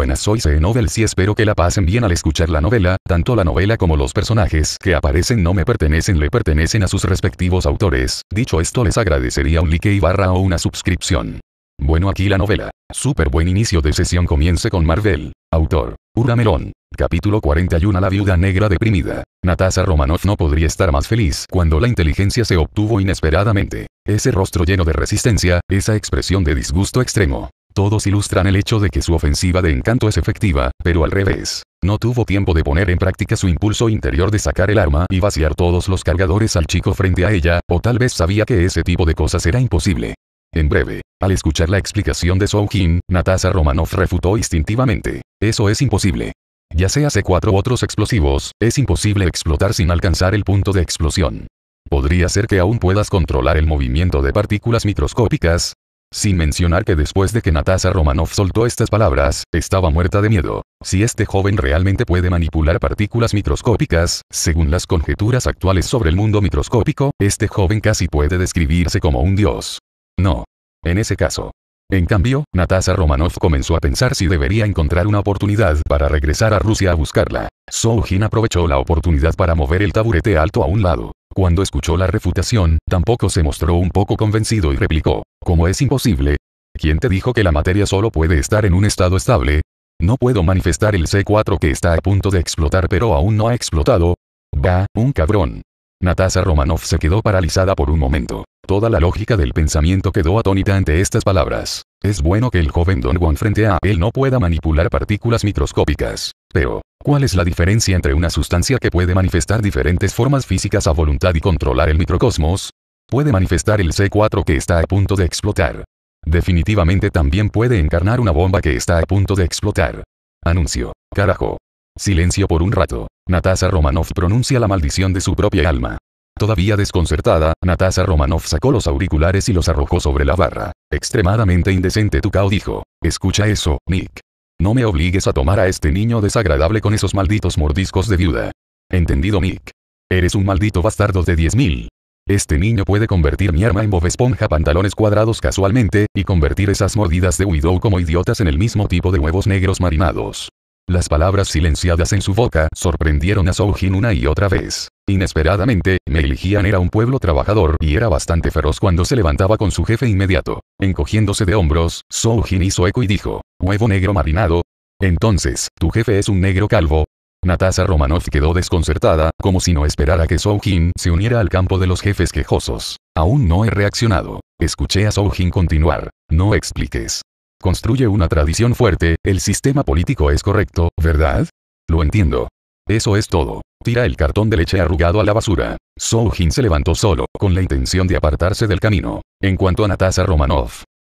buenas soy C. y espero que la pasen bien al escuchar la novela, tanto la novela como los personajes que aparecen no me pertenecen le pertenecen a sus respectivos autores, dicho esto les agradecería un like y barra o una suscripción. Bueno aquí la novela. Super buen inicio de sesión comience con Marvel. Autor. Uramelón. Capítulo 41 La viuda negra deprimida. Natasha Romanoff no podría estar más feliz cuando la inteligencia se obtuvo inesperadamente. Ese rostro lleno de resistencia, esa expresión de disgusto extremo. Todos ilustran el hecho de que su ofensiva de encanto es efectiva, pero al revés. No tuvo tiempo de poner en práctica su impulso interior de sacar el arma y vaciar todos los cargadores al chico frente a ella, o tal vez sabía que ese tipo de cosas era imposible. En breve, al escuchar la explicación de Soujin, Natasha Romanoff refutó instintivamente. Eso es imposible. Ya sea C4 u otros explosivos, es imposible explotar sin alcanzar el punto de explosión. Podría ser que aún puedas controlar el movimiento de partículas microscópicas, sin mencionar que después de que Natasha Romanov soltó estas palabras, estaba muerta de miedo. Si este joven realmente puede manipular partículas microscópicas, según las conjeturas actuales sobre el mundo microscópico, este joven casi puede describirse como un dios. No. En ese caso. En cambio, Natasha Romanov comenzó a pensar si debería encontrar una oportunidad para regresar a Rusia a buscarla. Soujin aprovechó la oportunidad para mover el taburete alto a un lado. Cuando escuchó la refutación, tampoco se mostró un poco convencido y replicó. ¿Cómo es imposible, ¿quién te dijo que la materia solo puede estar en un estado estable? No puedo manifestar el C4 que está a punto de explotar pero aún no ha explotado. Va, un cabrón. Natasha Romanoff se quedó paralizada por un momento. Toda la lógica del pensamiento quedó atónita ante estas palabras. Es bueno que el joven Don Juan frente a él no pueda manipular partículas microscópicas. Pero, ¿cuál es la diferencia entre una sustancia que puede manifestar diferentes formas físicas a voluntad y controlar el microcosmos, puede manifestar el C4 que está a punto de explotar. Definitivamente también puede encarnar una bomba que está a punto de explotar. Anuncio. Carajo. Silencio por un rato. Natasha Romanov pronuncia la maldición de su propia alma. Todavía desconcertada, Natasha Romanov sacó los auriculares y los arrojó sobre la barra. Extremadamente indecente Tukao dijo. Escucha eso, Nick. No me obligues a tomar a este niño desagradable con esos malditos mordiscos de viuda. Entendido Nick. Eres un maldito bastardo de 10.000. Este niño puede convertir mi arma en Bob Esponja pantalones cuadrados casualmente, y convertir esas mordidas de Widow como idiotas en el mismo tipo de huevos negros marinados. Las palabras silenciadas en su boca sorprendieron a Soujin una y otra vez. Inesperadamente, eligían era un pueblo trabajador y era bastante feroz cuando se levantaba con su jefe inmediato. Encogiéndose de hombros, Soujin hizo eco y dijo, huevo negro marinado. Entonces, tu jefe es un negro calvo, Natasa Romanoff quedó desconcertada, como si no esperara que Soujin se uniera al campo de los jefes quejosos. Aún no he reaccionado. Escuché a Soujin continuar. No expliques. Construye una tradición fuerte, el sistema político es correcto, ¿verdad? Lo entiendo. Eso es todo. Tira el cartón de leche arrugado a la basura. Soujin se levantó solo, con la intención de apartarse del camino. En cuanto a Natasha Romanov.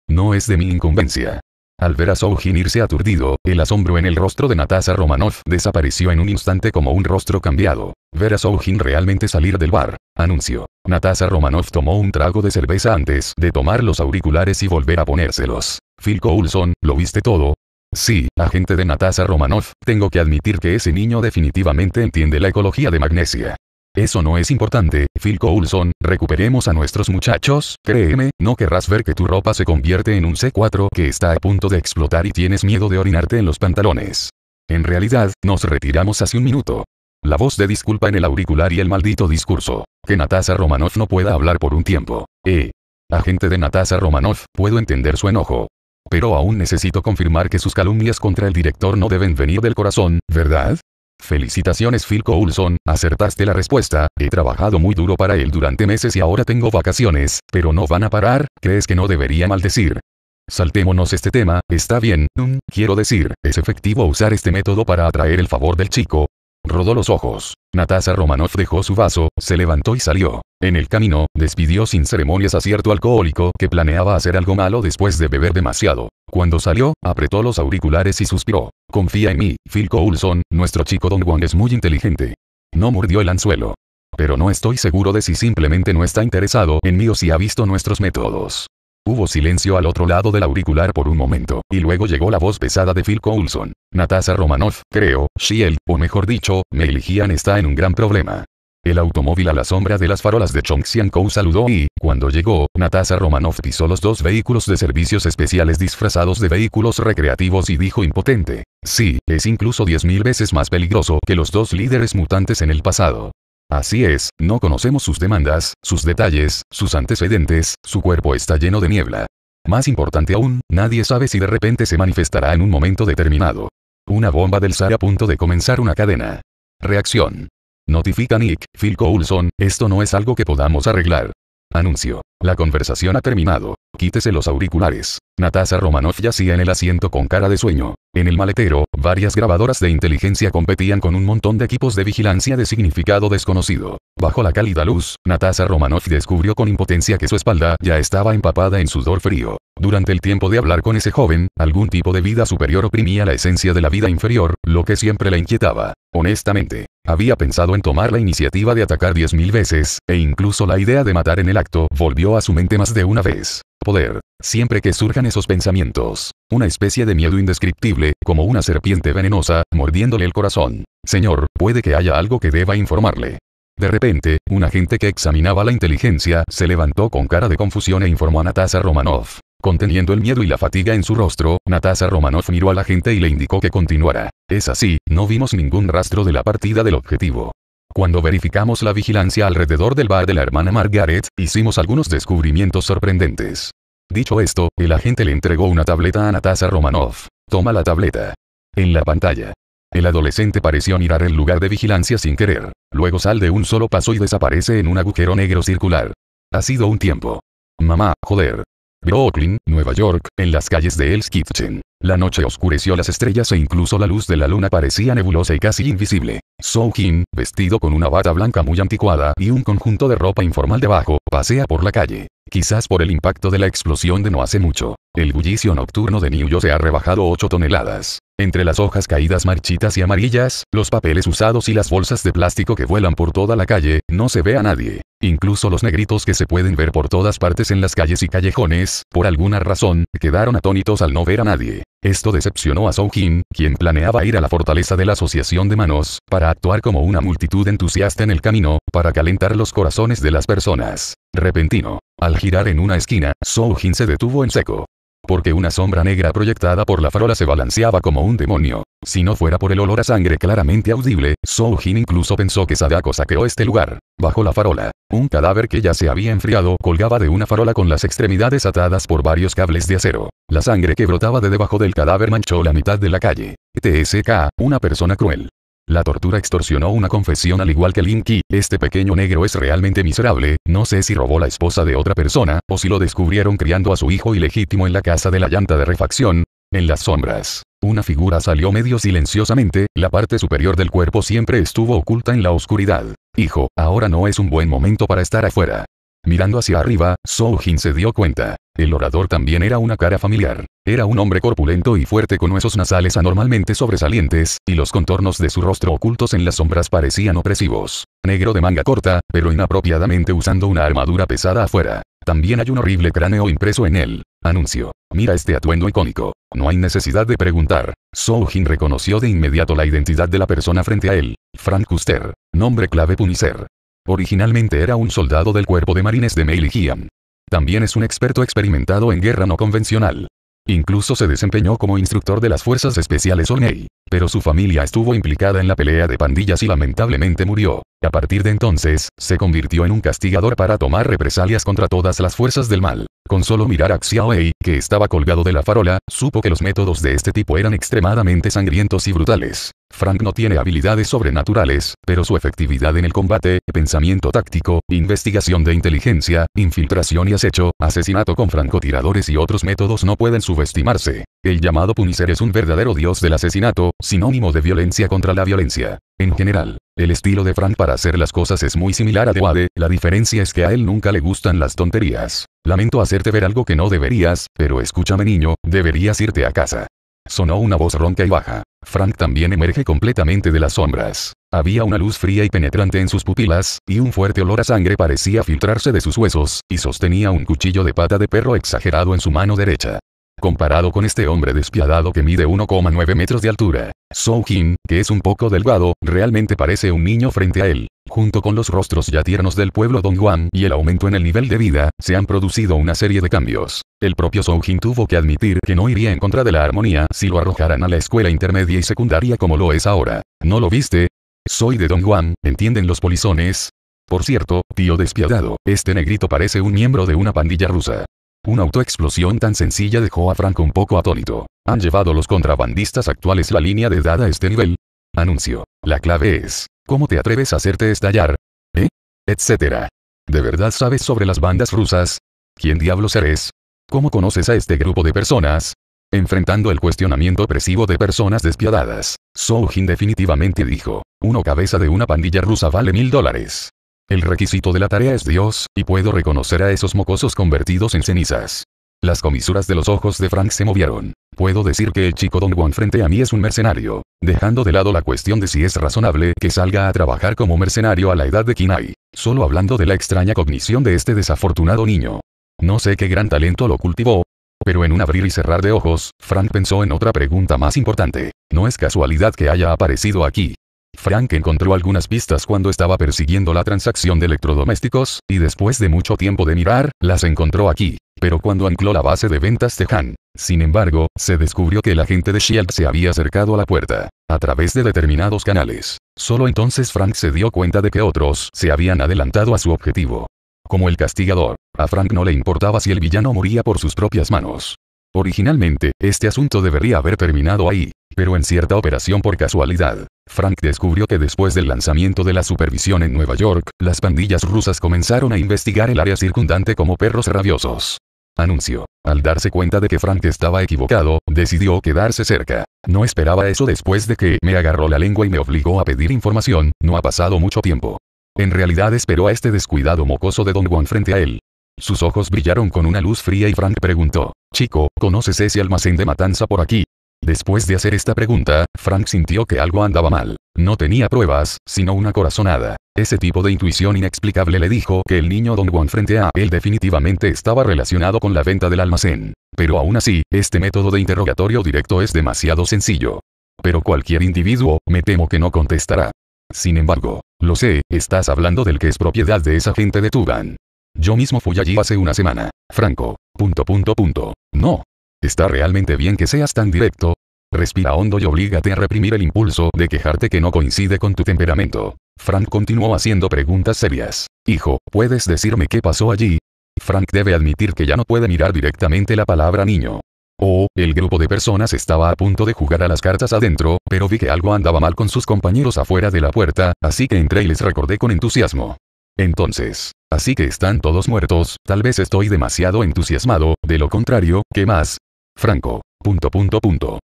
No es de mi incumbencia. Al ver a Soujin irse aturdido, el asombro en el rostro de Natasha Romanoff desapareció en un instante como un rostro cambiado. Ver a Soujin realmente salir del bar. Anuncio. Natasha Romanoff tomó un trago de cerveza antes de tomar los auriculares y volver a ponérselos. Phil Coulson, ¿lo viste todo? Sí, agente de Natasha Romanoff, tengo que admitir que ese niño definitivamente entiende la ecología de magnesia. Eso no es importante, Phil Coulson, recuperemos a nuestros muchachos, créeme, no querrás ver que tu ropa se convierte en un C4 que está a punto de explotar y tienes miedo de orinarte en los pantalones. En realidad, nos retiramos hace un minuto. La voz de disculpa en el auricular y el maldito discurso. Que Natasha Romanoff no pueda hablar por un tiempo. Eh. Agente de Natasha Romanoff, puedo entender su enojo. Pero aún necesito confirmar que sus calumnias contra el director no deben venir del corazón, ¿verdad? Felicitaciones Phil Coulson, acertaste la respuesta, he trabajado muy duro para él durante meses y ahora tengo vacaciones, pero no van a parar, ¿crees que no debería maldecir? Saltémonos este tema, está bien, mm, quiero decir, es efectivo usar este método para atraer el favor del chico, Rodó los ojos. Natasha Romanov dejó su vaso, se levantó y salió. En el camino, despidió sin ceremonias a cierto alcohólico que planeaba hacer algo malo después de beber demasiado. Cuando salió, apretó los auriculares y suspiró. Confía en mí, Phil Coulson, nuestro chico Don Juan es muy inteligente. No mordió el anzuelo. Pero no estoy seguro de si simplemente no está interesado en mí o si ha visto nuestros métodos. Hubo silencio al otro lado del auricular por un momento, y luego llegó la voz pesada de Phil Coulson. Natasa Romanoff, creo, Shiel, o mejor dicho, me eligían está en un gran problema. El automóvil a la sombra de las farolas de Chongxiankou saludó y, cuando llegó, Natasa Romanoff pisó los dos vehículos de servicios especiales disfrazados de vehículos recreativos y dijo impotente. Sí, es incluso mil veces más peligroso que los dos líderes mutantes en el pasado. Así es, no conocemos sus demandas, sus detalles, sus antecedentes, su cuerpo está lleno de niebla. Más importante aún, nadie sabe si de repente se manifestará en un momento determinado. Una bomba del SAR a punto de comenzar una cadena. Reacción. Notifica Nick, Phil Coulson, esto no es algo que podamos arreglar. Anuncio. La conversación ha terminado. Quítese los auriculares. Natasha Romanoff yacía en el asiento con cara de sueño. En el maletero, varias grabadoras de inteligencia competían con un montón de equipos de vigilancia de significado desconocido. Bajo la cálida luz, Natasa Romanoff descubrió con impotencia que su espalda ya estaba empapada en sudor frío. Durante el tiempo de hablar con ese joven, algún tipo de vida superior oprimía la esencia de la vida inferior, lo que siempre la inquietaba. Honestamente, había pensado en tomar la iniciativa de atacar 10.000 veces, e incluso la idea de matar en el acto volvió a su mente más de una vez poder. Siempre que surjan esos pensamientos, una especie de miedo indescriptible, como una serpiente venenosa, mordiéndole el corazón. Señor, puede que haya algo que deba informarle. De repente, un agente que examinaba la inteligencia se levantó con cara de confusión e informó a Natasa Romanov. Conteniendo el miedo y la fatiga en su rostro, Natasa Romanov miró a la gente y le indicó que continuara. Es así, no vimos ningún rastro de la partida del objetivo. Cuando verificamos la vigilancia alrededor del bar de la hermana Margaret, hicimos algunos descubrimientos sorprendentes. Dicho esto, el agente le entregó una tableta a Natasha Romanoff. Toma la tableta. En la pantalla. El adolescente pareció mirar el lugar de vigilancia sin querer. Luego sal de un solo paso y desaparece en un agujero negro circular. Ha sido un tiempo. Mamá, joder, Brooklyn, Nueva York, en las calles de Elskitchen. Kitchen. La noche oscureció las estrellas e incluso la luz de la luna parecía nebulosa y casi invisible. So vestido con una bata blanca muy anticuada y un conjunto de ropa informal debajo, pasea por la calle. Quizás por el impacto de la explosión de no hace mucho. El bullicio nocturno de New se ha rebajado 8 toneladas. Entre las hojas caídas marchitas y amarillas, los papeles usados y las bolsas de plástico que vuelan por toda la calle, no se ve a nadie. Incluso los negritos que se pueden ver por todas partes en las calles y callejones, por alguna razón, quedaron atónitos al no ver a nadie. Esto decepcionó a Zou-Jin, quien planeaba ir a la fortaleza de la Asociación de Manos, para actuar como una multitud entusiasta en el camino, para calentar los corazones de las personas. Repentino. Al girar en una esquina, Zou-jin se detuvo en seco porque una sombra negra proyectada por la farola se balanceaba como un demonio. Si no fuera por el olor a sangre claramente audible, Soujin incluso pensó que Sadako saqueó este lugar. Bajo la farola, un cadáver que ya se había enfriado colgaba de una farola con las extremidades atadas por varios cables de acero. La sangre que brotaba de debajo del cadáver manchó la mitad de la calle. TSK, una persona cruel. La tortura extorsionó una confesión al igual que Linky, este pequeño negro es realmente miserable, no sé si robó la esposa de otra persona, o si lo descubrieron criando a su hijo ilegítimo en la casa de la llanta de refacción, en las sombras. Una figura salió medio silenciosamente, la parte superior del cuerpo siempre estuvo oculta en la oscuridad. Hijo, ahora no es un buen momento para estar afuera. Mirando hacia arriba, Soujin se dio cuenta. El orador también era una cara familiar. Era un hombre corpulento y fuerte con huesos nasales anormalmente sobresalientes, y los contornos de su rostro ocultos en las sombras parecían opresivos. Negro de manga corta, pero inapropiadamente usando una armadura pesada afuera. También hay un horrible cráneo impreso en él. Anuncio. Mira este atuendo icónico. No hay necesidad de preguntar. Soujin reconoció de inmediato la identidad de la persona frente a él. Frank Custer. Nombre clave Punisher. Originalmente era un soldado del cuerpo de marines de Meiligiam. También es un experto experimentado en guerra no convencional. Incluso se desempeñó como instructor de las Fuerzas Especiales Onei, pero su familia estuvo implicada en la pelea de pandillas y lamentablemente murió. A partir de entonces, se convirtió en un castigador para tomar represalias contra todas las fuerzas del mal. Con solo mirar a Xiaowei, que estaba colgado de la farola, supo que los métodos de este tipo eran extremadamente sangrientos y brutales. Frank no tiene habilidades sobrenaturales, pero su efectividad en el combate, pensamiento táctico, investigación de inteligencia, infiltración y acecho, asesinato con francotiradores y otros métodos no pueden subestimarse. El llamado Punisher es un verdadero dios del asesinato, sinónimo de violencia contra la violencia. En general, el estilo de Frank para hacer las cosas es muy similar a de Wade, la diferencia es que a él nunca le gustan las tonterías. Lamento hacerte ver algo que no deberías, pero escúchame niño, deberías irte a casa. Sonó una voz ronca y baja. Frank también emerge completamente de las sombras. Había una luz fría y penetrante en sus pupilas, y un fuerte olor a sangre parecía filtrarse de sus huesos, y sostenía un cuchillo de pata de perro exagerado en su mano derecha comparado con este hombre despiadado que mide 1,9 metros de altura. Song Jin, que es un poco delgado, realmente parece un niño frente a él. Junto con los rostros ya tiernos del pueblo Juan y el aumento en el nivel de vida, se han producido una serie de cambios. El propio Song Jin tuvo que admitir que no iría en contra de la armonía si lo arrojaran a la escuela intermedia y secundaria como lo es ahora. ¿No lo viste? Soy de Juan ¿entienden los polizones? Por cierto, tío despiadado, este negrito parece un miembro de una pandilla rusa. Una autoexplosión tan sencilla dejó a Frank un poco atónito. ¿Han llevado los contrabandistas actuales la línea de dada a este nivel? Anuncio. La clave es, ¿cómo te atreves a hacerte estallar? ¿Eh? Etcétera. ¿De verdad sabes sobre las bandas rusas? ¿Quién diablos eres? ¿Cómo conoces a este grupo de personas? Enfrentando el cuestionamiento opresivo de personas despiadadas, Soujin definitivamente dijo, uno cabeza de una pandilla rusa vale mil dólares. El requisito de la tarea es Dios, y puedo reconocer a esos mocosos convertidos en cenizas. Las comisuras de los ojos de Frank se movieron. Puedo decir que el chico Don Juan frente a mí es un mercenario, dejando de lado la cuestión de si es razonable que salga a trabajar como mercenario a la edad de Kinai, solo hablando de la extraña cognición de este desafortunado niño. No sé qué gran talento lo cultivó, pero en un abrir y cerrar de ojos, Frank pensó en otra pregunta más importante. No es casualidad que haya aparecido aquí. Frank encontró algunas pistas cuando estaba persiguiendo la transacción de electrodomésticos, y después de mucho tiempo de mirar, las encontró aquí. Pero cuando ancló la base de ventas de Han, sin embargo, se descubrió que el agente de Shield se había acercado a la puerta, a través de determinados canales. Solo entonces Frank se dio cuenta de que otros se habían adelantado a su objetivo. Como el castigador, a Frank no le importaba si el villano moría por sus propias manos. Originalmente, este asunto debería haber terminado ahí, pero en cierta operación por casualidad, Frank descubrió que después del lanzamiento de la supervisión en Nueva York, las pandillas rusas comenzaron a investigar el área circundante como perros rabiosos. Anuncio. Al darse cuenta de que Frank estaba equivocado, decidió quedarse cerca. No esperaba eso después de que me agarró la lengua y me obligó a pedir información, no ha pasado mucho tiempo. En realidad esperó a este descuidado mocoso de Don Juan frente a él. Sus ojos brillaron con una luz fría y Frank preguntó, Chico, ¿conoces ese almacén de matanza por aquí? Después de hacer esta pregunta, Frank sintió que algo andaba mal. No tenía pruebas, sino una corazonada. Ese tipo de intuición inexplicable le dijo que el niño Don Juan frente a él definitivamente estaba relacionado con la venta del almacén. Pero aún así, este método de interrogatorio directo es demasiado sencillo. Pero cualquier individuo, me temo que no contestará. Sin embargo, lo sé, estás hablando del que es propiedad de esa gente de Tuban. Yo mismo fui allí hace una semana. Franco. Punto punto punto. No, ¿Está realmente bien que seas tan directo? Respira hondo y oblígate a reprimir el impulso de quejarte que no coincide con tu temperamento. Frank continuó haciendo preguntas serias. Hijo, ¿puedes decirme qué pasó allí? Frank debe admitir que ya no puede mirar directamente la palabra niño. Oh, el grupo de personas estaba a punto de jugar a las cartas adentro, pero vi que algo andaba mal con sus compañeros afuera de la puerta, así que entré y les recordé con entusiasmo. Entonces, así que están todos muertos, tal vez estoy demasiado entusiasmado, de lo contrario, ¿qué más? Franco.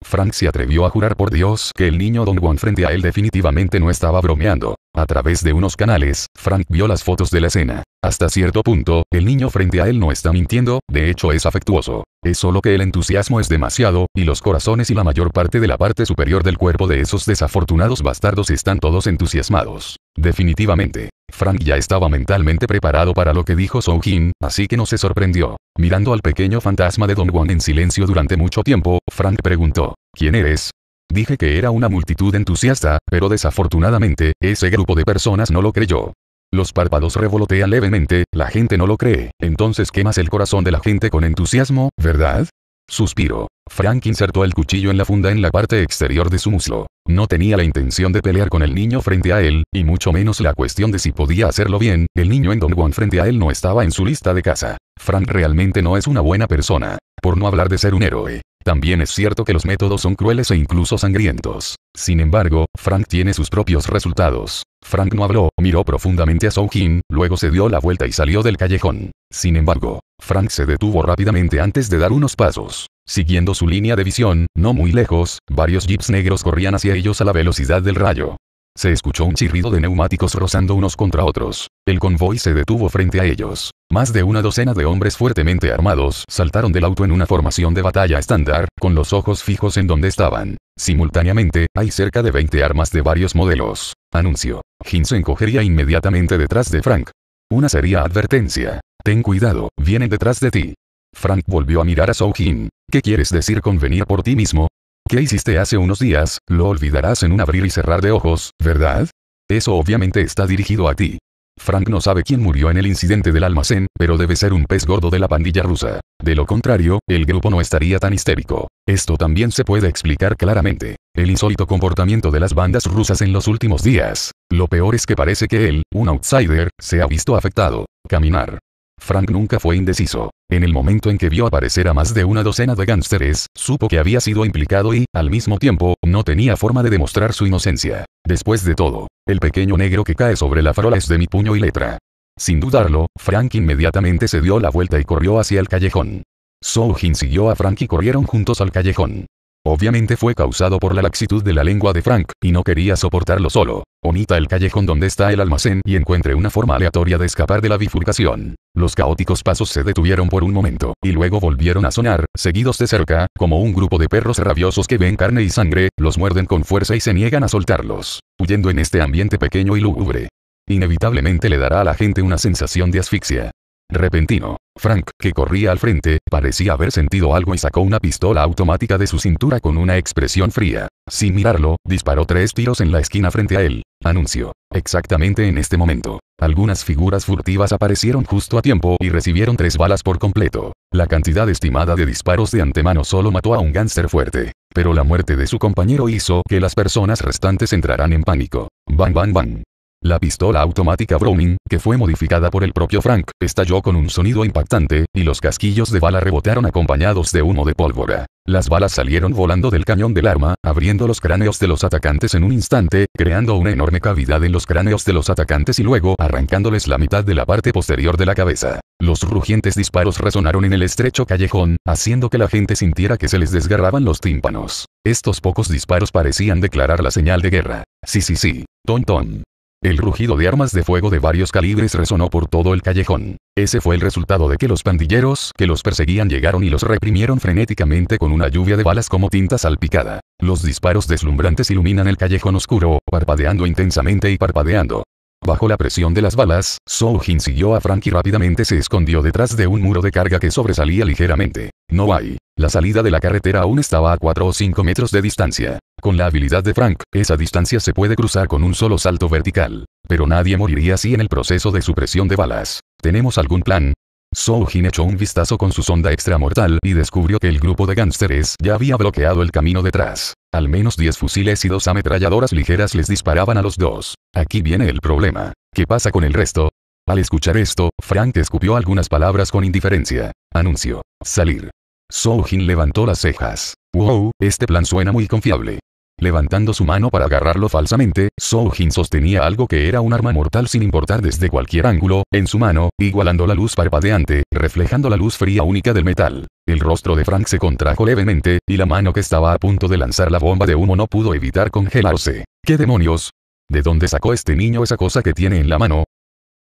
Frank se atrevió a jurar por Dios que el niño Don Juan frente a él definitivamente no estaba bromeando. A través de unos canales, Frank vio las fotos de la escena. Hasta cierto punto, el niño frente a él no está mintiendo, de hecho es afectuoso. Es solo que el entusiasmo es demasiado, y los corazones y la mayor parte de la parte superior del cuerpo de esos desafortunados bastardos están todos entusiasmados. Definitivamente. Frank ya estaba mentalmente preparado para lo que dijo Song Jin, así que no se sorprendió. Mirando al pequeño fantasma de Don Juan en silencio durante mucho tiempo, Frank preguntó, ¿quién eres? Dije que era una multitud entusiasta, pero desafortunadamente, ese grupo de personas no lo creyó. Los párpados revolotean levemente, la gente no lo cree, entonces quemas el corazón de la gente con entusiasmo, ¿verdad? Suspiro. Frank insertó el cuchillo en la funda en la parte exterior de su muslo. No tenía la intención de pelear con el niño frente a él, y mucho menos la cuestión de si podía hacerlo bien, el niño en Don Juan frente a él no estaba en su lista de casa. Frank realmente no es una buena persona, por no hablar de ser un héroe. También es cierto que los métodos son crueles e incluso sangrientos. Sin embargo, Frank tiene sus propios resultados. Frank no habló, miró profundamente a Soojin, luego se dio la vuelta y salió del callejón. Sin embargo, Frank se detuvo rápidamente antes de dar unos pasos. Siguiendo su línea de visión, no muy lejos, varios jeeps negros corrían hacia ellos a la velocidad del rayo. Se escuchó un chirrido de neumáticos rozando unos contra otros. El convoy se detuvo frente a ellos. Más de una docena de hombres fuertemente armados saltaron del auto en una formación de batalla estándar, con los ojos fijos en donde estaban. Simultáneamente, hay cerca de 20 armas de varios modelos. Anuncio. Jin se encogería inmediatamente detrás de Frank. Una seria advertencia. Ten cuidado, vienen detrás de ti. Frank volvió a mirar a so ¿Qué quieres decir con venir por ti mismo? ¿Qué hiciste hace unos días, lo olvidarás en un abrir y cerrar de ojos, ¿verdad? Eso obviamente está dirigido a ti. Frank no sabe quién murió en el incidente del almacén, pero debe ser un pez gordo de la pandilla rusa. De lo contrario, el grupo no estaría tan histérico. Esto también se puede explicar claramente. El insólito comportamiento de las bandas rusas en los últimos días. Lo peor es que parece que él, un outsider, se ha visto afectado. Caminar. Frank nunca fue indeciso. En el momento en que vio aparecer a más de una docena de gánsteres, supo que había sido implicado y, al mismo tiempo, no tenía forma de demostrar su inocencia. Después de todo, el pequeño negro que cae sobre la farola es de mi puño y letra. Sin dudarlo, Frank inmediatamente se dio la vuelta y corrió hacia el callejón. Sojin siguió a Frank y corrieron juntos al callejón. Obviamente fue causado por la laxitud de la lengua de Frank, y no quería soportarlo solo. Onita el callejón donde está el almacén y encuentre una forma aleatoria de escapar de la bifurcación. Los caóticos pasos se detuvieron por un momento, y luego volvieron a sonar, seguidos de cerca, como un grupo de perros rabiosos que ven carne y sangre, los muerden con fuerza y se niegan a soltarlos, huyendo en este ambiente pequeño y lúgubre. Inevitablemente le dará a la gente una sensación de asfixia repentino. Frank, que corría al frente, parecía haber sentido algo y sacó una pistola automática de su cintura con una expresión fría. Sin mirarlo, disparó tres tiros en la esquina frente a él. Anuncio. Exactamente en este momento. Algunas figuras furtivas aparecieron justo a tiempo y recibieron tres balas por completo. La cantidad estimada de disparos de antemano solo mató a un gánster fuerte. Pero la muerte de su compañero hizo que las personas restantes entraran en pánico. Bang bang bang. La pistola automática Browning, que fue modificada por el propio Frank, estalló con un sonido impactante, y los casquillos de bala rebotaron acompañados de humo de pólvora. Las balas salieron volando del cañón del arma, abriendo los cráneos de los atacantes en un instante, creando una enorme cavidad en los cráneos de los atacantes y luego arrancándoles la mitad de la parte posterior de la cabeza. Los rugientes disparos resonaron en el estrecho callejón, haciendo que la gente sintiera que se les desgarraban los tímpanos. Estos pocos disparos parecían declarar la señal de guerra. Sí, sí, sí. Ton ton. El rugido de armas de fuego de varios calibres resonó por todo el callejón. Ese fue el resultado de que los pandilleros que los perseguían llegaron y los reprimieron frenéticamente con una lluvia de balas como tinta salpicada. Los disparos deslumbrantes iluminan el callejón oscuro, parpadeando intensamente y parpadeando. Bajo la presión de las balas, Soo siguió a Frank y rápidamente se escondió detrás de un muro de carga que sobresalía ligeramente. No hay. La salida de la carretera aún estaba a 4 o 5 metros de distancia. Con la habilidad de Frank, esa distancia se puede cruzar con un solo salto vertical. Pero nadie moriría así en el proceso de supresión de balas. ¿Tenemos algún plan? Soujin echó un vistazo con su sonda extramortal y descubrió que el grupo de gánsteres ya había bloqueado el camino detrás. Al menos 10 fusiles y dos ametralladoras ligeras les disparaban a los dos. Aquí viene el problema. ¿Qué pasa con el resto? Al escuchar esto, Frank escupió algunas palabras con indiferencia. Anuncio. Salir. Soujin levantó las cejas. Wow, este plan suena muy confiable. Levantando su mano para agarrarlo falsamente, Soujin sostenía algo que era un arma mortal sin importar desde cualquier ángulo, en su mano, igualando la luz parpadeante, reflejando la luz fría única del metal. El rostro de Frank se contrajo levemente, y la mano que estaba a punto de lanzar la bomba de humo no pudo evitar congelarse. ¿Qué demonios? ¿De dónde sacó este niño esa cosa que tiene en la mano?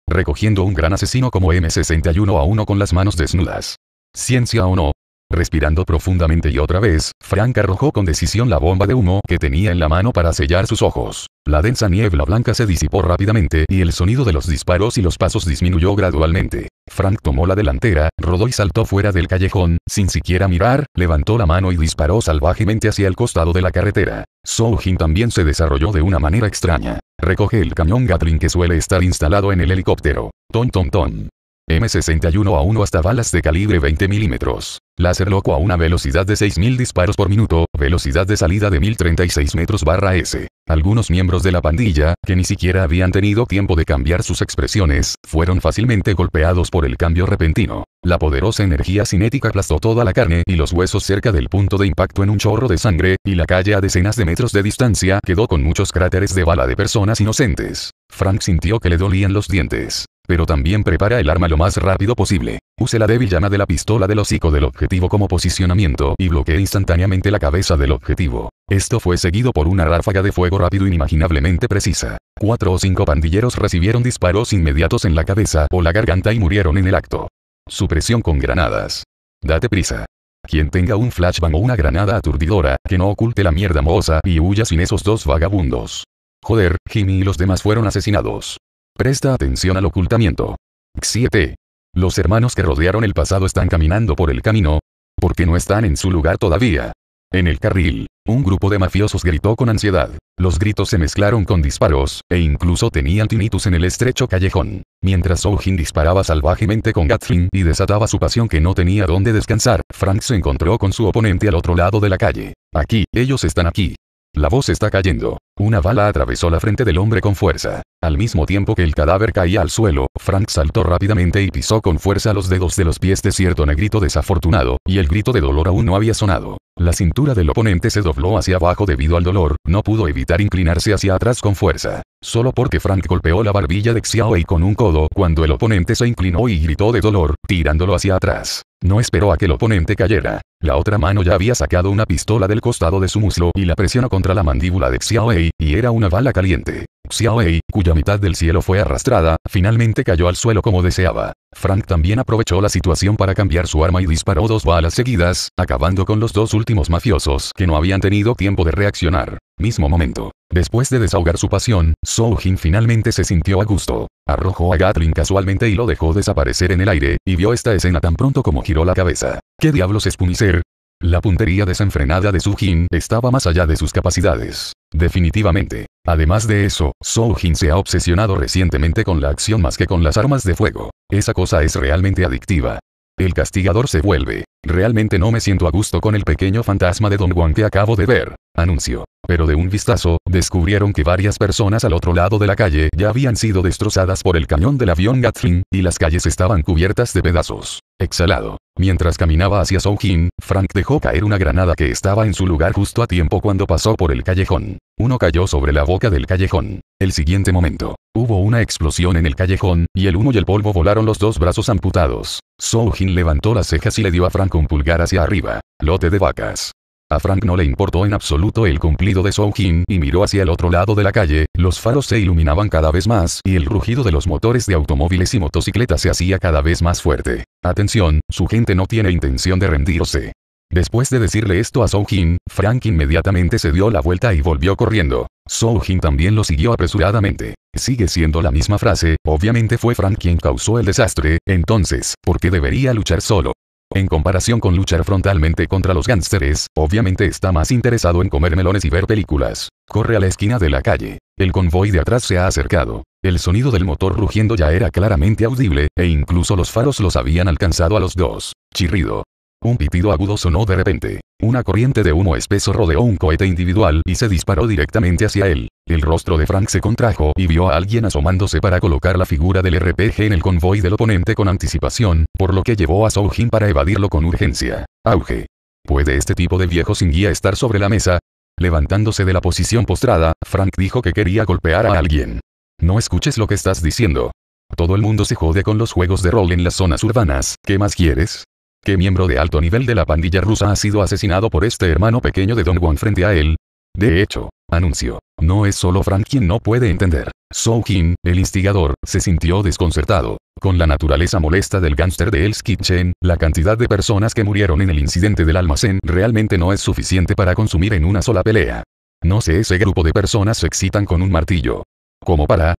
Recogiendo un gran asesino como M61 a uno con las manos desnudas. Ciencia o no, Respirando profundamente y otra vez, Frank arrojó con decisión la bomba de humo que tenía en la mano para sellar sus ojos. La densa niebla blanca se disipó rápidamente y el sonido de los disparos y los pasos disminuyó gradualmente. Frank tomó la delantera, rodó y saltó fuera del callejón, sin siquiera mirar, levantó la mano y disparó salvajemente hacia el costado de la carretera. Soujin también se desarrolló de una manera extraña. Recoge el cañón Gatling que suele estar instalado en el helicóptero. Ton ton ton. M61 a 1 hasta balas de calibre 20 milímetros. Láser loco a una velocidad de 6.000 disparos por minuto, velocidad de salida de 1.036 metros barra S. Algunos miembros de la pandilla, que ni siquiera habían tenido tiempo de cambiar sus expresiones, fueron fácilmente golpeados por el cambio repentino. La poderosa energía cinética aplastó toda la carne y los huesos cerca del punto de impacto en un chorro de sangre, y la calle a decenas de metros de distancia quedó con muchos cráteres de bala de personas inocentes. Frank sintió que le dolían los dientes. Pero también prepara el arma lo más rápido posible. Use la débil llama de la pistola del hocico del objetivo como posicionamiento y bloquee instantáneamente la cabeza del objetivo. Esto fue seguido por una ráfaga de fuego rápido e inimaginablemente precisa. Cuatro o cinco pandilleros recibieron disparos inmediatos en la cabeza o la garganta y murieron en el acto. Supresión con granadas. Date prisa. Quien tenga un flashbang o una granada aturdidora, que no oculte la mierda mohosa y huya sin esos dos vagabundos. Joder, Jimmy y los demás fueron asesinados. Presta atención al ocultamiento. 7. Los hermanos que rodearon el pasado están caminando por el camino, porque no están en su lugar todavía. En el carril, un grupo de mafiosos gritó con ansiedad. Los gritos se mezclaron con disparos, e incluso tenían tinnitus en el estrecho callejón. Mientras Ojin disparaba salvajemente con Gatling y desataba su pasión que no tenía dónde descansar, Frank se encontró con su oponente al otro lado de la calle. Aquí, ellos están aquí. La voz está cayendo. Una bala atravesó la frente del hombre con fuerza. Al mismo tiempo que el cadáver caía al suelo, Frank saltó rápidamente y pisó con fuerza los dedos de los pies de cierto negrito desafortunado, y el grito de dolor aún no había sonado. La cintura del oponente se dobló hacia abajo debido al dolor, no pudo evitar inclinarse hacia atrás con fuerza. Solo porque Frank golpeó la barbilla de Xiaowei con un codo cuando el oponente se inclinó y gritó de dolor, tirándolo hacia atrás. No esperó a que el oponente cayera. La otra mano ya había sacado una pistola del costado de su muslo y la presionó contra la mandíbula de Xiaowei y era una bala caliente. Xiaowei, cuya mitad del cielo fue arrastrada, finalmente cayó al suelo como deseaba. Frank también aprovechó la situación para cambiar su arma y disparó dos balas seguidas, acabando con los dos últimos mafiosos que no habían tenido tiempo de reaccionar. Mismo momento. Después de desahogar su pasión, Soo Jin finalmente se sintió a gusto. Arrojó a Gatlin casualmente y lo dejó desaparecer en el aire, y vio esta escena tan pronto como giró la cabeza. ¿Qué diablos es Punisher? La puntería desenfrenada de Sujin estaba más allá de sus capacidades. Definitivamente. Además de eso, Soo-Jin se ha obsesionado recientemente con la acción más que con las armas de fuego. Esa cosa es realmente adictiva. El castigador se vuelve. Realmente no me siento a gusto con el pequeño fantasma de Don Juan que acabo de ver anuncio. Pero de un vistazo, descubrieron que varias personas al otro lado de la calle ya habían sido destrozadas por el cañón del avión Gatling, y las calles estaban cubiertas de pedazos. Exhalado. Mientras caminaba hacia Soujin, Frank dejó caer una granada que estaba en su lugar justo a tiempo cuando pasó por el callejón. Uno cayó sobre la boca del callejón. El siguiente momento, hubo una explosión en el callejón, y el humo y el polvo volaron los dos brazos amputados. Soujin levantó las cejas y le dio a Frank un pulgar hacia arriba. Lote de vacas. A Frank no le importó en absoluto el cumplido de Soujin y miró hacia el otro lado de la calle, los faros se iluminaban cada vez más y el rugido de los motores de automóviles y motocicletas se hacía cada vez más fuerte. Atención, su gente no tiene intención de rendirse. Después de decirle esto a Soujin, Frank inmediatamente se dio la vuelta y volvió corriendo. Soujin también lo siguió apresuradamente. Sigue siendo la misma frase, obviamente fue Frank quien causó el desastre, entonces, ¿por qué debería luchar solo? En comparación con luchar frontalmente contra los gánsteres, obviamente está más interesado en comer melones y ver películas. Corre a la esquina de la calle. El convoy de atrás se ha acercado. El sonido del motor rugiendo ya era claramente audible, e incluso los faros los habían alcanzado a los dos. Chirrido. Un pitido agudo sonó de repente. Una corriente de humo espeso rodeó un cohete individual y se disparó directamente hacia él. El rostro de Frank se contrajo y vio a alguien asomándose para colocar la figura del RPG en el convoy del oponente con anticipación, por lo que llevó a Soujin para evadirlo con urgencia. Auge. ¿Puede este tipo de viejo sin guía estar sobre la mesa? Levantándose de la posición postrada, Frank dijo que quería golpear a alguien. No escuches lo que estás diciendo. Todo el mundo se jode con los juegos de rol en las zonas urbanas, ¿qué más quieres? ¿Qué miembro de alto nivel de la pandilla rusa ha sido asesinado por este hermano pequeño de Don Juan frente a él? De hecho, anunció, no es solo Frank quien no puede entender. Soo Jin, el instigador, se sintió desconcertado. Con la naturaleza molesta del gángster de Elskitchen. la cantidad de personas que murieron en el incidente del almacén realmente no es suficiente para consumir en una sola pelea. No sé, ese grupo de personas se excitan con un martillo. Como para...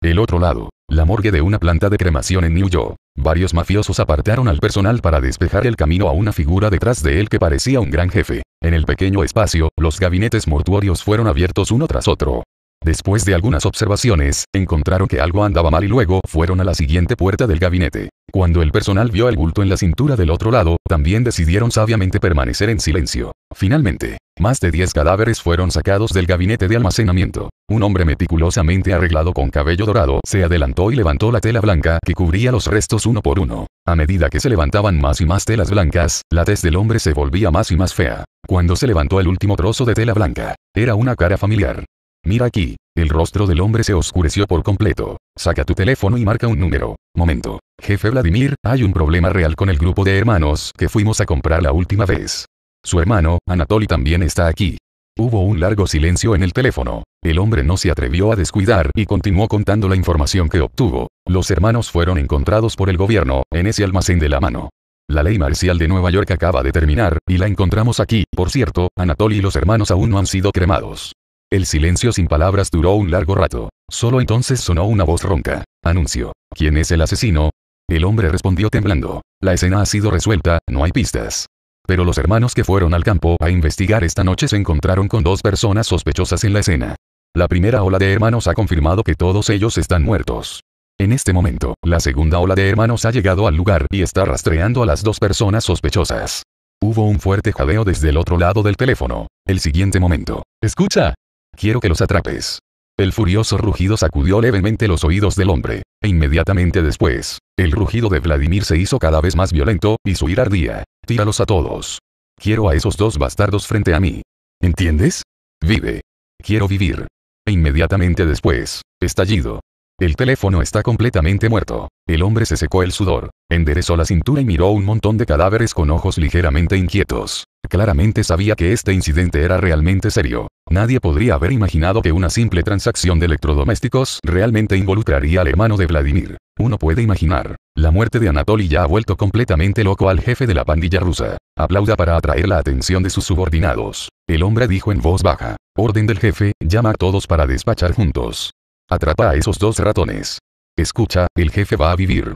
El otro lado, la morgue de una planta de cremación en New York. Varios mafiosos apartaron al personal para despejar el camino a una figura detrás de él que parecía un gran jefe. En el pequeño espacio, los gabinetes mortuorios fueron abiertos uno tras otro. Después de algunas observaciones, encontraron que algo andaba mal y luego fueron a la siguiente puerta del gabinete. Cuando el personal vio el bulto en la cintura del otro lado, también decidieron sabiamente permanecer en silencio. Finalmente, más de 10 cadáveres fueron sacados del gabinete de almacenamiento. Un hombre meticulosamente arreglado con cabello dorado se adelantó y levantó la tela blanca que cubría los restos uno por uno. A medida que se levantaban más y más telas blancas, la tez del hombre se volvía más y más fea. Cuando se levantó el último trozo de tela blanca, era una cara familiar. Mira aquí, el rostro del hombre se oscureció por completo. Saca tu teléfono y marca un número. Momento. Jefe Vladimir, hay un problema real con el grupo de hermanos que fuimos a comprar la última vez. Su hermano, Anatoly también está aquí. Hubo un largo silencio en el teléfono. El hombre no se atrevió a descuidar y continuó contando la información que obtuvo. Los hermanos fueron encontrados por el gobierno, en ese almacén de la mano. La ley marcial de Nueva York acaba de terminar, y la encontramos aquí. Por cierto, Anatoly y los hermanos aún no han sido cremados. El silencio sin palabras duró un largo rato. Solo entonces sonó una voz ronca. Anuncio. ¿Quién es el asesino? El hombre respondió temblando. La escena ha sido resuelta, no hay pistas. Pero los hermanos que fueron al campo a investigar esta noche se encontraron con dos personas sospechosas en la escena. La primera ola de hermanos ha confirmado que todos ellos están muertos. En este momento, la segunda ola de hermanos ha llegado al lugar y está rastreando a las dos personas sospechosas. Hubo un fuerte jadeo desde el otro lado del teléfono. El siguiente momento. Escucha. Quiero que los atrapes. El furioso rugido sacudió levemente los oídos del hombre. E inmediatamente después, el rugido de Vladimir se hizo cada vez más violento, y su ira ardía. Tíralos a todos. Quiero a esos dos bastardos frente a mí. ¿Entiendes? Vive. Quiero vivir. E inmediatamente después, estallido. El teléfono está completamente muerto. El hombre se secó el sudor, enderezó la cintura y miró un montón de cadáveres con ojos ligeramente inquietos. Claramente sabía que este incidente era realmente serio. Nadie podría haber imaginado que una simple transacción de electrodomésticos realmente involucraría al hermano de Vladimir. Uno puede imaginar. La muerte de Anatoly ya ha vuelto completamente loco al jefe de la pandilla rusa. Aplauda para atraer la atención de sus subordinados. El hombre dijo en voz baja. Orden del jefe, llama a todos para despachar juntos. Atrapa a esos dos ratones. Escucha, el jefe va a vivir.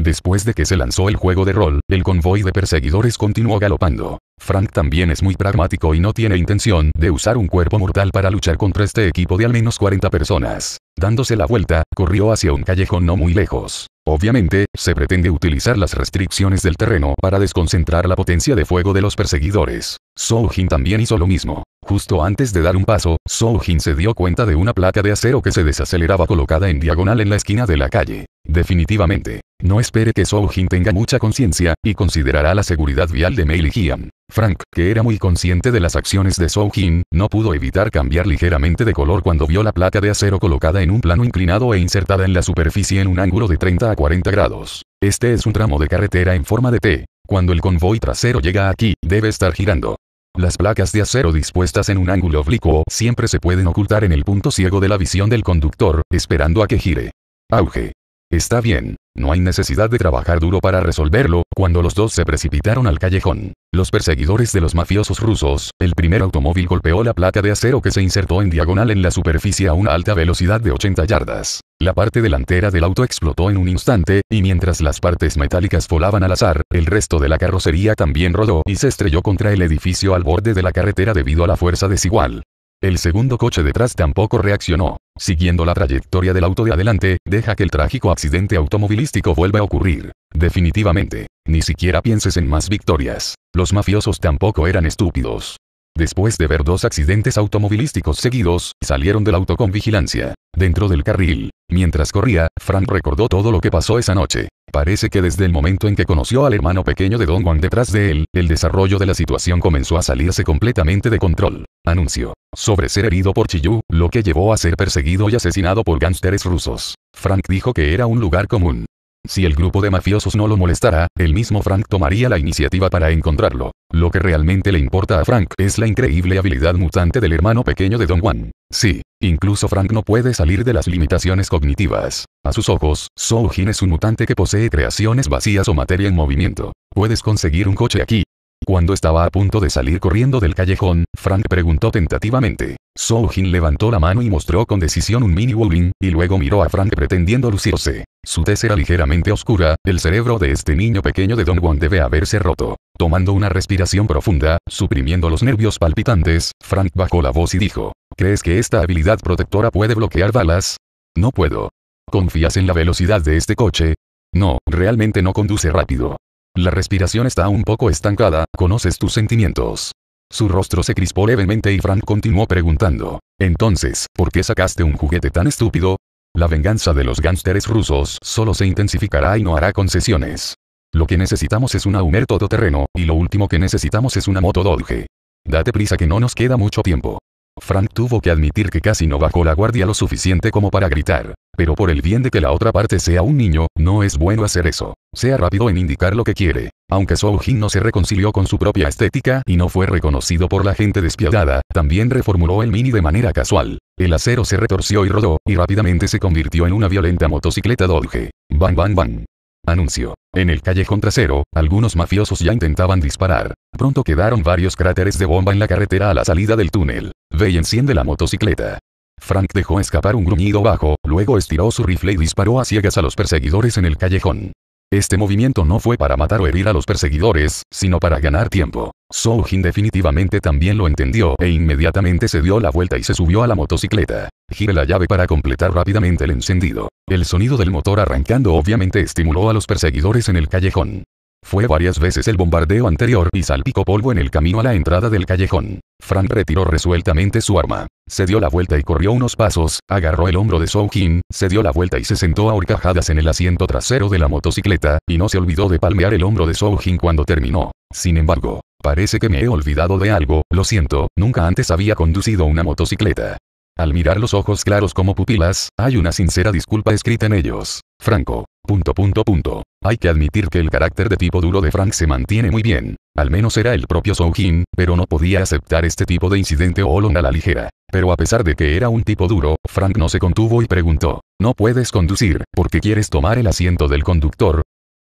Después de que se lanzó el juego de rol, el convoy de perseguidores continuó galopando. Frank también es muy pragmático y no tiene intención de usar un cuerpo mortal para luchar contra este equipo de al menos 40 personas. Dándose la vuelta, corrió hacia un callejón no muy lejos. Obviamente, se pretende utilizar las restricciones del terreno para desconcentrar la potencia de fuego de los perseguidores. Soujin también hizo lo mismo. Justo antes de dar un paso, soojin se dio cuenta de una placa de acero que se desaceleraba colocada en diagonal en la esquina de la calle. Definitivamente. No espere que soojin tenga mucha conciencia, y considerará la seguridad vial de Mei Jian. Frank, que era muy consciente de las acciones de soojin no pudo evitar cambiar ligeramente de color cuando vio la placa de acero colocada en un plano inclinado e insertada en la superficie en un ángulo de 30 a 40 grados. Este es un tramo de carretera en forma de T. Cuando el convoy trasero llega aquí, debe estar girando. Las placas de acero dispuestas en un ángulo oblicuo siempre se pueden ocultar en el punto ciego de la visión del conductor, esperando a que gire. Auge. Está bien. No hay necesidad de trabajar duro para resolverlo, cuando los dos se precipitaron al callejón. Los perseguidores de los mafiosos rusos, el primer automóvil golpeó la placa de acero que se insertó en diagonal en la superficie a una alta velocidad de 80 yardas. La parte delantera del auto explotó en un instante, y mientras las partes metálicas volaban al azar, el resto de la carrocería también rodó y se estrelló contra el edificio al borde de la carretera debido a la fuerza desigual. El segundo coche detrás tampoco reaccionó. Siguiendo la trayectoria del auto de adelante, deja que el trágico accidente automovilístico vuelva a ocurrir. Definitivamente, ni siquiera pienses en más victorias. Los mafiosos tampoco eran estúpidos. Después de ver dos accidentes automovilísticos seguidos, salieron del auto con vigilancia. Dentro del carril. Mientras corría, Frank recordó todo lo que pasó esa noche. Parece que desde el momento en que conoció al hermano pequeño de Don Juan detrás de él, el desarrollo de la situación comenzó a salirse completamente de control. Anuncio sobre ser herido por Chiyu, lo que llevó a ser perseguido y asesinado por gánsteres rusos. Frank dijo que era un lugar común. Si el grupo de mafiosos no lo molestara, el mismo Frank tomaría la iniciativa para encontrarlo. Lo que realmente le importa a Frank es la increíble habilidad mutante del hermano pequeño de Don Juan. Sí, incluso Frank no puede salir de las limitaciones cognitivas. A sus ojos, Soujin es un mutante que posee creaciones vacías o materia en movimiento. Puedes conseguir un coche aquí, cuando estaba a punto de salir corriendo del callejón, Frank preguntó tentativamente. Soujin levantó la mano y mostró con decisión un mini Wuling, y luego miró a Frank pretendiendo lucirse. Su tez era ligeramente oscura, el cerebro de este niño pequeño de Don Juan debe haberse roto. Tomando una respiración profunda, suprimiendo los nervios palpitantes, Frank bajó la voz y dijo, ¿Crees que esta habilidad protectora puede bloquear balas? No puedo. ¿Confías en la velocidad de este coche? No, realmente no conduce rápido. La respiración está un poco estancada, conoces tus sentimientos. Su rostro se crispó levemente y Frank continuó preguntando. Entonces, ¿por qué sacaste un juguete tan estúpido? La venganza de los gánsteres rusos solo se intensificará y no hará concesiones. Lo que necesitamos es una Humer todoterreno, y lo último que necesitamos es una moto Dodge. Date prisa que no nos queda mucho tiempo. Frank tuvo que admitir que casi no bajó la guardia lo suficiente como para gritar. Pero por el bien de que la otra parte sea un niño, no es bueno hacer eso. Sea rápido en indicar lo que quiere. Aunque Zhou no se reconcilió con su propia estética y no fue reconocido por la gente despiadada, también reformuló el mini de manera casual. El acero se retorció y rodó, y rápidamente se convirtió en una violenta motocicleta Dodge. Bang bang bang. Anuncio. En el callejón trasero, algunos mafiosos ya intentaban disparar. Pronto quedaron varios cráteres de bomba en la carretera a la salida del túnel. Ve y enciende la motocicleta. Frank dejó escapar un gruñido bajo, luego estiró su rifle y disparó a ciegas a los perseguidores en el callejón. Este movimiento no fue para matar o herir a los perseguidores, sino para ganar tiempo. So-jin definitivamente también lo entendió e inmediatamente se dio la vuelta y se subió a la motocicleta. Gire la llave para completar rápidamente el encendido. El sonido del motor arrancando obviamente estimuló a los perseguidores en el callejón. Fue varias veces el bombardeo anterior y salpicó polvo en el camino a la entrada del callejón. Frank retiró resueltamente su arma. Se dio la vuelta y corrió unos pasos, agarró el hombro de Soujin, se dio la vuelta y se sentó a horcajadas en el asiento trasero de la motocicleta, y no se olvidó de palmear el hombro de Soujin cuando terminó. Sin embargo, parece que me he olvidado de algo, lo siento, nunca antes había conducido una motocicleta. Al mirar los ojos claros como pupilas, hay una sincera disculpa escrita en ellos. Franco, Punto punto punto. Hay que admitir que el carácter de tipo duro de Frank se mantiene muy bien. Al menos era el propio Soujin, pero no podía aceptar este tipo de incidente o a la ligera. Pero a pesar de que era un tipo duro, Frank no se contuvo y preguntó, ¿no puedes conducir, porque quieres tomar el asiento del conductor?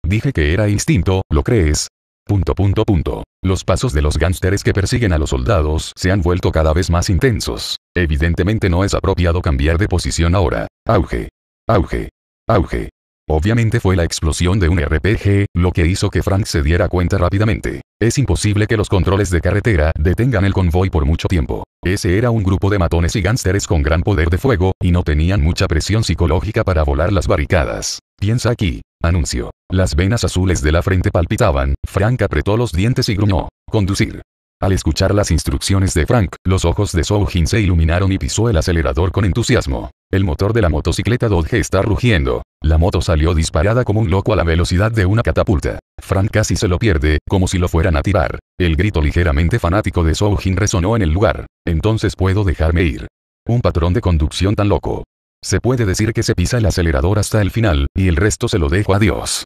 Dije que era instinto, ¿lo crees? Punto punto punto. Los pasos de los gánsteres que persiguen a los soldados se han vuelto cada vez más intensos. Evidentemente no es apropiado cambiar de posición ahora. Auge. Auge. Auge. Obviamente fue la explosión de un RPG, lo que hizo que Frank se diera cuenta rápidamente. Es imposible que los controles de carretera detengan el convoy por mucho tiempo. Ese era un grupo de matones y gánsteres con gran poder de fuego, y no tenían mucha presión psicológica para volar las barricadas. Piensa aquí. Anuncio. Las venas azules de la frente palpitaban, Frank apretó los dientes y gruñó. Conducir. Al escuchar las instrucciones de Frank, los ojos de Soujin se iluminaron y pisó el acelerador con entusiasmo. El motor de la motocicleta Dodge está rugiendo. La moto salió disparada como un loco a la velocidad de una catapulta. Frank casi se lo pierde, como si lo fueran a tirar. El grito ligeramente fanático de Sojin resonó en el lugar. Entonces puedo dejarme ir. Un patrón de conducción tan loco. Se puede decir que se pisa el acelerador hasta el final, y el resto se lo dejo a Dios.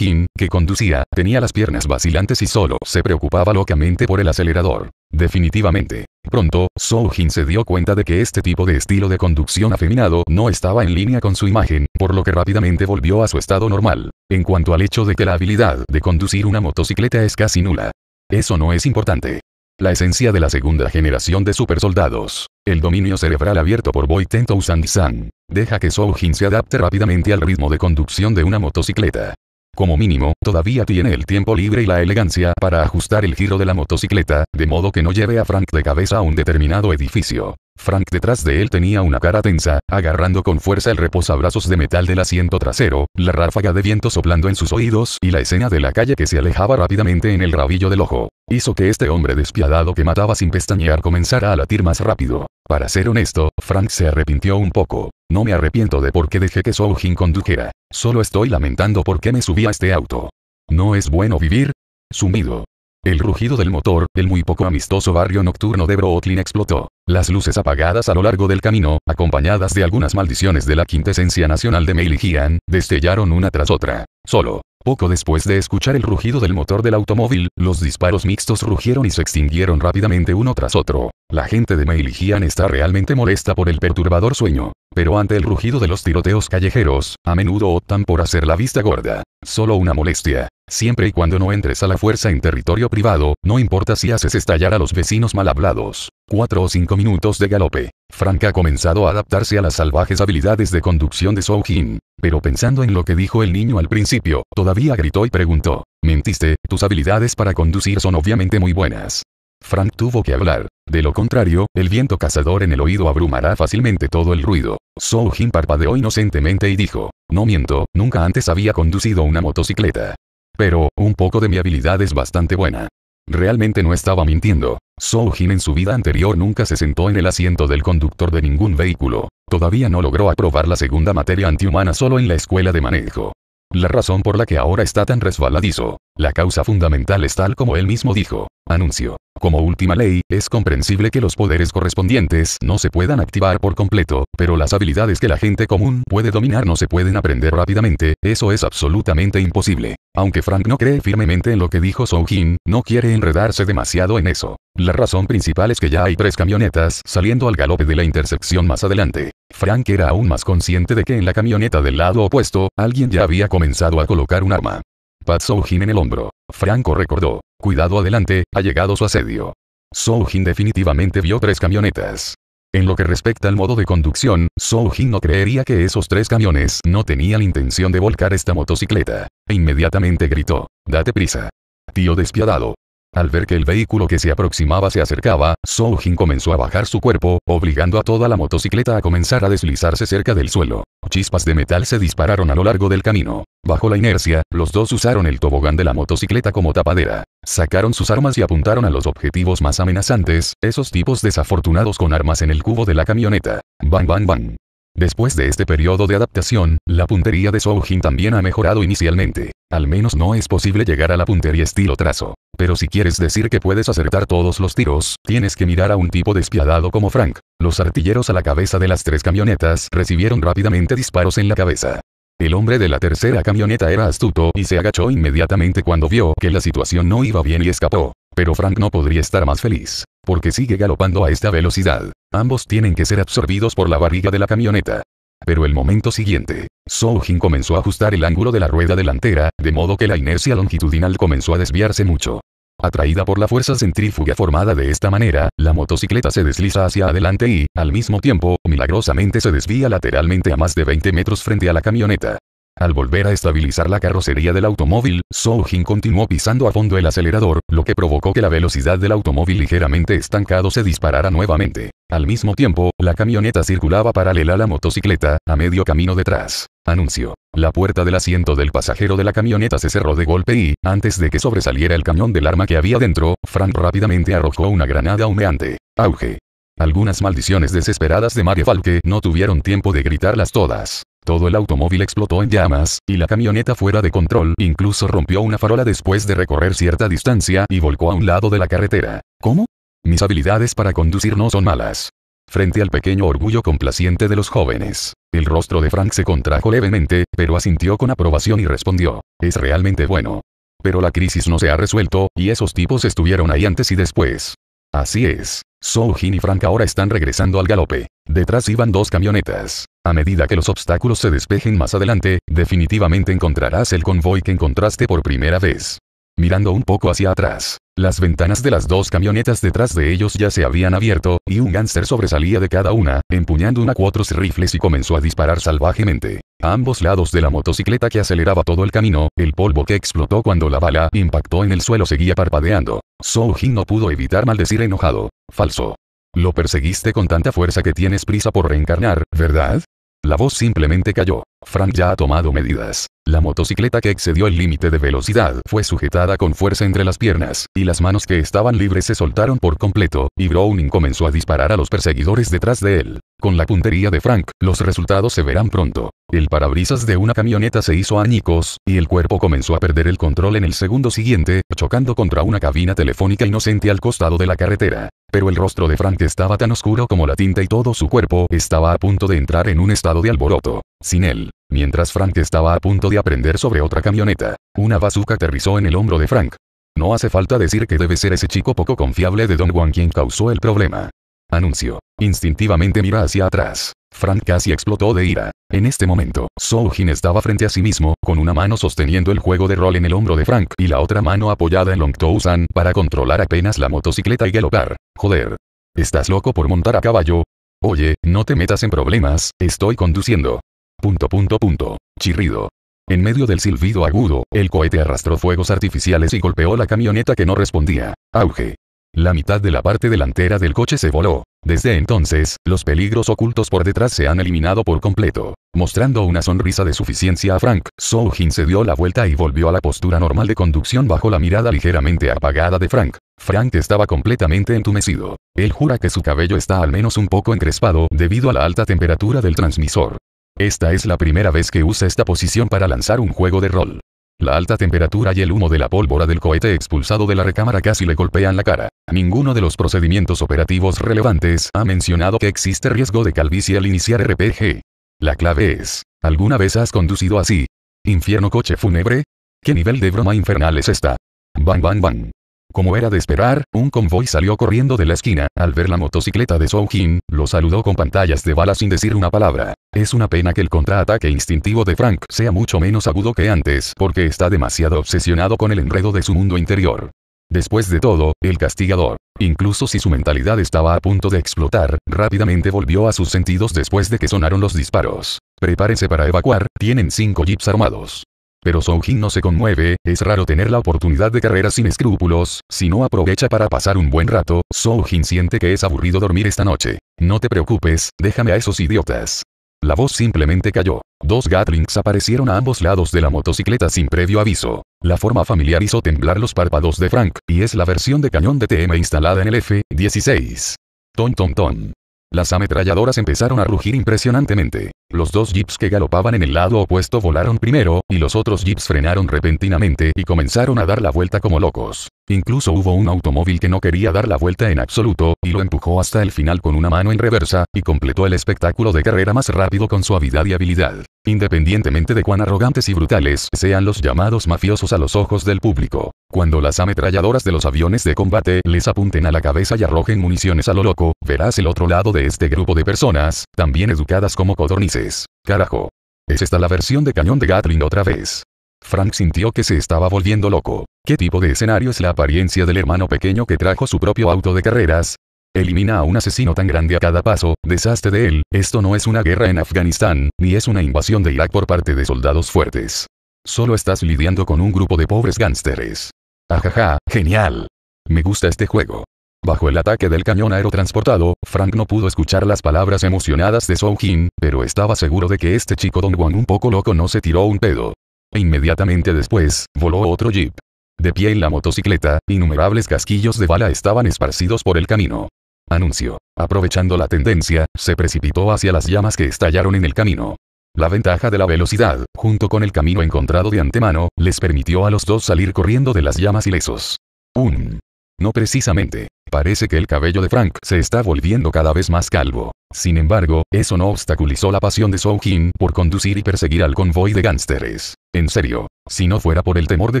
hin que conducía, tenía las piernas vacilantes y solo se preocupaba locamente por el acelerador. Definitivamente. Pronto, Soujin se dio cuenta de que este tipo de estilo de conducción afeminado no estaba en línea con su imagen, por lo que rápidamente volvió a su estado normal. En cuanto al hecho de que la habilidad de conducir una motocicleta es casi nula. Eso no es importante. La esencia de la segunda generación de supersoldados. El dominio cerebral abierto por Boy Tento San. Deja que sou-jin se adapte rápidamente al ritmo de conducción de una motocicleta. Como mínimo, todavía tiene el tiempo libre y la elegancia para ajustar el giro de la motocicleta, de modo que no lleve a Frank de cabeza a un determinado edificio. Frank detrás de él tenía una cara tensa, agarrando con fuerza el reposabrazos de metal del asiento trasero, la ráfaga de viento soplando en sus oídos y la escena de la calle que se alejaba rápidamente en el rabillo del ojo. Hizo que este hombre despiadado que mataba sin pestañear comenzara a latir más rápido. Para ser honesto, Frank se arrepintió un poco. No me arrepiento de por qué dejé que Soujin condujera. Solo estoy lamentando por qué me subí a este auto. No es bueno vivir. Sumido el rugido del motor, el muy poco amistoso barrio nocturno de Brooklyn explotó. Las luces apagadas a lo largo del camino, acompañadas de algunas maldiciones de la quintesencia nacional de Gian, destellaron una tras otra. Solo. Poco después de escuchar el rugido del motor del automóvil, los disparos mixtos rugieron y se extinguieron rápidamente uno tras otro. La gente de Gian está realmente molesta por el perturbador sueño. Pero ante el rugido de los tiroteos callejeros, a menudo optan por hacer la vista gorda. Solo una molestia. Siempre y cuando no entres a la fuerza en territorio privado, no importa si haces estallar a los vecinos mal hablados. Cuatro o cinco minutos de galope. Frank ha comenzado a adaptarse a las salvajes habilidades de conducción de Soujin. Pero pensando en lo que dijo el niño al principio, todavía gritó y preguntó. Mentiste, tus habilidades para conducir son obviamente muy buenas. Frank tuvo que hablar. De lo contrario, el viento cazador en el oído abrumará fácilmente todo el ruido. Soujin parpadeó inocentemente y dijo, no miento, nunca antes había conducido una motocicleta. Pero, un poco de mi habilidad es bastante buena. Realmente no estaba mintiendo. Soo en su vida anterior nunca se sentó en el asiento del conductor de ningún vehículo. Todavía no logró aprobar la segunda materia antihumana solo en la escuela de manejo. La razón por la que ahora está tan resbaladizo. La causa fundamental es tal como él mismo dijo. Anuncio. Como última ley, es comprensible que los poderes correspondientes no se puedan activar por completo, pero las habilidades que la gente común puede dominar no se pueden aprender rápidamente, eso es absolutamente imposible. Aunque Frank no cree firmemente en lo que dijo Soujin, no quiere enredarse demasiado en eso. La razón principal es que ya hay tres camionetas saliendo al galope de la intersección más adelante. Frank era aún más consciente de que en la camioneta del lado opuesto, alguien ya había comenzado a colocar un arma. Pat Soujin en el hombro. Franco recordó, Cuidado adelante, ha llegado su asedio. Soujin definitivamente vio tres camionetas. En lo que respecta al modo de conducción, Soujin no creería que esos tres camiones no tenían intención de volcar esta motocicleta. E inmediatamente gritó, date prisa. Tío despiadado, al ver que el vehículo que se aproximaba se acercaba, Soo-Jin comenzó a bajar su cuerpo, obligando a toda la motocicleta a comenzar a deslizarse cerca del suelo. Chispas de metal se dispararon a lo largo del camino. Bajo la inercia, los dos usaron el tobogán de la motocicleta como tapadera. Sacaron sus armas y apuntaron a los objetivos más amenazantes, esos tipos desafortunados con armas en el cubo de la camioneta. Bang bang bang. Después de este periodo de adaptación, la puntería de Soujin también ha mejorado inicialmente. Al menos no es posible llegar a la puntería estilo trazo. Pero si quieres decir que puedes acertar todos los tiros, tienes que mirar a un tipo despiadado como Frank. Los artilleros a la cabeza de las tres camionetas recibieron rápidamente disparos en la cabeza. El hombre de la tercera camioneta era astuto y se agachó inmediatamente cuando vio que la situación no iba bien y escapó. Pero Frank no podría estar más feliz, porque sigue galopando a esta velocidad. Ambos tienen que ser absorbidos por la barriga de la camioneta. Pero el momento siguiente, Soojin comenzó a ajustar el ángulo de la rueda delantera, de modo que la inercia longitudinal comenzó a desviarse mucho. Atraída por la fuerza centrífuga formada de esta manera, la motocicleta se desliza hacia adelante y, al mismo tiempo, milagrosamente se desvía lateralmente a más de 20 metros frente a la camioneta. Al volver a estabilizar la carrocería del automóvil, Soujin continuó pisando a fondo el acelerador, lo que provocó que la velocidad del automóvil ligeramente estancado se disparara nuevamente. Al mismo tiempo, la camioneta circulaba paralela a la motocicleta, a medio camino detrás. Anuncio. La puerta del asiento del pasajero de la camioneta se cerró de golpe y, antes de que sobresaliera el cañón del arma que había dentro, Frank rápidamente arrojó una granada humeante. Auge. Algunas maldiciones desesperadas de Mario Falke no tuvieron tiempo de gritarlas todas. Todo el automóvil explotó en llamas, y la camioneta fuera de control incluso rompió una farola después de recorrer cierta distancia y volcó a un lado de la carretera. ¿Cómo? Mis habilidades para conducir no son malas. Frente al pequeño orgullo complaciente de los jóvenes, el rostro de Frank se contrajo levemente, pero asintió con aprobación y respondió, es realmente bueno. Pero la crisis no se ha resuelto, y esos tipos estuvieron ahí antes y después. Así es, Soujin y Frank ahora están regresando al galope. Detrás iban dos camionetas. A medida que los obstáculos se despejen más adelante, definitivamente encontrarás el convoy que encontraste por primera vez. Mirando un poco hacia atrás, las ventanas de las dos camionetas detrás de ellos ya se habían abierto, y un gánster sobresalía de cada una, empuñando una cuatro rifles y comenzó a disparar salvajemente. A ambos lados de la motocicleta que aceleraba todo el camino, el polvo que explotó cuando la bala impactó en el suelo seguía parpadeando. Soo no pudo evitar maldecir enojado. Falso. Lo perseguiste con tanta fuerza que tienes prisa por reencarnar, ¿verdad? La voz simplemente cayó. Frank ya ha tomado medidas. La motocicleta que excedió el límite de velocidad fue sujetada con fuerza entre las piernas, y las manos que estaban libres se soltaron por completo, y Browning comenzó a disparar a los perseguidores detrás de él. Con la puntería de Frank, los resultados se verán pronto. El parabrisas de una camioneta se hizo añicos, y el cuerpo comenzó a perder el control en el segundo siguiente, chocando contra una cabina telefónica inocente al costado de la carretera. Pero el rostro de Frank estaba tan oscuro como la tinta y todo su cuerpo estaba a punto de entrar en un estado de alboroto. Sin él, mientras Frank estaba a punto de aprender sobre otra camioneta, una bazooka aterrizó en el hombro de Frank. No hace falta decir que debe ser ese chico poco confiable de Don Juan quien causó el problema. Anuncio. Instintivamente mira hacia atrás. Frank casi explotó de ira. En este momento, Soujin estaba frente a sí mismo, con una mano sosteniendo el juego de rol en el hombro de Frank y la otra mano apoyada en Long San para controlar apenas la motocicleta y galopar. Joder. ¿Estás loco por montar a caballo? Oye, no te metas en problemas, estoy conduciendo. Punto punto Chirrido. En medio del silbido agudo, el cohete arrastró fuegos artificiales y golpeó la camioneta que no respondía. Auge. La mitad de la parte delantera del coche se voló. Desde entonces, los peligros ocultos por detrás se han eliminado por completo. Mostrando una sonrisa de suficiencia a Frank, Soojin se dio la vuelta y volvió a la postura normal de conducción bajo la mirada ligeramente apagada de Frank. Frank estaba completamente entumecido. Él jura que su cabello está al menos un poco encrespado debido a la alta temperatura del transmisor. Esta es la primera vez que usa esta posición para lanzar un juego de rol. La alta temperatura y el humo de la pólvora del cohete expulsado de la recámara casi le golpean la cara. Ninguno de los procedimientos operativos relevantes ha mencionado que existe riesgo de calvicie al iniciar RPG. La clave es, ¿alguna vez has conducido así? ¿Infierno coche fúnebre? ¿Qué nivel de broma infernal es esta? Bang bang bang. Como era de esperar, un convoy salió corriendo de la esquina, al ver la motocicleta de Soujin, lo saludó con pantallas de bala sin decir una palabra. Es una pena que el contraataque instintivo de Frank sea mucho menos agudo que antes porque está demasiado obsesionado con el enredo de su mundo interior. Después de todo, el castigador, incluso si su mentalidad estaba a punto de explotar, rápidamente volvió a sus sentidos después de que sonaron los disparos. Prepárense para evacuar, tienen cinco jeeps armados. Pero Soujin no se conmueve, es raro tener la oportunidad de carreras sin escrúpulos, si no aprovecha para pasar un buen rato, Soujin siente que es aburrido dormir esta noche. No te preocupes, déjame a esos idiotas. La voz simplemente cayó. Dos Gatlings aparecieron a ambos lados de la motocicleta sin previo aviso. La forma familiar hizo temblar los párpados de Frank, y es la versión de cañón de TM instalada en el F-16. Ton ton ton. Las ametralladoras empezaron a rugir impresionantemente. Los dos jeeps que galopaban en el lado opuesto volaron primero, y los otros jeeps frenaron repentinamente y comenzaron a dar la vuelta como locos. Incluso hubo un automóvil que no quería dar la vuelta en absoluto, y lo empujó hasta el final con una mano en reversa, y completó el espectáculo de carrera más rápido con suavidad y habilidad. Independientemente de cuán arrogantes y brutales sean los llamados mafiosos a los ojos del público, cuando las ametralladoras de los aviones de combate les apunten a la cabeza y arrojen municiones a lo loco, verás el otro lado de este grupo de personas, también educadas como codornices carajo. ¿Es esta la versión de cañón de Gatling otra vez? Frank sintió que se estaba volviendo loco. ¿Qué tipo de escenario es la apariencia del hermano pequeño que trajo su propio auto de carreras? Elimina a un asesino tan grande a cada paso, desaste de él, esto no es una guerra en Afganistán, ni es una invasión de Irak por parte de soldados fuertes. Solo estás lidiando con un grupo de pobres gánsteres. Ajaja, genial. Me gusta este juego. Bajo el ataque del cañón aerotransportado, Frank no pudo escuchar las palabras emocionadas de soo Jin, pero estaba seguro de que este chico Don Juan un poco loco no se tiró un pedo. inmediatamente después, voló otro jeep. De pie en la motocicleta, innumerables casquillos de bala estaban esparcidos por el camino. Anuncio. Aprovechando la tendencia, se precipitó hacia las llamas que estallaron en el camino. La ventaja de la velocidad, junto con el camino encontrado de antemano, les permitió a los dos salir corriendo de las llamas ilesos. Un. No precisamente. Parece que el cabello de Frank se está volviendo cada vez más calvo. Sin embargo, eso no obstaculizó la pasión de Soo Jin por conducir y perseguir al convoy de gánsteres. En serio, si no fuera por el temor de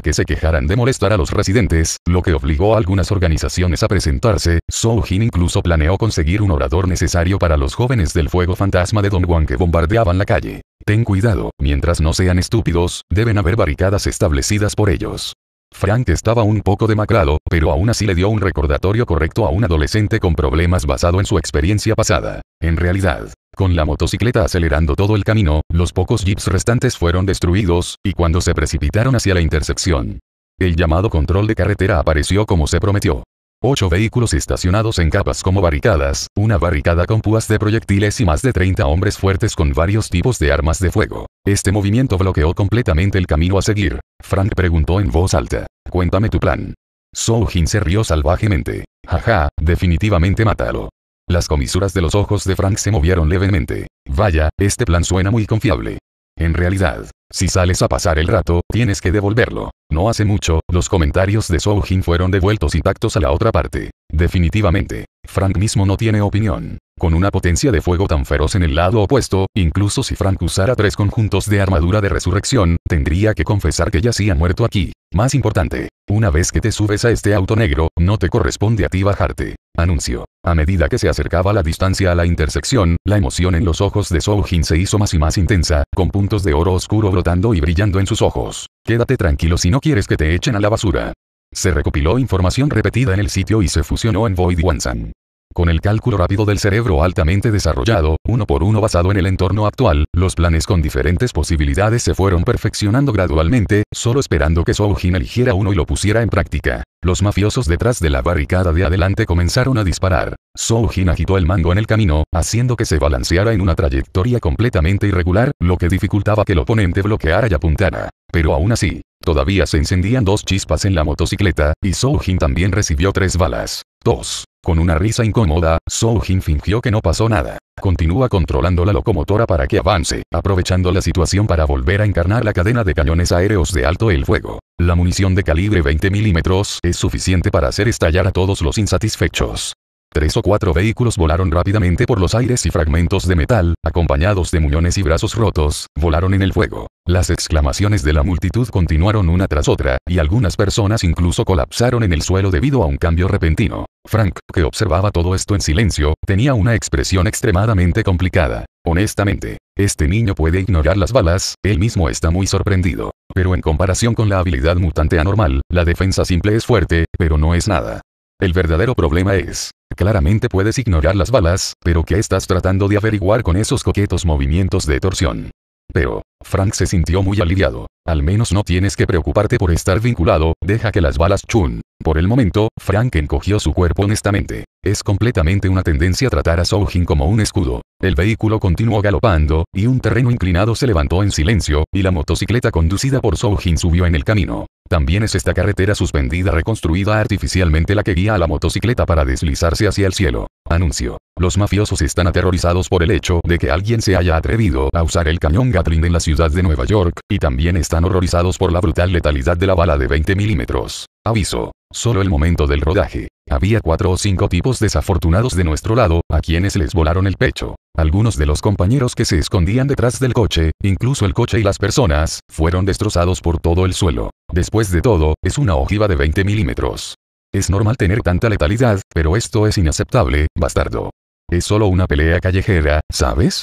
que se quejaran de molestar a los residentes, lo que obligó a algunas organizaciones a presentarse, Soo Jin incluso planeó conseguir un orador necesario para los jóvenes del fuego fantasma de Don Juan que bombardeaban la calle. Ten cuidado, mientras no sean estúpidos, deben haber barricadas establecidas por ellos. Frank estaba un poco demacrado, pero aún así le dio un recordatorio correcto a un adolescente con problemas basado en su experiencia pasada. En realidad, con la motocicleta acelerando todo el camino, los pocos jeeps restantes fueron destruidos, y cuando se precipitaron hacia la intersección, el llamado control de carretera apareció como se prometió. Ocho vehículos estacionados en capas como barricadas, una barricada con púas de proyectiles y más de 30 hombres fuertes con varios tipos de armas de fuego. Este movimiento bloqueó completamente el camino a seguir. Frank preguntó en voz alta. Cuéntame tu plan. Soujin se rió salvajemente. Jaja, definitivamente mátalo. Las comisuras de los ojos de Frank se movieron levemente. Vaya, este plan suena muy confiable. En realidad, si sales a pasar el rato, tienes que devolverlo. No hace mucho, los comentarios de Soujin fueron devueltos intactos a la otra parte. Definitivamente, Frank mismo no tiene opinión. Con una potencia de fuego tan feroz en el lado opuesto, incluso si Frank usara tres conjuntos de armadura de resurrección, tendría que confesar que ya sí ha muerto aquí. Más importante, una vez que te subes a este auto negro, no te corresponde a ti bajarte. Anuncio. A medida que se acercaba la distancia a la intersección, la emoción en los ojos de Soujin se hizo más y más intensa, con puntos de oro oscuro brotando y brillando en sus ojos. Quédate tranquilo si no quieres que te echen a la basura. Se recopiló información repetida en el sitio y se fusionó en Void Wansan. Con el cálculo rápido del cerebro altamente desarrollado, uno por uno basado en el entorno actual, los planes con diferentes posibilidades se fueron perfeccionando gradualmente, solo esperando que Soujin eligiera uno y lo pusiera en práctica. Los mafiosos detrás de la barricada de adelante comenzaron a disparar. Soujin agitó el mango en el camino, haciendo que se balanceara en una trayectoria completamente irregular, lo que dificultaba que el oponente bloqueara y apuntara. Pero aún así, todavía se encendían dos chispas en la motocicleta, y Soujin también recibió tres balas. Dos. Con una risa incómoda, Soo fingió que no pasó nada. Continúa controlando la locomotora para que avance, aprovechando la situación para volver a encarnar la cadena de cañones aéreos de alto el fuego. La munición de calibre 20 milímetros es suficiente para hacer estallar a todos los insatisfechos. Tres o cuatro vehículos volaron rápidamente por los aires y fragmentos de metal, acompañados de muñones y brazos rotos, volaron en el fuego. Las exclamaciones de la multitud continuaron una tras otra, y algunas personas incluso colapsaron en el suelo debido a un cambio repentino. Frank, que observaba todo esto en silencio, tenía una expresión extremadamente complicada. Honestamente, este niño puede ignorar las balas, él mismo está muy sorprendido. Pero en comparación con la habilidad mutante anormal, la defensa simple es fuerte, pero no es nada. El verdadero problema es, claramente puedes ignorar las balas, pero ¿qué estás tratando de averiguar con esos coquetos movimientos de torsión? Pero, Frank se sintió muy aliviado. Al menos no tienes que preocuparte por estar vinculado, deja que las balas chun por el momento, Frank encogió su cuerpo honestamente. Es completamente una tendencia tratar a Soujin como un escudo. El vehículo continuó galopando, y un terreno inclinado se levantó en silencio, y la motocicleta conducida por Soujin subió en el camino. También es esta carretera suspendida reconstruida artificialmente la que guía a la motocicleta para deslizarse hacia el cielo. Anuncio. Los mafiosos están aterrorizados por el hecho de que alguien se haya atrevido a usar el cañón Gatling en la ciudad de Nueva York, y también están horrorizados por la brutal letalidad de la bala de 20 milímetros. Aviso. Solo el momento del rodaje. Había cuatro o cinco tipos desafortunados de nuestro lado, a quienes les volaron el pecho. Algunos de los compañeros que se escondían detrás del coche, incluso el coche y las personas, fueron destrozados por todo el suelo. Después de todo, es una ojiva de 20 milímetros. Es normal tener tanta letalidad, pero esto es inaceptable, bastardo. Es solo una pelea callejera, ¿sabes?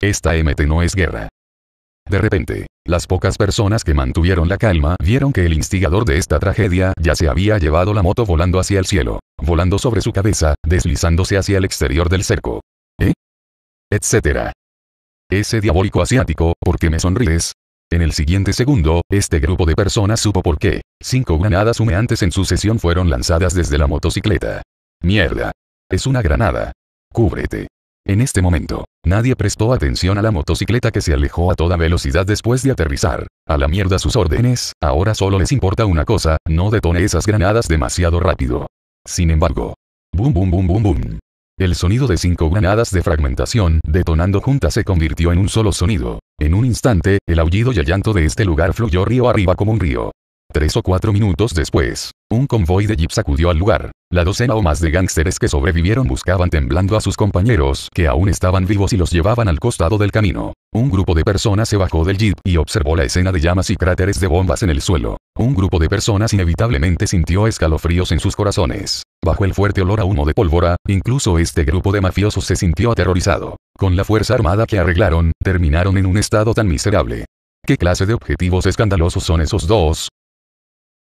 Esta MT no es guerra. De repente, las pocas personas que mantuvieron la calma vieron que el instigador de esta tragedia ya se había llevado la moto volando hacia el cielo, volando sobre su cabeza, deslizándose hacia el exterior del cerco. ¿Eh? Etcétera. Ese diabólico asiático, ¿por qué me sonríes? En el siguiente segundo, este grupo de personas supo por qué. Cinco granadas humeantes en sucesión fueron lanzadas desde la motocicleta. Mierda. Es una granada. Cúbrete. En este momento, nadie prestó atención a la motocicleta que se alejó a toda velocidad después de aterrizar. A la mierda sus órdenes, ahora solo les importa una cosa, no detone esas granadas demasiado rápido. Sin embargo, boom bum bum bum bum. El sonido de cinco granadas de fragmentación detonando juntas se convirtió en un solo sonido. En un instante, el aullido y el llanto de este lugar fluyó río arriba como un río. Tres o cuatro minutos después, un convoy de jeeps acudió al lugar. La docena o más de gángsteres que sobrevivieron buscaban temblando a sus compañeros que aún estaban vivos y los llevaban al costado del camino. Un grupo de personas se bajó del jeep y observó la escena de llamas y cráteres de bombas en el suelo. Un grupo de personas inevitablemente sintió escalofríos en sus corazones. Bajo el fuerte olor a humo de pólvora, incluso este grupo de mafiosos se sintió aterrorizado. Con la fuerza armada que arreglaron, terminaron en un estado tan miserable. ¿Qué clase de objetivos escandalosos son esos dos?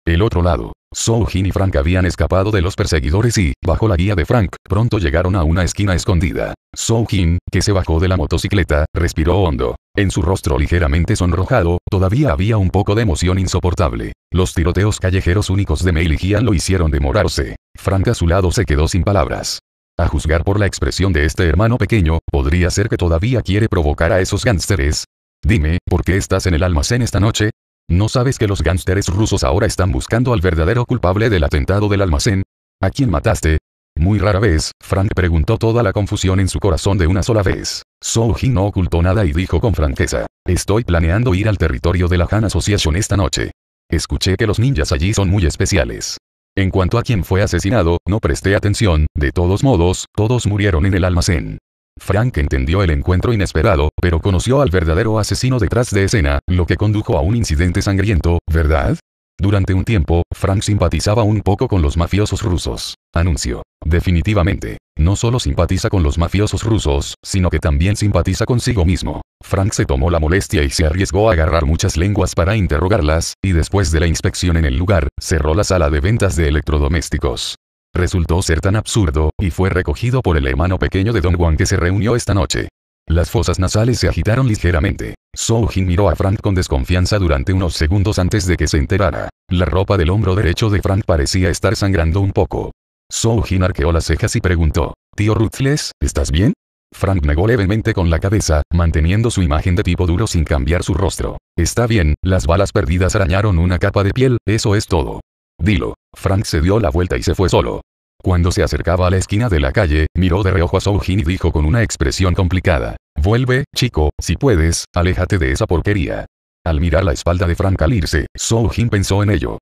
El otro lado, Soo y Frank habían escapado de los perseguidores y, bajo la guía de Frank, pronto llegaron a una esquina escondida. Soujin, que se bajó de la motocicleta, respiró hondo. En su rostro ligeramente sonrojado, todavía había un poco de emoción insoportable. Los tiroteos callejeros únicos de y Gian lo hicieron demorarse. Frank a su lado se quedó sin palabras. A juzgar por la expresión de este hermano pequeño, podría ser que todavía quiere provocar a esos gánsteres. Dime, ¿por qué estás en el almacén esta noche? ¿No sabes que los gánsteres rusos ahora están buscando al verdadero culpable del atentado del almacén? ¿A quién mataste? Muy rara vez, Frank preguntó toda la confusión en su corazón de una sola vez. Souji no ocultó nada y dijo con franqueza, estoy planeando ir al territorio de la Han Association esta noche. Escuché que los ninjas allí son muy especiales. En cuanto a quién fue asesinado, no presté atención, de todos modos, todos murieron en el almacén. Frank entendió el encuentro inesperado, pero conoció al verdadero asesino detrás de escena, lo que condujo a un incidente sangriento, ¿verdad? Durante un tiempo, Frank simpatizaba un poco con los mafiosos rusos. Anuncio. Definitivamente. No solo simpatiza con los mafiosos rusos, sino que también simpatiza consigo mismo. Frank se tomó la molestia y se arriesgó a agarrar muchas lenguas para interrogarlas, y después de la inspección en el lugar, cerró la sala de ventas de electrodomésticos resultó ser tan absurdo, y fue recogido por el hermano pequeño de Don Juan que se reunió esta noche. Las fosas nasales se agitaron ligeramente. Soo Jin miró a Frank con desconfianza durante unos segundos antes de que se enterara. La ropa del hombro derecho de Frank parecía estar sangrando un poco. Soo Jin arqueó las cejas y preguntó, Tío Ruthless, ¿estás bien? Frank negó levemente con la cabeza, manteniendo su imagen de tipo duro sin cambiar su rostro. Está bien, las balas perdidas arañaron una capa de piel, eso es todo. Dilo. Frank se dio la vuelta y se fue solo. Cuando se acercaba a la esquina de la calle, miró de reojo a Soujin y dijo con una expresión complicada. Vuelve, chico, si puedes, aléjate de esa porquería. Al mirar la espalda de Frank al irse, Soujin pensó en ello.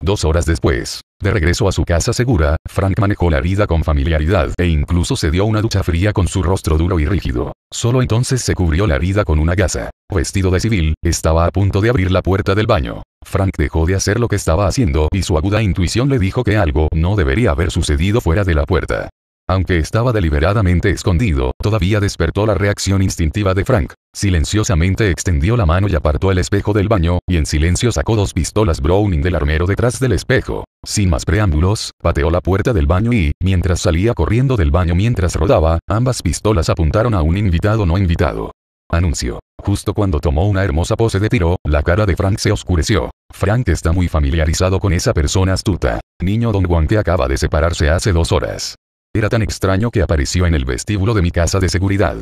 Dos horas después, de regreso a su casa segura, Frank manejó la herida con familiaridad e incluso se dio una ducha fría con su rostro duro y rígido. Solo entonces se cubrió la herida con una gasa. Vestido de civil, estaba a punto de abrir la puerta del baño. Frank dejó de hacer lo que estaba haciendo y su aguda intuición le dijo que algo no debería haber sucedido fuera de la puerta. Aunque estaba deliberadamente escondido, todavía despertó la reacción instintiva de Frank. Silenciosamente extendió la mano y apartó el espejo del baño, y en silencio sacó dos pistolas Browning del armero detrás del espejo. Sin más preámbulos, pateó la puerta del baño y, mientras salía corriendo del baño mientras rodaba, ambas pistolas apuntaron a un invitado no invitado. Anuncio. Justo cuando tomó una hermosa pose de tiro, la cara de Frank se oscureció. Frank está muy familiarizado con esa persona astuta. Niño Don Juan que acaba de separarse hace dos horas. Era tan extraño que apareció en el vestíbulo de mi casa de seguridad.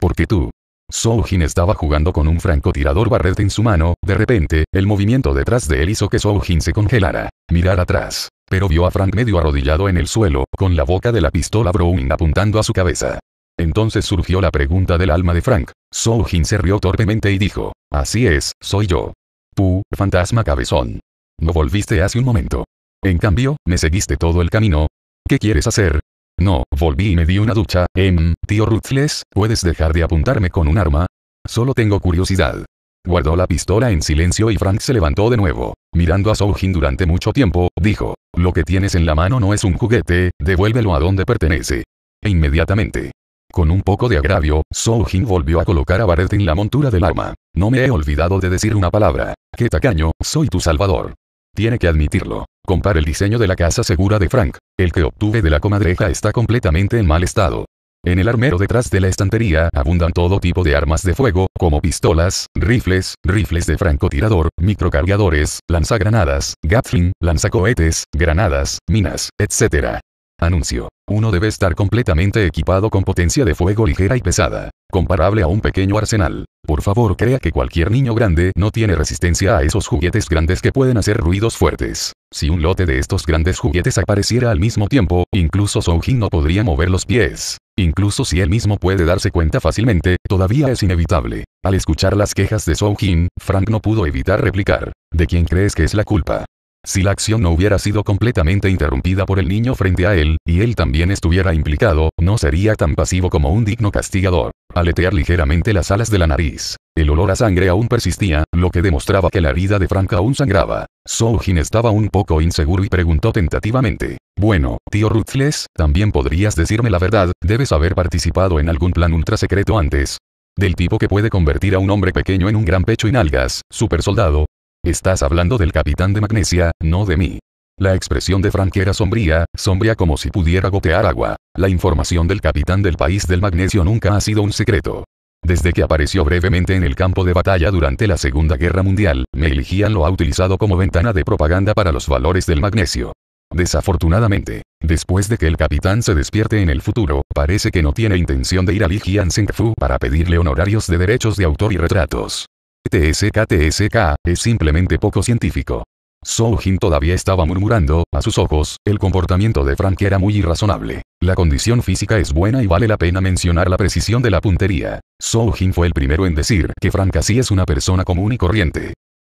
Porque tú. Soujin estaba jugando con un francotirador barrete en su mano, de repente, el movimiento detrás de él hizo que Soujin se congelara, mirar atrás, pero vio a Frank medio arrodillado en el suelo, con la boca de la pistola Browning apuntando a su cabeza. Entonces surgió la pregunta del alma de Frank. Soojin se rió torpemente y dijo, así es, soy yo. Pu, fantasma cabezón. No volviste hace un momento. En cambio, me seguiste todo el camino. ¿Qué quieres hacer? No, volví y me di una ducha. Em, tío Ruthless, ¿puedes dejar de apuntarme con un arma? Solo tengo curiosidad. Guardó la pistola en silencio y Frank se levantó de nuevo. Mirando a Soujin durante mucho tiempo, dijo, lo que tienes en la mano no es un juguete, devuélvelo a donde pertenece. E inmediatamente, con un poco de agravio, Soujin volvió a colocar a Barret en la montura del arma. No me he olvidado de decir una palabra. ¡Qué tacaño, soy tu salvador! Tiene que admitirlo. Compare el diseño de la casa segura de Frank. El que obtuve de la comadreja está completamente en mal estado. En el armero detrás de la estantería abundan todo tipo de armas de fuego, como pistolas, rifles, rifles de francotirador, microcargadores, lanzagranadas, gatling, lanzacohetes, granadas, minas, etc. Anuncio. Uno debe estar completamente equipado con potencia de fuego ligera y pesada, comparable a un pequeño arsenal. Por favor crea que cualquier niño grande no tiene resistencia a esos juguetes grandes que pueden hacer ruidos fuertes. Si un lote de estos grandes juguetes apareciera al mismo tiempo, incluso Soojin no podría mover los pies. Incluso si él mismo puede darse cuenta fácilmente, todavía es inevitable. Al escuchar las quejas de Soojin, Frank no pudo evitar replicar. ¿De quién crees que es la culpa? Si la acción no hubiera sido completamente interrumpida por el niño frente a él, y él también estuviera implicado, no sería tan pasivo como un digno castigador. Aletear ligeramente las alas de la nariz. El olor a sangre aún persistía, lo que demostraba que la herida de Frank aún sangraba. Soujin estaba un poco inseguro y preguntó tentativamente. Bueno, tío Ruthless, también podrías decirme la verdad, debes haber participado en algún plan ultra secreto antes. Del tipo que puede convertir a un hombre pequeño en un gran pecho y nalgas, super soldado, Estás hablando del capitán de Magnesia, no de mí. La expresión de Frank era sombría, sombría como si pudiera gotear agua. La información del capitán del país del magnesio nunca ha sido un secreto. Desde que apareció brevemente en el campo de batalla durante la Segunda Guerra Mundial, eligían lo ha utilizado como ventana de propaganda para los valores del magnesio. Desafortunadamente, después de que el capitán se despierte en el futuro, parece que no tiene intención de ir a Li Sengfu para pedirle honorarios de derechos de autor y retratos. TSK, es simplemente poco científico. Soo todavía estaba murmurando, a sus ojos, el comportamiento de Frank era muy irrazonable. La condición física es buena y vale la pena mencionar la precisión de la puntería. Soo fue el primero en decir que Frank así es una persona común y corriente.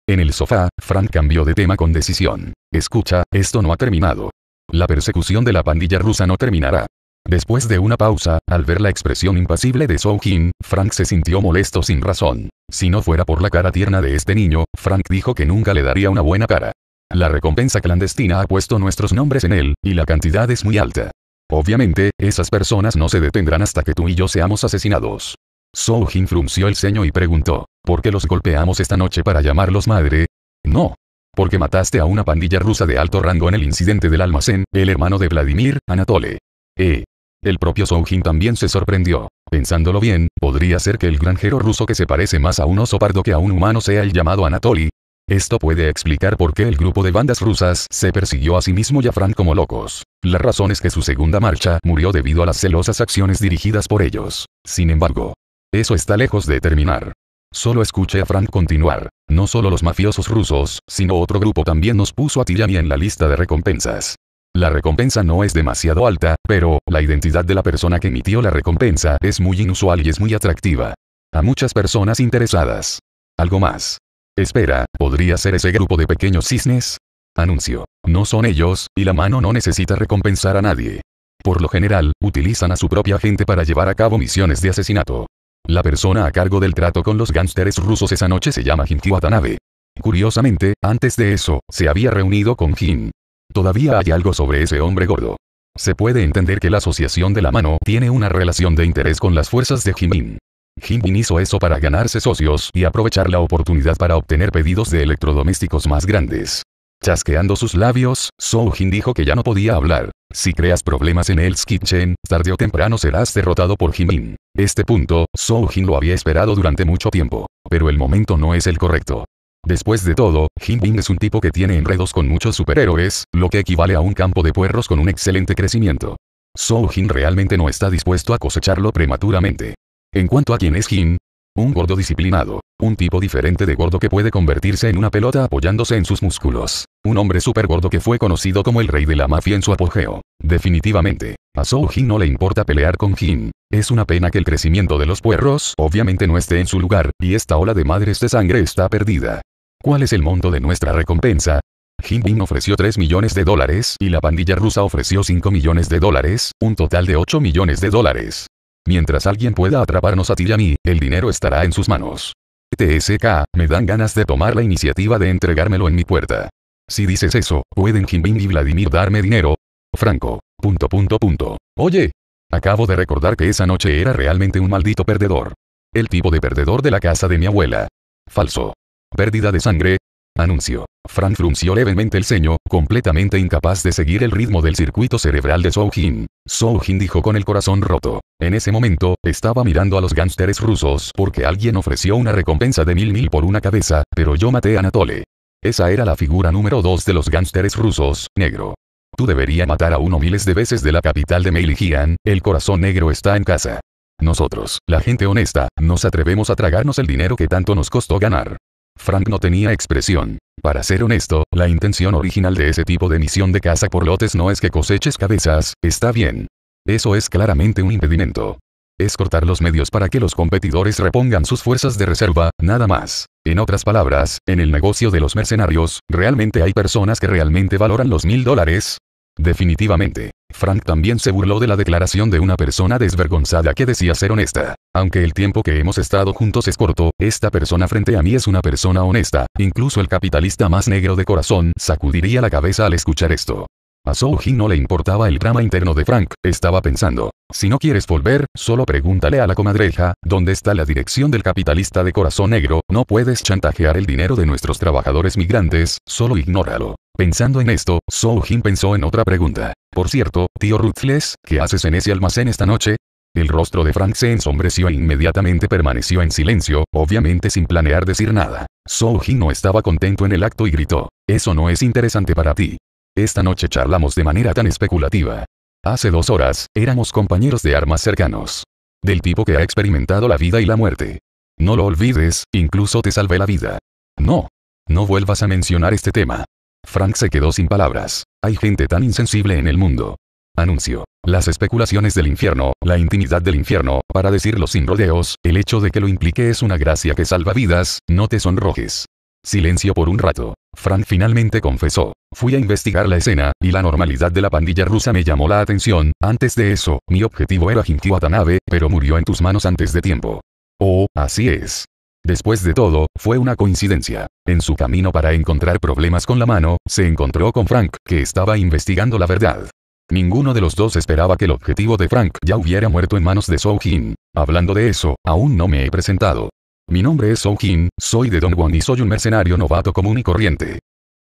En el sofá, Frank cambió de tema con decisión. Escucha, esto no ha terminado. La persecución de la pandilla rusa no terminará. Después de una pausa, al ver la expresión impasible de Soo Jin, Frank se sintió molesto sin razón. Si no fuera por la cara tierna de este niño, Frank dijo que nunca le daría una buena cara. La recompensa clandestina ha puesto nuestros nombres en él, y la cantidad es muy alta. Obviamente, esas personas no se detendrán hasta que tú y yo seamos asesinados. Soo Jin frunció el ceño y preguntó, ¿por qué los golpeamos esta noche para llamarlos madre? No, porque mataste a una pandilla rusa de alto rango en el incidente del almacén, el hermano de Vladimir, Anatole. Eh, el propio Soujin también se sorprendió. Pensándolo bien, podría ser que el granjero ruso que se parece más a un oso pardo que a un humano sea el llamado Anatoly. Esto puede explicar por qué el grupo de bandas rusas se persiguió a sí mismo y a Frank como locos. La razón es que su segunda marcha murió debido a las celosas acciones dirigidas por ellos. Sin embargo, eso está lejos de terminar. Solo escuché a Frank continuar. No solo los mafiosos rusos, sino otro grupo también nos puso a mí en la lista de recompensas. La recompensa no es demasiado alta, pero, la identidad de la persona que emitió la recompensa es muy inusual y es muy atractiva. A muchas personas interesadas. Algo más. Espera, ¿podría ser ese grupo de pequeños cisnes? Anuncio. No son ellos, y la mano no necesita recompensar a nadie. Por lo general, utilizan a su propia gente para llevar a cabo misiones de asesinato. La persona a cargo del trato con los gánsteres rusos esa noche se llama Jin Watanabe. Curiosamente, antes de eso, se había reunido con Jin. Todavía hay algo sobre ese hombre gordo. Se puede entender que la asociación de la mano tiene una relación de interés con las fuerzas de Jimin. Jimin hizo eso para ganarse socios y aprovechar la oportunidad para obtener pedidos de electrodomésticos más grandes. Chasqueando sus labios, Shou-Jin dijo que ya no podía hablar. Si creas problemas en el Kitchen, tarde o temprano serás derrotado por Jimin. Este punto, Jin lo había esperado durante mucho tiempo. Pero el momento no es el correcto. Después de todo, Jin bin es un tipo que tiene enredos con muchos superhéroes, lo que equivale a un campo de puerros con un excelente crecimiento. Soo Jin realmente no está dispuesto a cosecharlo prematuramente. En cuanto a quién es Jin, un gordo disciplinado, un tipo diferente de gordo que puede convertirse en una pelota apoyándose en sus músculos, un hombre super gordo que fue conocido como el rey de la mafia en su apogeo. Definitivamente, a Soo Jin no le importa pelear con Jin. Es una pena que el crecimiento de los puerros obviamente no esté en su lugar, y esta ola de madres de sangre está perdida. ¿Cuál es el monto de nuestra recompensa? Jinping ofreció 3 millones de dólares y la pandilla rusa ofreció 5 millones de dólares, un total de 8 millones de dólares. Mientras alguien pueda atraparnos a ti y a mí, el dinero estará en sus manos. TSK, me dan ganas de tomar la iniciativa de entregármelo en mi puerta. Si dices eso, ¿pueden Jinping y Vladimir darme dinero? Franco. Punto punto punto. Oye. Acabo de recordar que esa noche era realmente un maldito perdedor. El tipo de perdedor de la casa de mi abuela. Falso. Pérdida de sangre. Anuncio. Frank frunció levemente el ceño, completamente incapaz de seguir el ritmo del circuito cerebral de Soujin. Soujin dijo con el corazón roto. En ese momento, estaba mirando a los gánsteres rusos porque alguien ofreció una recompensa de mil mil por una cabeza, pero yo maté a Anatole. Esa era la figura número dos de los gánsteres rusos, negro. Tú deberías matar a uno miles de veces de la capital de Meiligian, el corazón negro está en casa. Nosotros, la gente honesta, nos atrevemos a tragarnos el dinero que tanto nos costó ganar. Frank no tenía expresión. Para ser honesto, la intención original de ese tipo de misión de caza por lotes no es que coseches cabezas, está bien. Eso es claramente un impedimento. Es cortar los medios para que los competidores repongan sus fuerzas de reserva, nada más. En otras palabras, en el negocio de los mercenarios, ¿realmente hay personas que realmente valoran los mil dólares? Definitivamente. Frank también se burló de la declaración de una persona desvergonzada que decía ser honesta. Aunque el tiempo que hemos estado juntos es corto, esta persona frente a mí es una persona honesta. Incluso el capitalista más negro de corazón sacudiría la cabeza al escuchar esto. A Soo-Jin no le importaba el drama interno de Frank, estaba pensando. Si no quieres volver, solo pregúntale a la comadreja, ¿dónde está la dirección del capitalista de corazón negro? No puedes chantajear el dinero de nuestros trabajadores migrantes, solo ignóralo. Pensando en esto, Sohou-Jin pensó en otra pregunta. Por cierto, tío Ruthless, ¿qué haces en ese almacén esta noche? El rostro de Frank se ensombreció e inmediatamente permaneció en silencio, obviamente sin planear decir nada. So-Jin no estaba contento en el acto y gritó, eso no es interesante para ti. Esta noche charlamos de manera tan especulativa. Hace dos horas, éramos compañeros de armas cercanos. Del tipo que ha experimentado la vida y la muerte. No lo olvides, incluso te salvé la vida. No. No vuelvas a mencionar este tema. Frank se quedó sin palabras. Hay gente tan insensible en el mundo. Anuncio. Las especulaciones del infierno, la intimidad del infierno, para decirlo sin rodeos, el hecho de que lo implique es una gracia que salva vidas, no te sonrojes. Silencio por un rato. Frank finalmente confesó. Fui a investigar la escena, y la normalidad de la pandilla rusa me llamó la atención. Antes de eso, mi objetivo era Jinky Watanabe, pero murió en tus manos antes de tiempo. Oh, así es. Después de todo, fue una coincidencia. En su camino para encontrar problemas con la mano, se encontró con Frank, que estaba investigando la verdad. Ninguno de los dos esperaba que el objetivo de Frank ya hubiera muerto en manos de Soujin. Hablando de eso, aún no me he presentado. Mi nombre es Jin. soy de Don Juan y soy un mercenario novato común y corriente.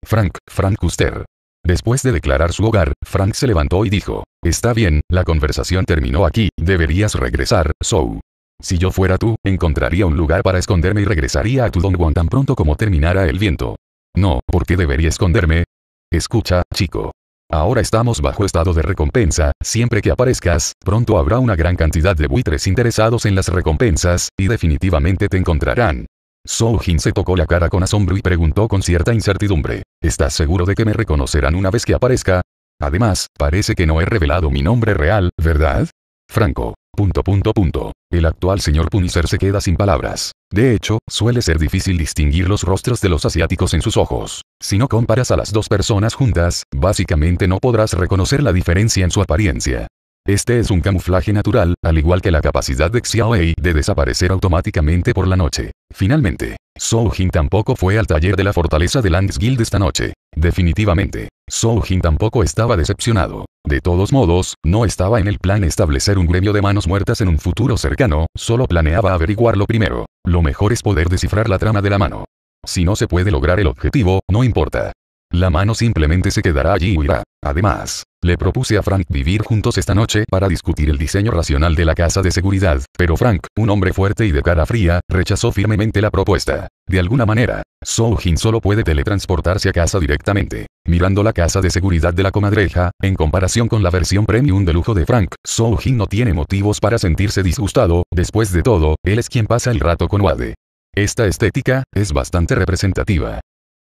Frank, Frank Custer. Después de declarar su hogar, Frank se levantó y dijo, Está bien, la conversación terminó aquí, deberías regresar, Sou. Si yo fuera tú, encontraría un lugar para esconderme y regresaría a tu Don Juan tan pronto como terminara el viento. No, ¿por qué debería esconderme? Escucha, chico. Ahora estamos bajo estado de recompensa, siempre que aparezcas, pronto habrá una gran cantidad de buitres interesados en las recompensas, y definitivamente te encontrarán. Soujin se tocó la cara con asombro y preguntó con cierta incertidumbre, ¿estás seguro de que me reconocerán una vez que aparezca? Además, parece que no he revelado mi nombre real, ¿verdad? Franco. Punto punto punto. El actual señor Punisher se queda sin palabras. De hecho, suele ser difícil distinguir los rostros de los asiáticos en sus ojos. Si no comparas a las dos personas juntas, básicamente no podrás reconocer la diferencia en su apariencia. Este es un camuflaje natural, al igual que la capacidad de Xiaowei de desaparecer automáticamente por la noche. Finalmente, Jin tampoco fue al taller de la fortaleza de Lands Guild esta noche. Definitivamente, soo tampoco estaba decepcionado. De todos modos, no estaba en el plan establecer un gremio de manos muertas en un futuro cercano, solo planeaba averiguarlo primero. Lo mejor es poder descifrar la trama de la mano. Si no se puede lograr el objetivo, no importa. La mano simplemente se quedará allí y huirá. Además, le propuse a Frank vivir juntos esta noche para discutir el diseño racional de la casa de seguridad, pero Frank, un hombre fuerte y de cara fría, rechazó firmemente la propuesta. De alguna manera, Soujin solo puede teletransportarse a casa directamente. Mirando la casa de seguridad de la comadreja, en comparación con la versión premium de lujo de Frank, Soojin no tiene motivos para sentirse disgustado, después de todo, él es quien pasa el rato con Wade. Esta estética, es bastante representativa.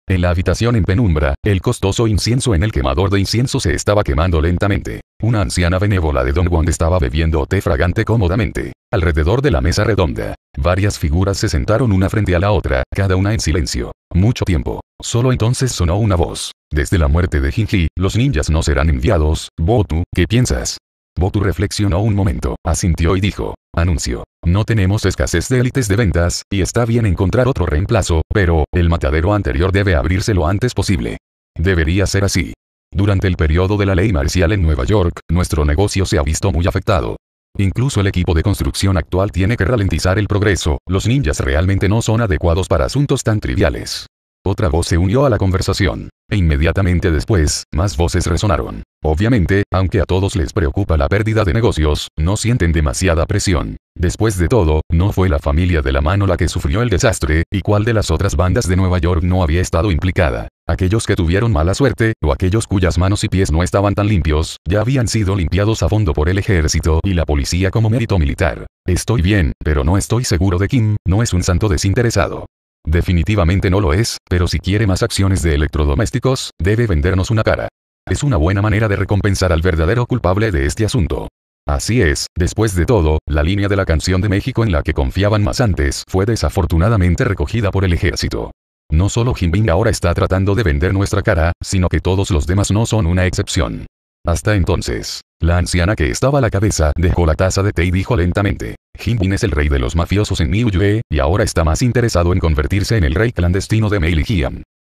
En la habitación en penumbra, el costoso incienso en el quemador de incienso se estaba quemando lentamente. Una anciana benévola de Don Juan estaba bebiendo té fragante cómodamente. Alrededor de la mesa redonda, varias figuras se sentaron una frente a la otra, cada una en silencio. Mucho tiempo. Solo entonces sonó una voz. Desde la muerte de Hinji, los ninjas no serán enviados. Botu, ¿qué piensas? Botu reflexionó un momento, asintió y dijo, Anuncio. No tenemos escasez de élites de ventas, y está bien encontrar otro reemplazo, pero, el matadero anterior debe abrirse lo antes posible. Debería ser así. Durante el periodo de la ley marcial en Nueva York, nuestro negocio se ha visto muy afectado. Incluso el equipo de construcción actual tiene que ralentizar el progreso, los ninjas realmente no son adecuados para asuntos tan triviales. Otra voz se unió a la conversación. E inmediatamente después, más voces resonaron. Obviamente, aunque a todos les preocupa la pérdida de negocios, no sienten demasiada presión. Después de todo, no fue la familia de la mano la que sufrió el desastre, y cuál de las otras bandas de Nueva York no había estado implicada. Aquellos que tuvieron mala suerte, o aquellos cuyas manos y pies no estaban tan limpios, ya habían sido limpiados a fondo por el ejército y la policía como mérito militar. Estoy bien, pero no estoy seguro de Kim, no es un santo desinteresado. Definitivamente no lo es, pero si quiere más acciones de electrodomésticos, debe vendernos una cara. Es una buena manera de recompensar al verdadero culpable de este asunto. Así es, después de todo, la línea de la canción de México en la que confiaban más antes fue desafortunadamente recogida por el ejército. No solo Bing ahora está tratando de vender nuestra cara, sino que todos los demás no son una excepción. Hasta entonces, la anciana que estaba a la cabeza dejó la taza de té y dijo lentamente, Jinbin es el rey de los mafiosos en New y ahora está más interesado en convertirse en el rey clandestino de Mei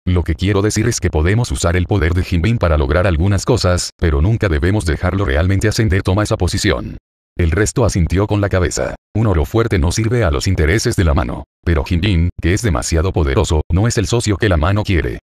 Lo que quiero decir es que podemos usar el poder de Jinbin para lograr algunas cosas, pero nunca debemos dejarlo realmente ascender toma esa posición. El resto asintió con la cabeza. Un oro fuerte no sirve a los intereses de la mano. Pero Jinbin, que es demasiado poderoso, no es el socio que la mano quiere.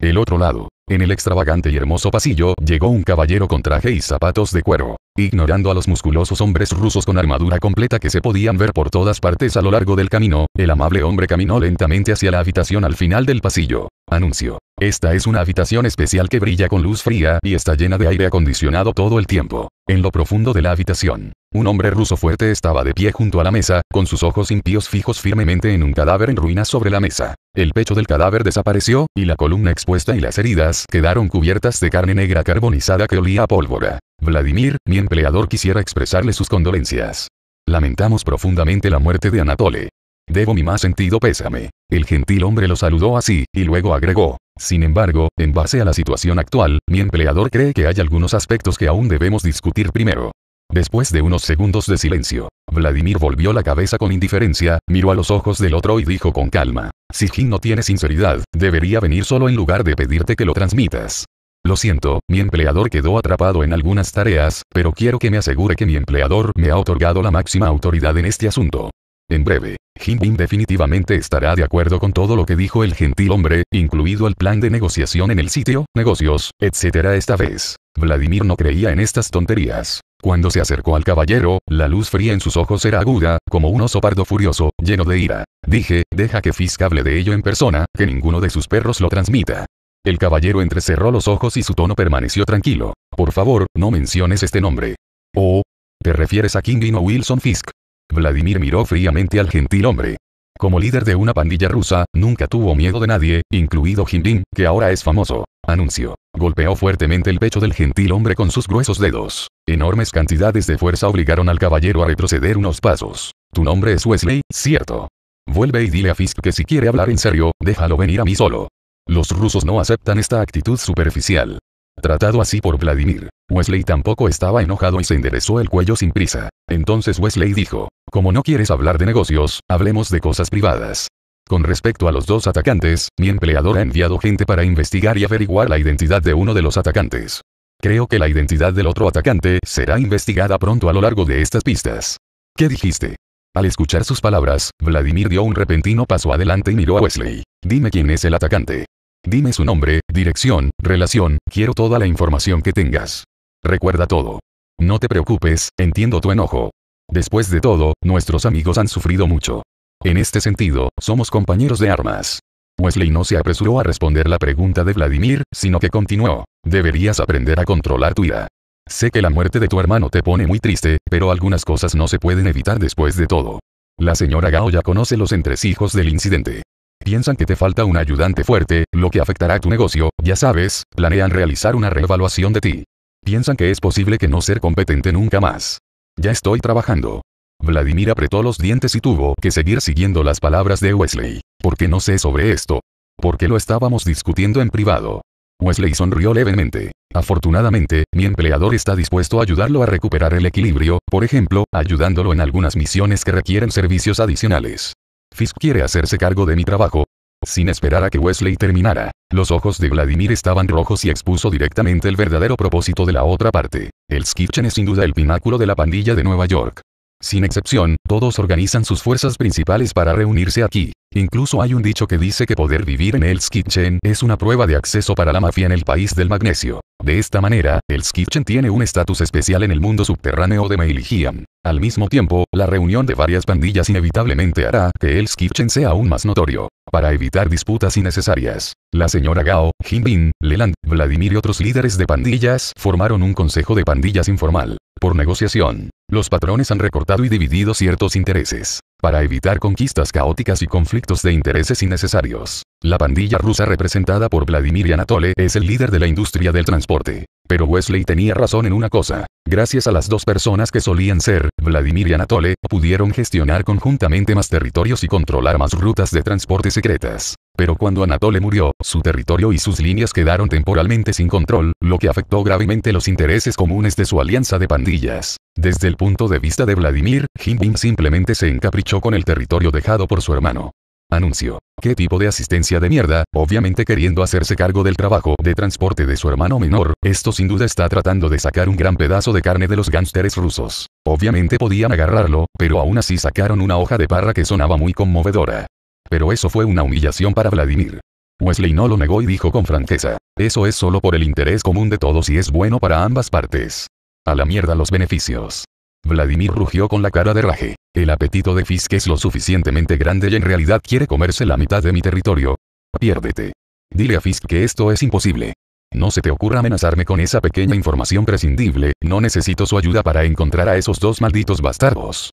El otro lado, en el extravagante y hermoso pasillo, llegó un caballero con traje y zapatos de cuero, ignorando a los musculosos hombres rusos con armadura completa que se podían ver por todas partes a lo largo del camino, el amable hombre caminó lentamente hacia la habitación al final del pasillo. Anuncio. Esta es una habitación especial que brilla con luz fría y está llena de aire acondicionado todo el tiempo. En lo profundo de la habitación, un hombre ruso fuerte estaba de pie junto a la mesa, con sus ojos impíos fijos firmemente en un cadáver en ruinas sobre la mesa. El pecho del cadáver desapareció, y la columna expuesta y las heridas quedaron cubiertas de carne negra carbonizada que olía a pólvora. Vladimir, mi empleador quisiera expresarle sus condolencias. Lamentamos profundamente la muerte de Anatole. Debo mi más sentido pésame. El gentil hombre lo saludó así, y luego agregó. Sin embargo, en base a la situación actual, mi empleador cree que hay algunos aspectos que aún debemos discutir primero. Después de unos segundos de silencio, Vladimir volvió la cabeza con indiferencia, miró a los ojos del otro y dijo con calma, si Jin no tiene sinceridad, debería venir solo en lugar de pedirte que lo transmitas. Lo siento, mi empleador quedó atrapado en algunas tareas, pero quiero que me asegure que mi empleador me ha otorgado la máxima autoridad en este asunto. En breve, Jim definitivamente estará de acuerdo con todo lo que dijo el gentil hombre, incluido el plan de negociación en el sitio, negocios, etc. Esta vez, Vladimir no creía en estas tonterías. Cuando se acercó al caballero, la luz fría en sus ojos era aguda, como un oso pardo furioso, lleno de ira. Dije, deja que Fisk hable de ello en persona, que ninguno de sus perros lo transmita. El caballero entrecerró los ojos y su tono permaneció tranquilo. Por favor, no menciones este nombre. Oh. ¿Te refieres a King o Wilson Fisk? Vladimir miró fríamente al gentil hombre. Como líder de una pandilla rusa, nunca tuvo miedo de nadie, incluido Jindin, que ahora es famoso. Anunció, Golpeó fuertemente el pecho del gentil hombre con sus gruesos dedos. Enormes cantidades de fuerza obligaron al caballero a retroceder unos pasos. Tu nombre es Wesley, cierto. Vuelve y dile a Fisk que si quiere hablar en serio, déjalo venir a mí solo. Los rusos no aceptan esta actitud superficial. Tratado así por Vladimir, Wesley tampoco estaba enojado y se enderezó el cuello sin prisa. Entonces Wesley dijo, como no quieres hablar de negocios, hablemos de cosas privadas. Con respecto a los dos atacantes, mi empleador ha enviado gente para investigar y averiguar la identidad de uno de los atacantes. Creo que la identidad del otro atacante será investigada pronto a lo largo de estas pistas. ¿Qué dijiste? Al escuchar sus palabras, Vladimir dio un repentino paso adelante y miró a Wesley. Dime quién es el atacante. Dime su nombre, dirección, relación, quiero toda la información que tengas. Recuerda todo. No te preocupes, entiendo tu enojo. Después de todo, nuestros amigos han sufrido mucho. En este sentido, somos compañeros de armas. Wesley no se apresuró a responder la pregunta de Vladimir, sino que continuó. Deberías aprender a controlar tu ira. Sé que la muerte de tu hermano te pone muy triste, pero algunas cosas no se pueden evitar después de todo. La señora Gao ya conoce los entresijos del incidente. Piensan que te falta un ayudante fuerte, lo que afectará a tu negocio, ya sabes, planean realizar una reevaluación de ti. Piensan que es posible que no ser competente nunca más. Ya estoy trabajando. Vladimir apretó los dientes y tuvo que seguir siguiendo las palabras de Wesley. ¿Por qué no sé sobre esto? Porque lo estábamos discutiendo en privado. Wesley sonrió levemente. Afortunadamente, mi empleador está dispuesto a ayudarlo a recuperar el equilibrio, por ejemplo, ayudándolo en algunas misiones que requieren servicios adicionales. Fisk quiere hacerse cargo de mi trabajo, sin esperar a que Wesley terminara, los ojos de Vladimir estaban rojos y expuso directamente el verdadero propósito de la otra parte. El Skitchen es sin duda el pináculo de la pandilla de Nueva York. Sin excepción, todos organizan sus fuerzas principales para reunirse aquí. Incluso hay un dicho que dice que poder vivir en El skitchen es una prueba de acceso para la mafia en el país del magnesio. De esta manera, El skitchen tiene un estatus especial en el mundo subterráneo de Meiligian. Al mismo tiempo, la reunión de varias pandillas inevitablemente hará que El skitchen sea aún más notorio. Para evitar disputas innecesarias, la señora Gao, Jinbin, Leland, Vladimir y otros líderes de pandillas formaron un consejo de pandillas informal. Por negociación, los patrones han recortado y dividido ciertos intereses, para evitar conquistas caóticas y conflictos de intereses innecesarios. La pandilla rusa representada por Vladimir Anatole es el líder de la industria del transporte. Pero Wesley tenía razón en una cosa. Gracias a las dos personas que solían ser, Vladimir y Anatole, pudieron gestionar conjuntamente más territorios y controlar más rutas de transporte secretas pero cuando Anatole murió, su territorio y sus líneas quedaron temporalmente sin control, lo que afectó gravemente los intereses comunes de su alianza de pandillas. Desde el punto de vista de Vladimir, Bin simplemente se encaprichó con el territorio dejado por su hermano. Anuncio. ¿Qué tipo de asistencia de mierda? Obviamente queriendo hacerse cargo del trabajo de transporte de su hermano menor, esto sin duda está tratando de sacar un gran pedazo de carne de los gánsteres rusos. Obviamente podían agarrarlo, pero aún así sacaron una hoja de parra que sonaba muy conmovedora. Pero eso fue una humillación para Vladimir. Wesley no lo negó y dijo con franqueza, eso es solo por el interés común de todos y es bueno para ambas partes. A la mierda los beneficios. Vladimir rugió con la cara de raje. El apetito de Fisk es lo suficientemente grande y en realidad quiere comerse la mitad de mi territorio. Piérdete. Dile a Fisk que esto es imposible. No se te ocurra amenazarme con esa pequeña información prescindible, no necesito su ayuda para encontrar a esos dos malditos bastardos.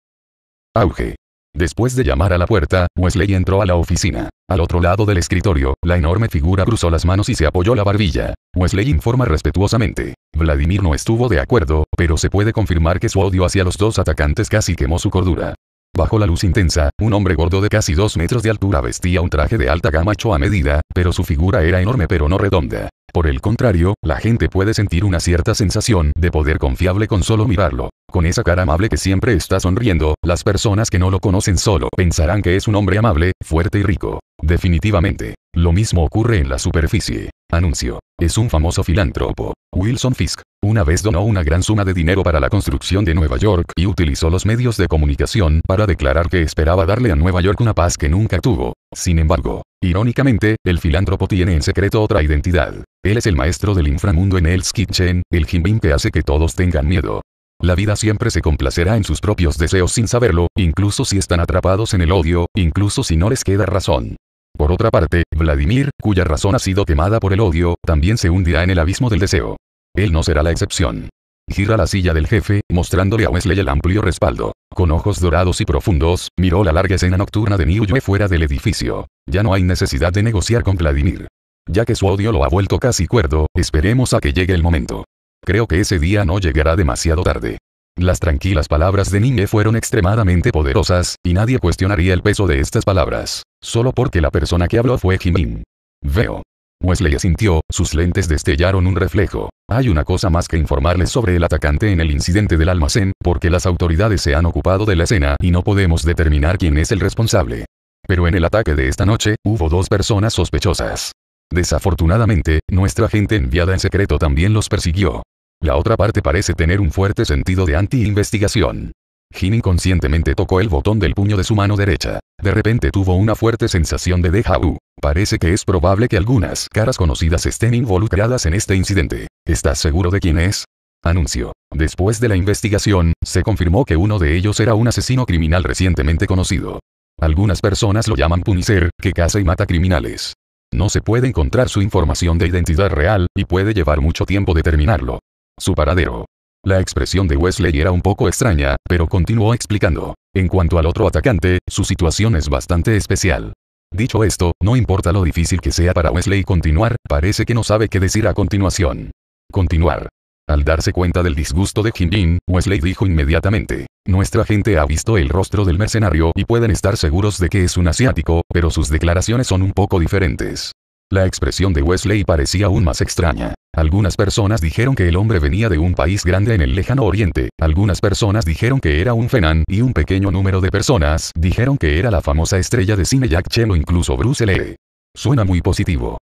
Auge. Después de llamar a la puerta, Wesley entró a la oficina. Al otro lado del escritorio, la enorme figura cruzó las manos y se apoyó la barbilla. Wesley informa respetuosamente. Vladimir no estuvo de acuerdo, pero se puede confirmar que su odio hacia los dos atacantes casi quemó su cordura. Bajo la luz intensa, un hombre gordo de casi dos metros de altura vestía un traje de alta gama hecho a medida, pero su figura era enorme pero no redonda. Por el contrario, la gente puede sentir una cierta sensación de poder confiable con solo mirarlo. Con esa cara amable que siempre está sonriendo, las personas que no lo conocen solo pensarán que es un hombre amable, fuerte y rico. Definitivamente. Lo mismo ocurre en la superficie. Anuncio. Es un famoso filántropo. Wilson Fisk, una vez donó una gran suma de dinero para la construcción de Nueva York y utilizó los medios de comunicación para declarar que esperaba darle a Nueva York una paz que nunca tuvo. Sin embargo, irónicamente, el filántropo tiene en secreto otra identidad. Él es el maestro del inframundo en el Kitchen, el jimbim que hace que todos tengan miedo. La vida siempre se complacerá en sus propios deseos sin saberlo, incluso si están atrapados en el odio, incluso si no les queda razón. Por otra parte, Vladimir, cuya razón ha sido quemada por el odio, también se hundirá en el abismo del deseo. Él no será la excepción. Gira la silla del jefe, mostrándole a Wesley el amplio respaldo. Con ojos dorados y profundos, miró la larga escena nocturna de New fuera del edificio. Ya no hay necesidad de negociar con Vladimir. Ya que su odio lo ha vuelto casi cuerdo, esperemos a que llegue el momento. Creo que ese día no llegará demasiado tarde. Las tranquilas palabras de Ninge fueron extremadamente poderosas, y nadie cuestionaría el peso de estas palabras. Solo porque la persona que habló fue Jimin. Veo. Wesley asintió, sus lentes destellaron un reflejo. Hay una cosa más que informarles sobre el atacante en el incidente del almacén, porque las autoridades se han ocupado de la escena y no podemos determinar quién es el responsable. Pero en el ataque de esta noche, hubo dos personas sospechosas. Desafortunadamente, nuestra gente enviada en secreto también los persiguió. La otra parte parece tener un fuerte sentido de anti-investigación. Jin inconscientemente tocó el botón del puño de su mano derecha. De repente tuvo una fuerte sensación de deja vu. Parece que es probable que algunas caras conocidas estén involucradas en este incidente. ¿Estás seguro de quién es? Anuncio. Después de la investigación, se confirmó que uno de ellos era un asesino criminal recientemente conocido. Algunas personas lo llaman Punisher, que caza y mata criminales. No se puede encontrar su información de identidad real, y puede llevar mucho tiempo determinarlo. Su paradero. La expresión de Wesley era un poco extraña, pero continuó explicando. En cuanto al otro atacante, su situación es bastante especial. Dicho esto, no importa lo difícil que sea para Wesley continuar, parece que no sabe qué decir a continuación. Continuar. Al darse cuenta del disgusto de Jin Jin, Wesley dijo inmediatamente. Nuestra gente ha visto el rostro del mercenario y pueden estar seguros de que es un asiático, pero sus declaraciones son un poco diferentes. La expresión de Wesley parecía aún más extraña. Algunas personas dijeron que el hombre venía de un país grande en el lejano oriente, algunas personas dijeron que era un fenán y un pequeño número de personas dijeron que era la famosa estrella de cine Jack Chen incluso Bruce Lee. Suena muy positivo.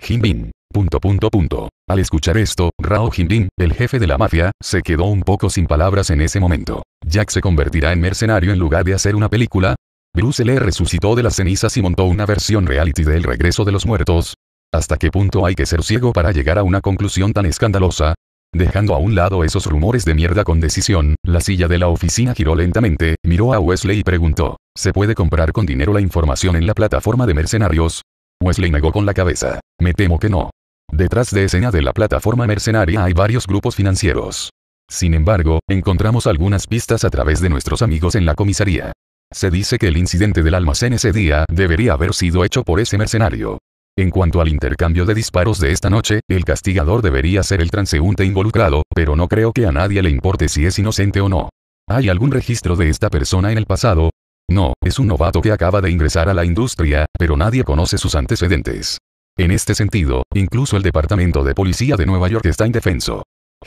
Jinbin. Al escuchar esto, Rao Jinbin, el jefe de la mafia, se quedó un poco sin palabras en ese momento. Jack se convertirá en mercenario en lugar de hacer una película, Bruce Lee resucitó de las cenizas y montó una versión reality del regreso de los muertos. ¿Hasta qué punto hay que ser ciego para llegar a una conclusión tan escandalosa? Dejando a un lado esos rumores de mierda con decisión, la silla de la oficina giró lentamente, miró a Wesley y preguntó, ¿se puede comprar con dinero la información en la plataforma de mercenarios? Wesley negó con la cabeza, me temo que no. Detrás de escena de la plataforma mercenaria hay varios grupos financieros. Sin embargo, encontramos algunas pistas a través de nuestros amigos en la comisaría. Se dice que el incidente del almacén ese día debería haber sido hecho por ese mercenario. En cuanto al intercambio de disparos de esta noche, el castigador debería ser el transeúnte involucrado, pero no creo que a nadie le importe si es inocente o no. ¿Hay algún registro de esta persona en el pasado? No, es un novato que acaba de ingresar a la industria, pero nadie conoce sus antecedentes. En este sentido, incluso el Departamento de Policía de Nueva York está indefenso.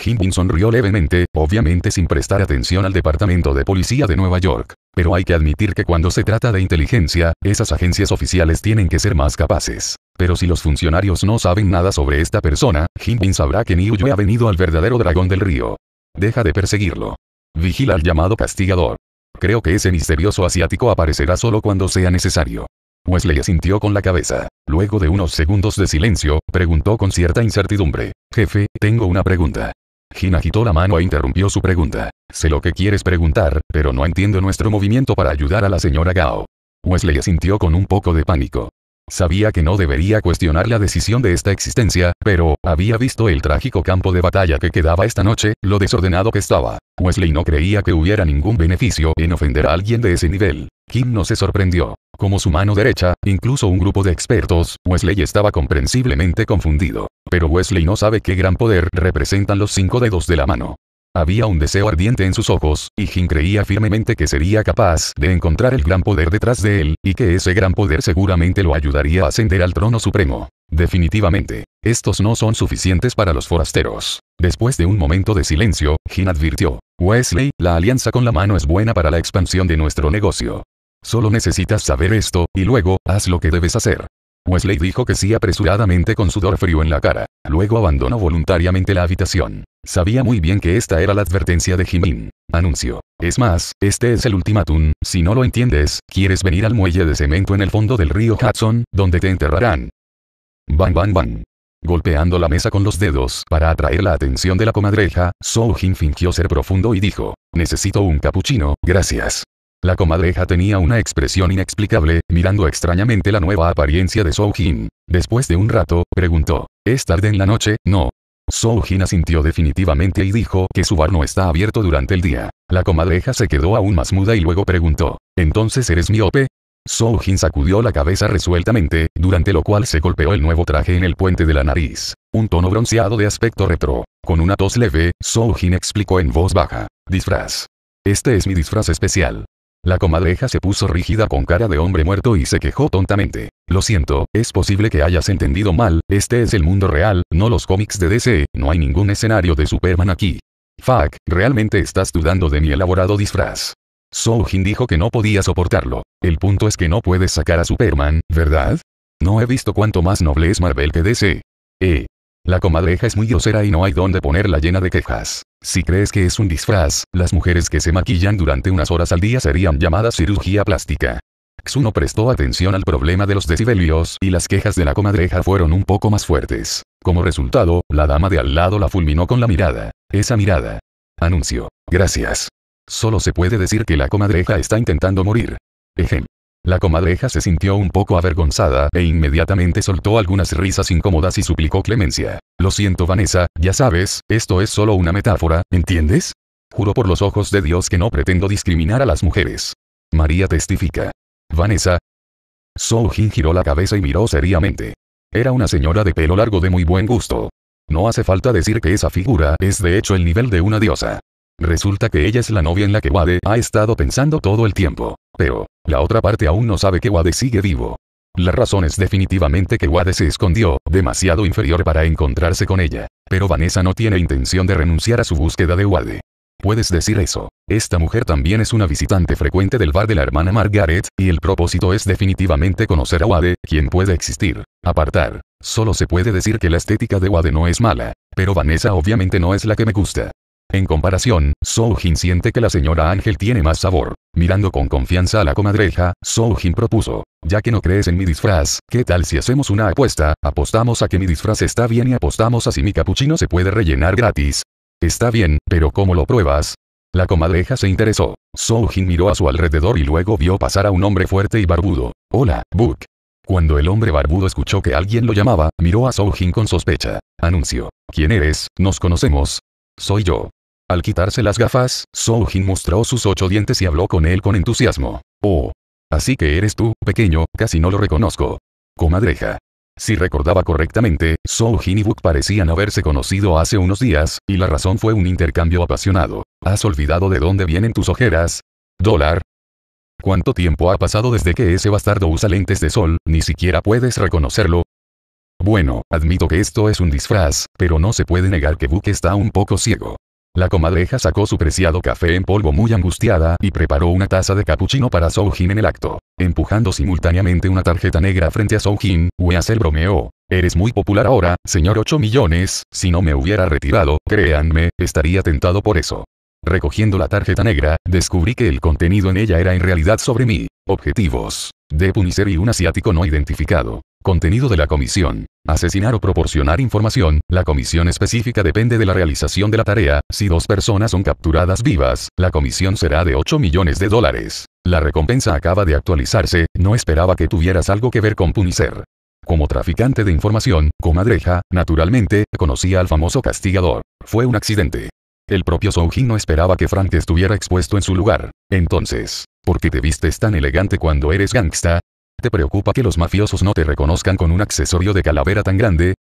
Himbin sonrió levemente, obviamente sin prestar atención al Departamento de Policía de Nueva York. Pero hay que admitir que cuando se trata de inteligencia, esas agencias oficiales tienen que ser más capaces. Pero si los funcionarios no saben nada sobre esta persona, Himbin sabrá que Niuyue ha venido al verdadero dragón del río. Deja de perseguirlo. Vigila al llamado castigador. Creo que ese misterioso asiático aparecerá solo cuando sea necesario. Wesley asintió con la cabeza. Luego de unos segundos de silencio, preguntó con cierta incertidumbre. Jefe, tengo una pregunta. Gina agitó la mano e interrumpió su pregunta. Sé lo que quieres preguntar, pero no entiendo nuestro movimiento para ayudar a la señora Gao. Wesley asintió con un poco de pánico. Sabía que no debería cuestionar la decisión de esta existencia, pero, había visto el trágico campo de batalla que quedaba esta noche, lo desordenado que estaba. Wesley no creía que hubiera ningún beneficio en ofender a alguien de ese nivel. Kim no se sorprendió. Como su mano derecha, incluso un grupo de expertos, Wesley estaba comprensiblemente confundido. Pero Wesley no sabe qué gran poder representan los cinco dedos de la mano. Había un deseo ardiente en sus ojos, y Jin creía firmemente que sería capaz de encontrar el gran poder detrás de él, y que ese gran poder seguramente lo ayudaría a ascender al trono supremo. Definitivamente, estos no son suficientes para los forasteros. Después de un momento de silencio, Jin advirtió, Wesley, la alianza con la mano es buena para la expansión de nuestro negocio. Solo necesitas saber esto, y luego, haz lo que debes hacer. Wesley dijo que sí apresuradamente con sudor frío en la cara. Luego abandonó voluntariamente la habitación. Sabía muy bien que esta era la advertencia de Jimin. Anuncio. Es más, este es el ultimátum, si no lo entiendes, quieres venir al muelle de cemento en el fondo del río Hudson, donde te enterrarán. Bang bang bang. Golpeando la mesa con los dedos para atraer la atención de la comadreja, Soo-Jin fingió ser profundo y dijo, necesito un capuchino, gracias. La comadreja tenía una expresión inexplicable, mirando extrañamente la nueva apariencia de So-Jin. Después de un rato, preguntó, ¿es tarde en la noche? No, Soujin asintió definitivamente y dijo que su bar no está abierto durante el día. La comadreja se quedó aún más muda y luego preguntó, ¿entonces eres miope? Soujin sacudió la cabeza resueltamente, durante lo cual se golpeó el nuevo traje en el puente de la nariz. Un tono bronceado de aspecto retro. Con una tos leve, Soujin explicó en voz baja. Disfraz. Este es mi disfraz especial. La comadreja se puso rígida con cara de hombre muerto y se quejó tontamente. Lo siento, es posible que hayas entendido mal, este es el mundo real, no los cómics de DC, no hay ningún escenario de Superman aquí. Fuck, realmente estás dudando de mi elaborado disfraz. Soujin dijo que no podía soportarlo. El punto es que no puedes sacar a Superman, ¿verdad? No he visto cuánto más noble es Marvel que DC. Eh. La comadreja es muy grosera y no hay dónde ponerla llena de quejas. Si crees que es un disfraz, las mujeres que se maquillan durante unas horas al día serían llamadas cirugía plástica. Xuno prestó atención al problema de los decibelios y las quejas de la comadreja fueron un poco más fuertes. Como resultado, la dama de al lado la fulminó con la mirada. Esa mirada. Anuncio. Gracias. Solo se puede decir que la comadreja está intentando morir. Ejem. La comadreja se sintió un poco avergonzada e inmediatamente soltó algunas risas incómodas y suplicó clemencia. Lo siento Vanessa, ya sabes, esto es solo una metáfora, ¿entiendes? Juro por los ojos de Dios que no pretendo discriminar a las mujeres. María testifica. Vanessa. Soujin giró la cabeza y miró seriamente. Era una señora de pelo largo de muy buen gusto. No hace falta decir que esa figura es de hecho el nivel de una diosa. Resulta que ella es la novia en la que Wade ha estado pensando todo el tiempo. Pero, la otra parte aún no sabe que Wade sigue vivo. La razón es definitivamente que Wade se escondió, demasiado inferior para encontrarse con ella. Pero Vanessa no tiene intención de renunciar a su búsqueda de Wade. Puedes decir eso. Esta mujer también es una visitante frecuente del bar de la hermana Margaret, y el propósito es definitivamente conocer a Wade, quien puede existir. Apartar. Solo se puede decir que la estética de Wade no es mala. Pero Vanessa obviamente no es la que me gusta. En comparación, Soujin siente que la señora Ángel tiene más sabor. Mirando con confianza a la comadreja, Soujin propuso. Ya que no crees en mi disfraz, ¿qué tal si hacemos una apuesta? Apostamos a que mi disfraz está bien y apostamos a si mi capuchino se puede rellenar gratis. Está bien, pero ¿cómo lo pruebas? La comadreja se interesó. Soujin miró a su alrededor y luego vio pasar a un hombre fuerte y barbudo. Hola, Buck. Cuando el hombre barbudo escuchó que alguien lo llamaba, miró a Soujin con sospecha. Anuncio. ¿Quién eres? Nos conocemos. Soy yo. Al quitarse las gafas, Soujin mostró sus ocho dientes y habló con él con entusiasmo. Oh. Así que eres tú, pequeño, casi no lo reconozco. Comadreja. Si recordaba correctamente, Soujin y Book parecían haberse conocido hace unos días, y la razón fue un intercambio apasionado. ¿Has olvidado de dónde vienen tus ojeras? ¿Dólar? ¿Cuánto tiempo ha pasado desde que ese bastardo usa lentes de sol, ni siquiera puedes reconocerlo? Bueno, admito que esto es un disfraz, pero no se puede negar que Book está un poco ciego. La comadreja sacó su preciado café en polvo muy angustiada y preparó una taza de capuchino para Soujin en el acto, empujando simultáneamente una tarjeta negra frente a Soujin, Weasel bromeó. Eres muy popular ahora, señor 8 millones, si no me hubiera retirado, créanme, estaría tentado por eso. Recogiendo la tarjeta negra, descubrí que el contenido en ella era en realidad sobre mí. Objetivos. De Punisher y un asiático no identificado. Contenido de la comisión. Asesinar o proporcionar información. La comisión específica depende de la realización de la tarea. Si dos personas son capturadas vivas, la comisión será de 8 millones de dólares. La recompensa acaba de actualizarse, no esperaba que tuvieras algo que ver con Punisher. Como traficante de información, comadreja, naturalmente, conocía al famoso castigador. Fue un accidente. El propio Soujin no esperaba que Frank estuviera expuesto en su lugar. Entonces, ¿por qué te vistes tan elegante cuando eres gangsta? ¿Te preocupa que los mafiosos no te reconozcan con un accesorio de calavera tan grande?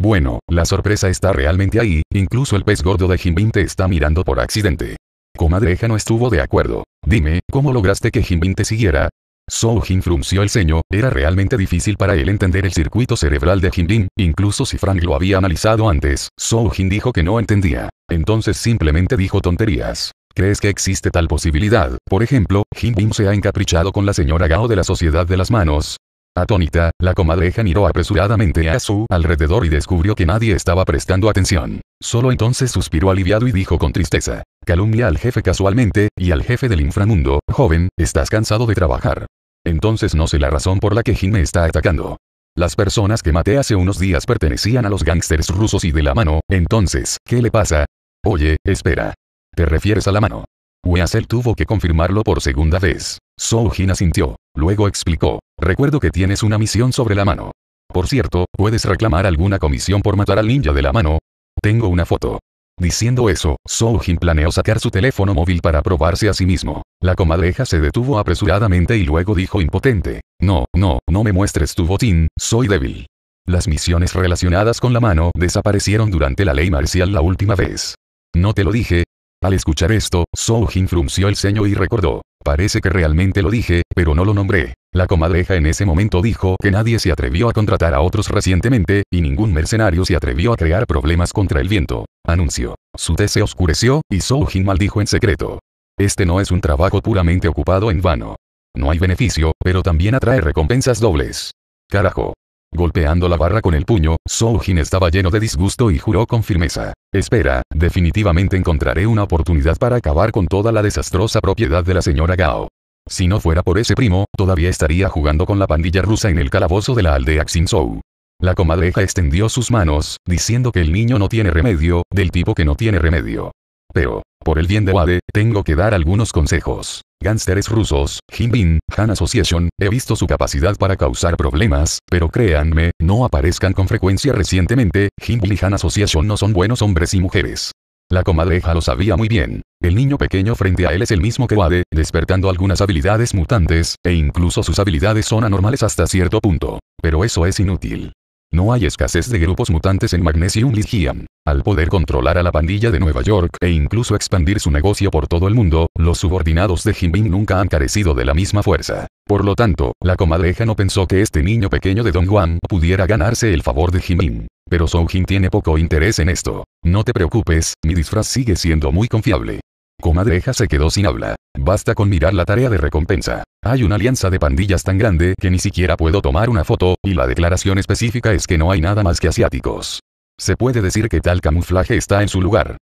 Bueno, la sorpresa está realmente ahí, incluso el pez gordo de Jimbin te está mirando por accidente. Comadreja no estuvo de acuerdo. Dime, ¿cómo lograste que Jimbin te siguiera? Soo Jin frunció el ceño, era realmente difícil para él entender el circuito cerebral de Jinbin, incluso si Frank lo había analizado antes, Soo Jin dijo que no entendía. Entonces simplemente dijo tonterías. ¿Crees que existe tal posibilidad? Por ejemplo, Jim Bim se ha encaprichado con la señora Gao de la Sociedad de las Manos. Atónita, la comadreja miró apresuradamente a su alrededor y descubrió que nadie estaba prestando atención. Solo entonces suspiró aliviado y dijo con tristeza. Calumnia al jefe casualmente, y al jefe del inframundo, joven, estás cansado de trabajar. Entonces no sé la razón por la que Jin me está atacando. Las personas que maté hace unos días pertenecían a los gángsters rusos y de la mano, entonces, ¿qué le pasa? Oye, espera. ¿Te refieres a la mano? Weasel tuvo que confirmarlo por segunda vez. Soujin asintió. Luego explicó. Recuerdo que tienes una misión sobre la mano. Por cierto, ¿puedes reclamar alguna comisión por matar al ninja de la mano? Tengo una foto. Diciendo eso, Soujin planeó sacar su teléfono móvil para probarse a sí mismo. La comadreja se detuvo apresuradamente y luego dijo impotente. No, no, no me muestres tu botín, soy débil. Las misiones relacionadas con la mano desaparecieron durante la ley marcial la última vez. No te lo dije, al escuchar esto, zou Jin frunció el ceño y recordó. Parece que realmente lo dije, pero no lo nombré. La comadreja en ese momento dijo que nadie se atrevió a contratar a otros recientemente, y ningún mercenario se atrevió a crear problemas contra el viento. Anunció. Su té se oscureció, y Soujin maldijo en secreto. Este no es un trabajo puramente ocupado en vano. No hay beneficio, pero también atrae recompensas dobles. Carajo. Golpeando la barra con el puño, Soo-jin estaba lleno de disgusto y juró con firmeza. Espera, definitivamente encontraré una oportunidad para acabar con toda la desastrosa propiedad de la señora Gao. Si no fuera por ese primo, todavía estaría jugando con la pandilla rusa en el calabozo de la aldea Xinzhou. La comadreja extendió sus manos, diciendo que el niño no tiene remedio, del tipo que no tiene remedio. Pero, por el bien de Wade, tengo que dar algunos consejos. Gánsteres rusos, Jinbin, Han Association, he visto su capacidad para causar problemas, pero créanme, no aparezcan con frecuencia recientemente, Jinbin y Han Association no son buenos hombres y mujeres. La comadreja lo sabía muy bien. El niño pequeño frente a él es el mismo que Wade, despertando algunas habilidades mutantes, e incluso sus habilidades son anormales hasta cierto punto. Pero eso es inútil. No hay escasez de grupos mutantes en Magnesium Ligian. Al poder controlar a la pandilla de Nueva York e incluso expandir su negocio por todo el mundo, los subordinados de Jimin nunca han carecido de la misma fuerza. Por lo tanto, la comadreja no pensó que este niño pequeño de Don Juan pudiera ganarse el favor de Jimin. Pero Sojin tiene poco interés en esto. No te preocupes, mi disfraz sigue siendo muy confiable. Comadreja se quedó sin habla. Basta con mirar la tarea de recompensa. Hay una alianza de pandillas tan grande que ni siquiera puedo tomar una foto, y la declaración específica es que no hay nada más que asiáticos. Se puede decir que tal camuflaje está en su lugar.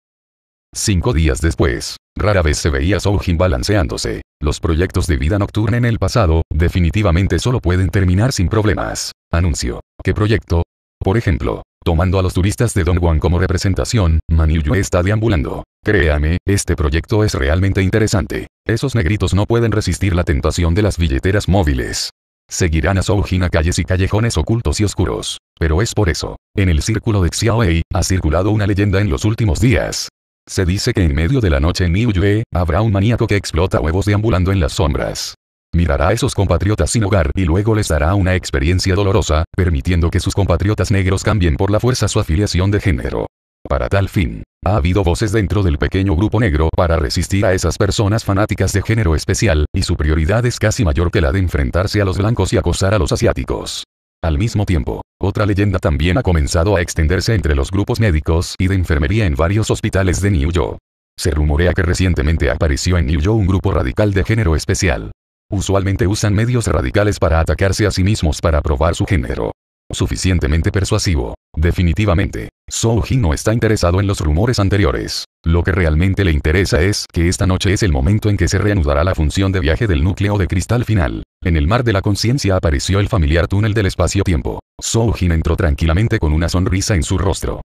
Cinco días después, rara vez se veía Soujin balanceándose. Los proyectos de vida nocturna en el pasado, definitivamente solo pueden terminar sin problemas. Anuncio. ¿Qué proyecto? Por ejemplo, tomando a los turistas de Don Juan como representación, Yue está deambulando. Créame, este proyecto es realmente interesante. Esos negritos no pueden resistir la tentación de las billeteras móviles. Seguirán a Soujin a calles y callejones ocultos y oscuros. Pero es por eso. En el círculo de Xiaoei, ha circulado una leyenda en los últimos días. Se dice que en medio de la noche en Niuyue, habrá un maníaco que explota huevos deambulando en las sombras. Mirará a esos compatriotas sin hogar y luego les dará una experiencia dolorosa, permitiendo que sus compatriotas negros cambien por la fuerza su afiliación de género. Para tal fin, ha habido voces dentro del pequeño grupo negro para resistir a esas personas fanáticas de género especial, y su prioridad es casi mayor que la de enfrentarse a los blancos y acosar a los asiáticos. Al mismo tiempo, otra leyenda también ha comenzado a extenderse entre los grupos médicos y de enfermería en varios hospitales de New York. Se rumorea que recientemente apareció en New York un grupo radical de género especial, Usualmente usan medios radicales para atacarse a sí mismos para probar su género. Suficientemente persuasivo. Definitivamente, Soujin no está interesado en los rumores anteriores. Lo que realmente le interesa es que esta noche es el momento en que se reanudará la función de viaje del núcleo de cristal final. En el mar de la conciencia apareció el familiar túnel del espacio-tiempo. Soujin entró tranquilamente con una sonrisa en su rostro.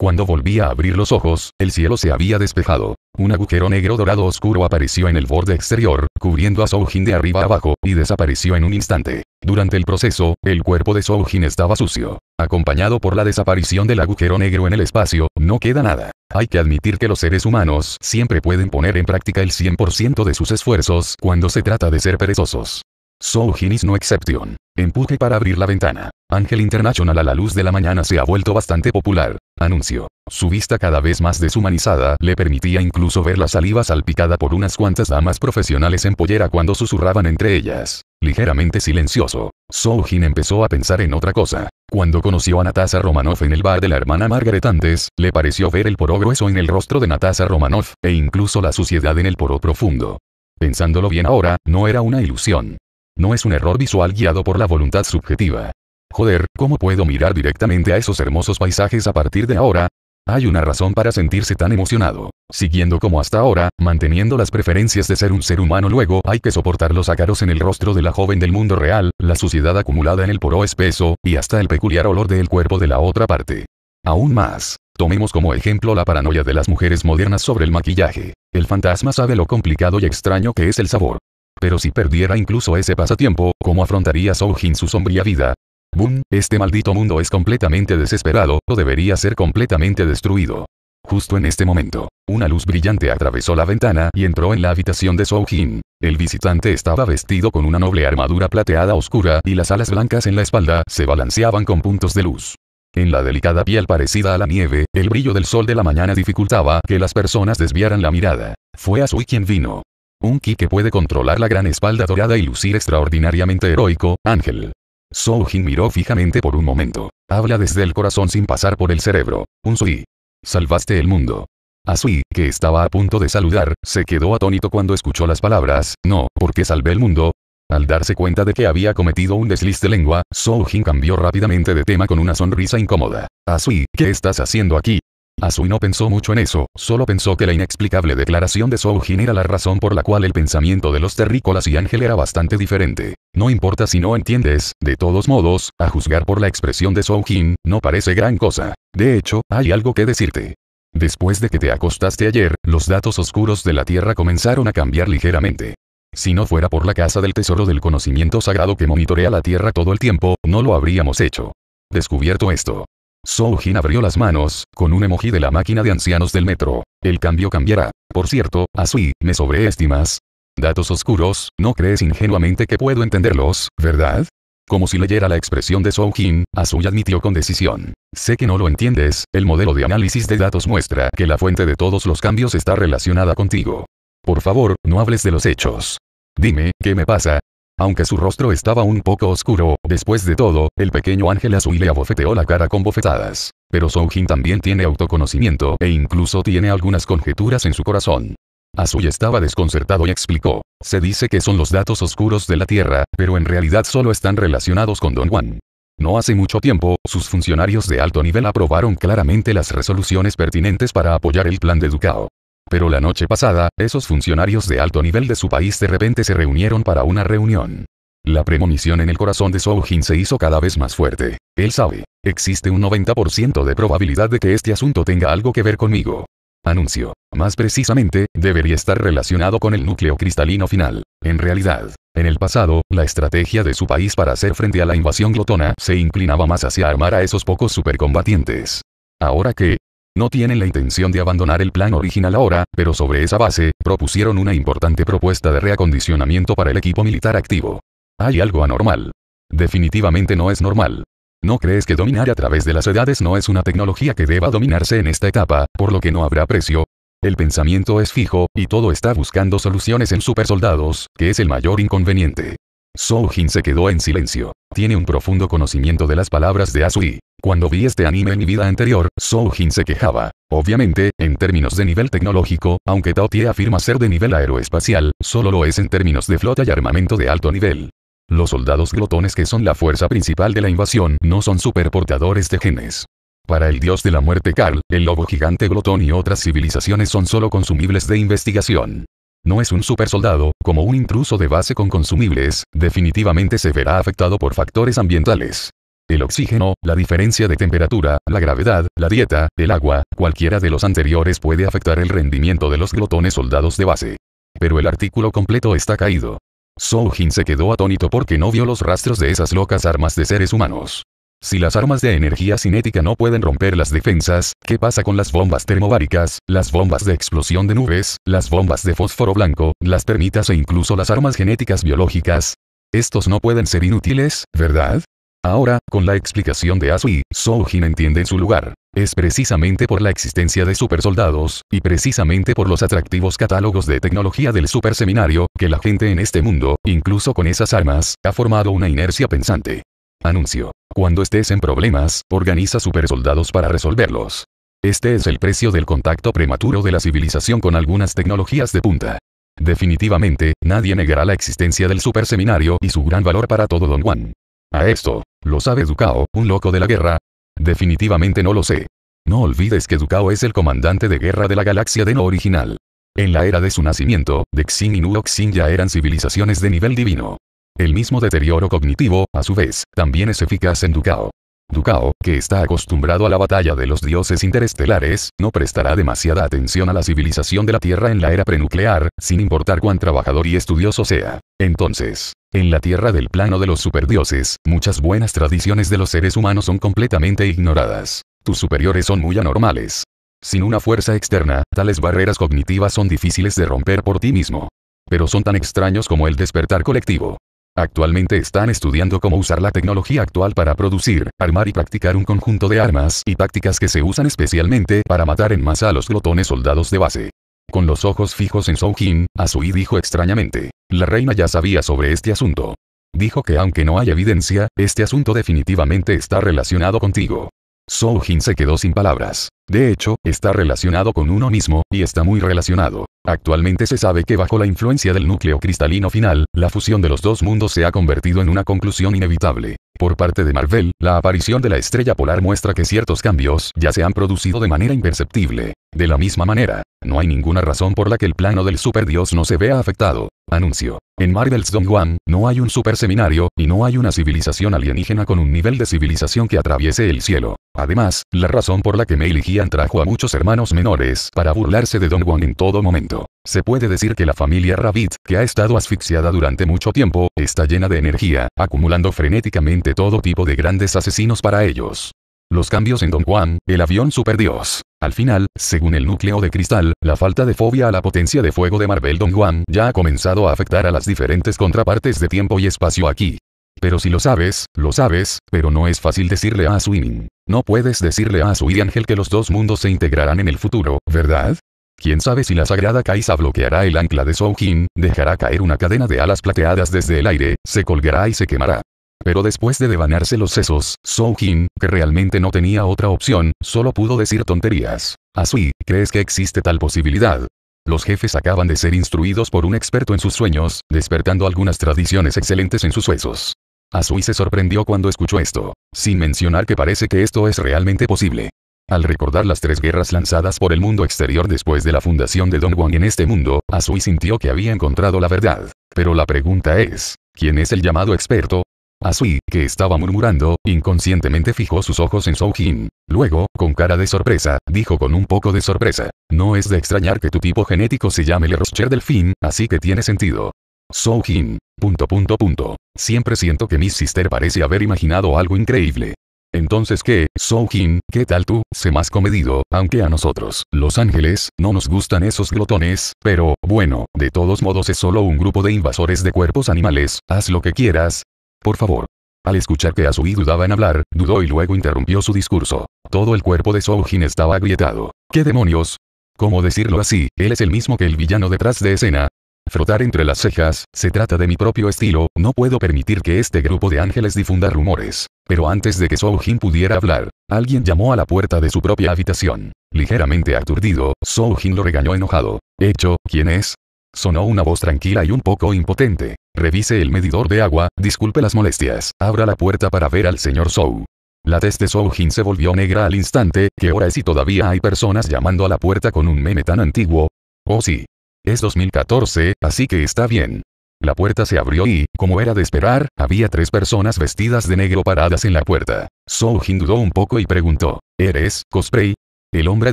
Cuando volvía a abrir los ojos, el cielo se había despejado. Un agujero negro dorado oscuro apareció en el borde exterior, cubriendo a Soujin de arriba abajo, y desapareció en un instante. Durante el proceso, el cuerpo de Soujin estaba sucio. Acompañado por la desaparición del agujero negro en el espacio, no queda nada. Hay que admitir que los seres humanos siempre pueden poner en práctica el 100% de sus esfuerzos cuando se trata de ser perezosos. Soujin is no exception. Empuje para abrir la ventana. Ángel International a la luz de la mañana se ha vuelto bastante popular. Anuncio. Su vista cada vez más deshumanizada le permitía incluso ver la saliva salpicada por unas cuantas damas profesionales en pollera cuando susurraban entre ellas. Ligeramente silencioso. Soujin empezó a pensar en otra cosa. Cuando conoció a Natasa Romanoff en el bar de la hermana Margaret antes, le pareció ver el poro grueso en el rostro de Natasa Romanoff, e incluso la suciedad en el poro profundo. Pensándolo bien ahora, no era una ilusión. No es un error visual guiado por la voluntad subjetiva. Joder, ¿cómo puedo mirar directamente a esos hermosos paisajes a partir de ahora? Hay una razón para sentirse tan emocionado. Siguiendo como hasta ahora, manteniendo las preferencias de ser un ser humano luego hay que soportar los ácaros en el rostro de la joven del mundo real, la suciedad acumulada en el poro espeso, y hasta el peculiar olor del cuerpo de la otra parte. Aún más, tomemos como ejemplo la paranoia de las mujeres modernas sobre el maquillaje. El fantasma sabe lo complicado y extraño que es el sabor. Pero si perdiera incluso ese pasatiempo, ¿cómo afrontaría Jin su sombría vida? Boom, este maldito mundo es completamente desesperado, o debería ser completamente destruido. Justo en este momento, una luz brillante atravesó la ventana y entró en la habitación de Soujin. El visitante estaba vestido con una noble armadura plateada oscura y las alas blancas en la espalda se balanceaban con puntos de luz. En la delicada piel parecida a la nieve, el brillo del sol de la mañana dificultaba que las personas desviaran la mirada. Fue a Sui quien vino. Un ki que puede controlar la gran espalda dorada y lucir extraordinariamente heroico, Ángel. Soujin miró fijamente por un momento. Habla desde el corazón sin pasar por el cerebro. Un Sui. Salvaste el mundo. Asui, que estaba a punto de saludar, se quedó atónito cuando escuchó las palabras, no, porque salvé el mundo. Al darse cuenta de que había cometido un desliz de lengua, Soujin cambió rápidamente de tema con una sonrisa incómoda. Asui, ¿qué estás haciendo aquí? Azui no pensó mucho en eso, solo pensó que la inexplicable declaración de Soujin era la razón por la cual el pensamiento de los terrícolas y Ángel era bastante diferente. No importa si no entiendes, de todos modos, a juzgar por la expresión de Soujin, no parece gran cosa. De hecho, hay algo que decirte. Después de que te acostaste ayer, los datos oscuros de la Tierra comenzaron a cambiar ligeramente. Si no fuera por la casa del tesoro del conocimiento sagrado que monitorea la Tierra todo el tiempo, no lo habríamos hecho. Descubierto esto. Soujin abrió las manos, con un emoji de la máquina de ancianos del metro. El cambio cambiará. Por cierto, Asui, me sobreestimas. Datos oscuros, no crees ingenuamente que puedo entenderlos, ¿verdad? Como si leyera la expresión de Soujin, Asui admitió con decisión. Sé que no lo entiendes, el modelo de análisis de datos muestra que la fuente de todos los cambios está relacionada contigo. Por favor, no hables de los hechos. Dime, ¿qué me pasa? aunque su rostro estaba un poco oscuro, después de todo, el pequeño ángel azul le abofeteó la cara con bofetadas. Pero Soo-jin también tiene autoconocimiento e incluso tiene algunas conjeturas en su corazón. Azul estaba desconcertado y explicó. Se dice que son los datos oscuros de la Tierra, pero en realidad solo están relacionados con Don Juan. No hace mucho tiempo, sus funcionarios de alto nivel aprobaron claramente las resoluciones pertinentes para apoyar el plan de Ducao. Pero la noche pasada, esos funcionarios de alto nivel de su país de repente se reunieron para una reunión. La premonición en el corazón de Soujin se hizo cada vez más fuerte. Él sabe, existe un 90% de probabilidad de que este asunto tenga algo que ver conmigo. Anuncio. Más precisamente, debería estar relacionado con el núcleo cristalino final. En realidad, en el pasado, la estrategia de su país para hacer frente a la invasión glotona se inclinaba más hacia armar a esos pocos supercombatientes. Ahora que, no tienen la intención de abandonar el plan original ahora, pero sobre esa base, propusieron una importante propuesta de reacondicionamiento para el equipo militar activo. Hay algo anormal. Definitivamente no es normal. ¿No crees que dominar a través de las edades no es una tecnología que deba dominarse en esta etapa, por lo que no habrá precio? El pensamiento es fijo, y todo está buscando soluciones en supersoldados, que es el mayor inconveniente. Soujin se quedó en silencio. Tiene un profundo conocimiento de las palabras de Asui. Cuando vi este anime en mi vida anterior, Soujin se quejaba. Obviamente, en términos de nivel tecnológico, aunque Tie afirma ser de nivel aeroespacial, solo lo es en términos de flota y armamento de alto nivel. Los soldados glotones que son la fuerza principal de la invasión no son superportadores de genes. Para el dios de la muerte Karl, el lobo gigante glotón y otras civilizaciones son solo consumibles de investigación. No es un supersoldado, como un intruso de base con consumibles, definitivamente se verá afectado por factores ambientales el oxígeno, la diferencia de temperatura, la gravedad, la dieta, el agua, cualquiera de los anteriores puede afectar el rendimiento de los glotones soldados de base. Pero el artículo completo está caído. Soujin se quedó atónito porque no vio los rastros de esas locas armas de seres humanos. Si las armas de energía cinética no pueden romper las defensas, ¿qué pasa con las bombas termobáricas, las bombas de explosión de nubes, las bombas de fósforo blanco, las termitas e incluso las armas genéticas biológicas? Estos no pueden ser inútiles, ¿verdad? Ahora, con la explicación de Asui, Soujin entiende su lugar. Es precisamente por la existencia de supersoldados, y precisamente por los atractivos catálogos de tecnología del superseminario, que la gente en este mundo, incluso con esas armas, ha formado una inercia pensante. Anuncio. Cuando estés en problemas, organiza supersoldados para resolverlos. Este es el precio del contacto prematuro de la civilización con algunas tecnologías de punta. Definitivamente, nadie negará la existencia del superseminario y su gran valor para todo Don Juan. A esto, ¿Lo sabe Ducao, un loco de la guerra? Definitivamente no lo sé. No olvides que Ducao es el comandante de guerra de la galaxia de no original. En la era de su nacimiento, Dexin y Nuoxin ya eran civilizaciones de nivel divino. El mismo deterioro cognitivo, a su vez, también es eficaz en Ducao. Ducao, que está acostumbrado a la batalla de los dioses interestelares, no prestará demasiada atención a la civilización de la Tierra en la era prenuclear, sin importar cuán trabajador y estudioso sea. Entonces, en la Tierra del plano de los superdioses, muchas buenas tradiciones de los seres humanos son completamente ignoradas. Tus superiores son muy anormales. Sin una fuerza externa, tales barreras cognitivas son difíciles de romper por ti mismo. Pero son tan extraños como el despertar colectivo. Actualmente están estudiando cómo usar la tecnología actual para producir, armar y practicar un conjunto de armas y tácticas que se usan especialmente para matar en masa a los glotones soldados de base. Con los ojos fijos en Soujin, Asui dijo extrañamente. La reina ya sabía sobre este asunto. Dijo que aunque no hay evidencia, este asunto definitivamente está relacionado contigo so se quedó sin palabras. De hecho, está relacionado con uno mismo, y está muy relacionado. Actualmente se sabe que bajo la influencia del núcleo cristalino final, la fusión de los dos mundos se ha convertido en una conclusión inevitable. Por parte de Marvel, la aparición de la estrella polar muestra que ciertos cambios ya se han producido de manera imperceptible. De la misma manera, no hay ninguna razón por la que el plano del superdios no se vea afectado. Anuncio. En Marvel's Don Juan, no hay un super seminario, y no hay una civilización alienígena con un nivel de civilización que atraviese el cielo. Además, la razón por la que me eligían trajo a muchos hermanos menores para burlarse de Don Juan en todo momento. Se puede decir que la familia Rabbit, que ha estado asfixiada durante mucho tiempo, está llena de energía, acumulando frenéticamente todo tipo de grandes asesinos para ellos. Los cambios en Don Juan, el avión Super Dios, al final, según el núcleo de cristal, la falta de fobia a la potencia de fuego de Marvel Don Juan ya ha comenzado a afectar a las diferentes contrapartes de tiempo y espacio aquí. Pero si lo sabes, lo sabes, pero no es fácil decirle a Swinning. No puedes decirle a su Ángel que los dos mundos se integrarán en el futuro, ¿verdad? Quién sabe si la sagrada Kaisa bloqueará el ancla de Soo-Jin, dejará caer una cadena de alas plateadas desde el aire, se colgará y se quemará. Pero después de devanarse los sesos, so Jin, que realmente no tenía otra opción, solo pudo decir tonterías. Así, ¿crees que existe tal posibilidad? Los jefes acaban de ser instruidos por un experto en sus sueños, despertando algunas tradiciones excelentes en sus huesos. Asui se sorprendió cuando escuchó esto, sin mencionar que parece que esto es realmente posible. Al recordar las tres guerras lanzadas por el mundo exterior después de la fundación de Don Wang en este mundo, Asui sintió que había encontrado la verdad. Pero la pregunta es, ¿quién es el llamado experto? Asui, que estaba murmurando, inconscientemente fijó sus ojos en Shou-Jin. Luego, con cara de sorpresa, dijo con un poco de sorpresa. No es de extrañar que tu tipo genético se llame Le Rocher Delfín, así que tiene sentido. So-Jin. Punto punto punto. Siempre siento que mi Sister parece haber imaginado algo increíble. Entonces qué, So-Jin, ¿qué tal tú? Sé más comedido, aunque a nosotros, Los Ángeles, no nos gustan esos glotones, pero, bueno, de todos modos es solo un grupo de invasores de cuerpos animales, haz lo que quieras, por favor. Al escuchar que Asui dudaba en hablar, dudó y luego interrumpió su discurso. Todo el cuerpo de Soujin estaba agrietado. ¿Qué demonios? ¿Cómo decirlo así? Él es el mismo que el villano detrás de escena, frotar entre las cejas, se trata de mi propio estilo, no puedo permitir que este grupo de ángeles difunda rumores. Pero antes de que Soujin pudiera hablar, alguien llamó a la puerta de su propia habitación. Ligeramente aturdido, Soujin lo regañó enojado. ¿Hecho, quién es? Sonó una voz tranquila y un poco impotente. Revise el medidor de agua, disculpe las molestias, abra la puerta para ver al señor Sou. La testa de zou Jin se volvió negra al instante, que ahora es y todavía hay personas llamando a la puerta con un meme tan antiguo. Oh sí. Es 2014, así que está bien. La puerta se abrió y, como era de esperar, había tres personas vestidas de negro paradas en la puerta. zou Jin dudó un poco y preguntó, ¿Eres, cosplay? El hombre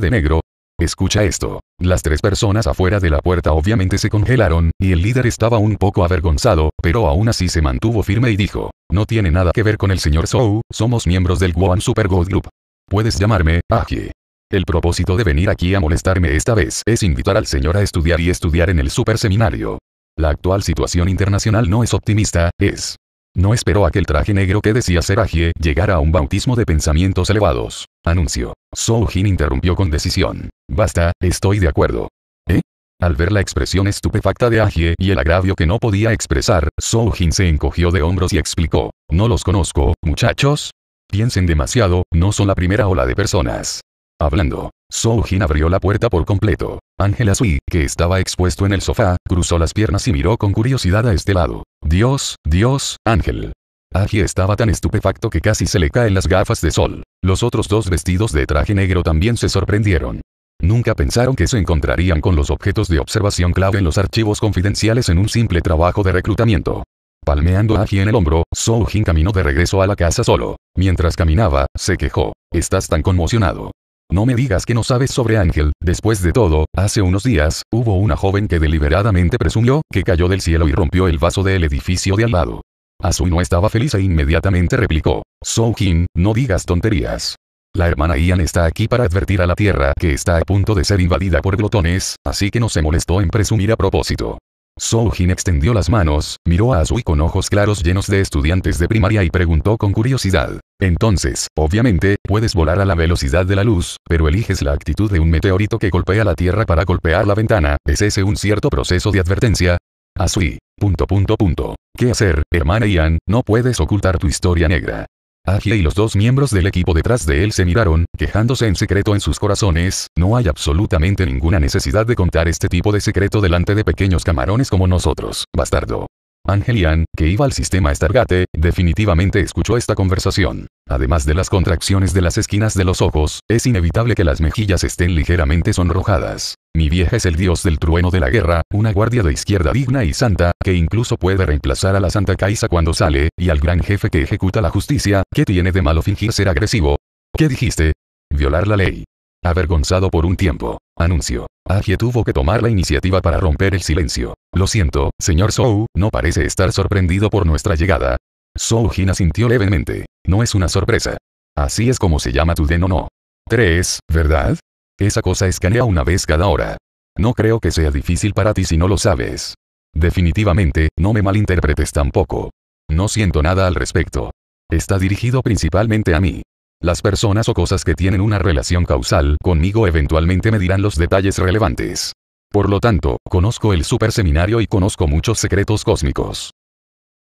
de negro, Escucha esto. Las tres personas afuera de la puerta obviamente se congelaron, y el líder estaba un poco avergonzado, pero aún así se mantuvo firme y dijo, no tiene nada que ver con el señor Zou, somos miembros del Guan Super God Group. Puedes llamarme, Agie. El propósito de venir aquí a molestarme esta vez es invitar al señor a estudiar y estudiar en el super seminario. La actual situación internacional no es optimista, es. No esperó a que el traje negro que decía ser Agie llegara a un bautismo de pensamientos elevados. Anuncio. Zou Jin interrumpió con decisión. Basta, estoy de acuerdo. ¿Eh? Al ver la expresión estupefacta de Agie y el agravio que no podía expresar, So-Jin se encogió de hombros y explicó, no los conozco, muchachos. Piensen demasiado, no son la primera ola de personas. Hablando, So-Jin abrió la puerta por completo. Ángel Sui, que estaba expuesto en el sofá, cruzó las piernas y miró con curiosidad a este lado. Dios, Dios, Ángel. Aji estaba tan estupefacto que casi se le caen las gafas de sol. Los otros dos vestidos de traje negro también se sorprendieron. Nunca pensaron que se encontrarían con los objetos de observación clave en los archivos confidenciales en un simple trabajo de reclutamiento. Palmeando a Aji en el hombro, Soo Jin caminó de regreso a la casa solo. Mientras caminaba, se quejó. Estás tan conmocionado. No me digas que no sabes sobre Ángel, después de todo, hace unos días, hubo una joven que deliberadamente presumió que cayó del cielo y rompió el vaso del edificio de al lado. su no estaba feliz e inmediatamente replicó, Soo Jin, no digas tonterías. La hermana Ian está aquí para advertir a la Tierra que está a punto de ser invadida por glotones, así que no se molestó en presumir a propósito. Soujin extendió las manos, miró a Azui con ojos claros llenos de estudiantes de primaria y preguntó con curiosidad. Entonces, obviamente, puedes volar a la velocidad de la luz, pero eliges la actitud de un meteorito que golpea la Tierra para golpear la ventana, ¿es ese un cierto proceso de advertencia? Azui. Punto punto punto. ¿Qué hacer, hermana Ian? No puedes ocultar tu historia negra. Agie y los dos miembros del equipo detrás de él se miraron, quejándose en secreto en sus corazones, no hay absolutamente ninguna necesidad de contar este tipo de secreto delante de pequeños camarones como nosotros, bastardo. Angelian, que iba al sistema Stargate, definitivamente escuchó esta conversación. Además de las contracciones de las esquinas de los ojos, es inevitable que las mejillas estén ligeramente sonrojadas. Mi vieja es el dios del trueno de la guerra, una guardia de izquierda digna y santa, que incluso puede reemplazar a la Santa Caixa cuando sale, y al gran jefe que ejecuta la justicia, ¿qué tiene de malo fingir ser agresivo? ¿Qué dijiste? Violar la ley. Avergonzado por un tiempo. Anuncio. Agie tuvo que tomar la iniciativa para romper el silencio. Lo siento, señor Sou, no parece estar sorprendido por nuestra llegada. Soujin sintió levemente. No es una sorpresa. Así es como se llama tu den o no. 3, ¿verdad? Esa cosa escanea una vez cada hora. No creo que sea difícil para ti si no lo sabes. Definitivamente, no me malinterpretes tampoco. No siento nada al respecto. Está dirigido principalmente a mí. Las personas o cosas que tienen una relación causal conmigo eventualmente me dirán los detalles relevantes. Por lo tanto, conozco el super seminario y conozco muchos secretos cósmicos.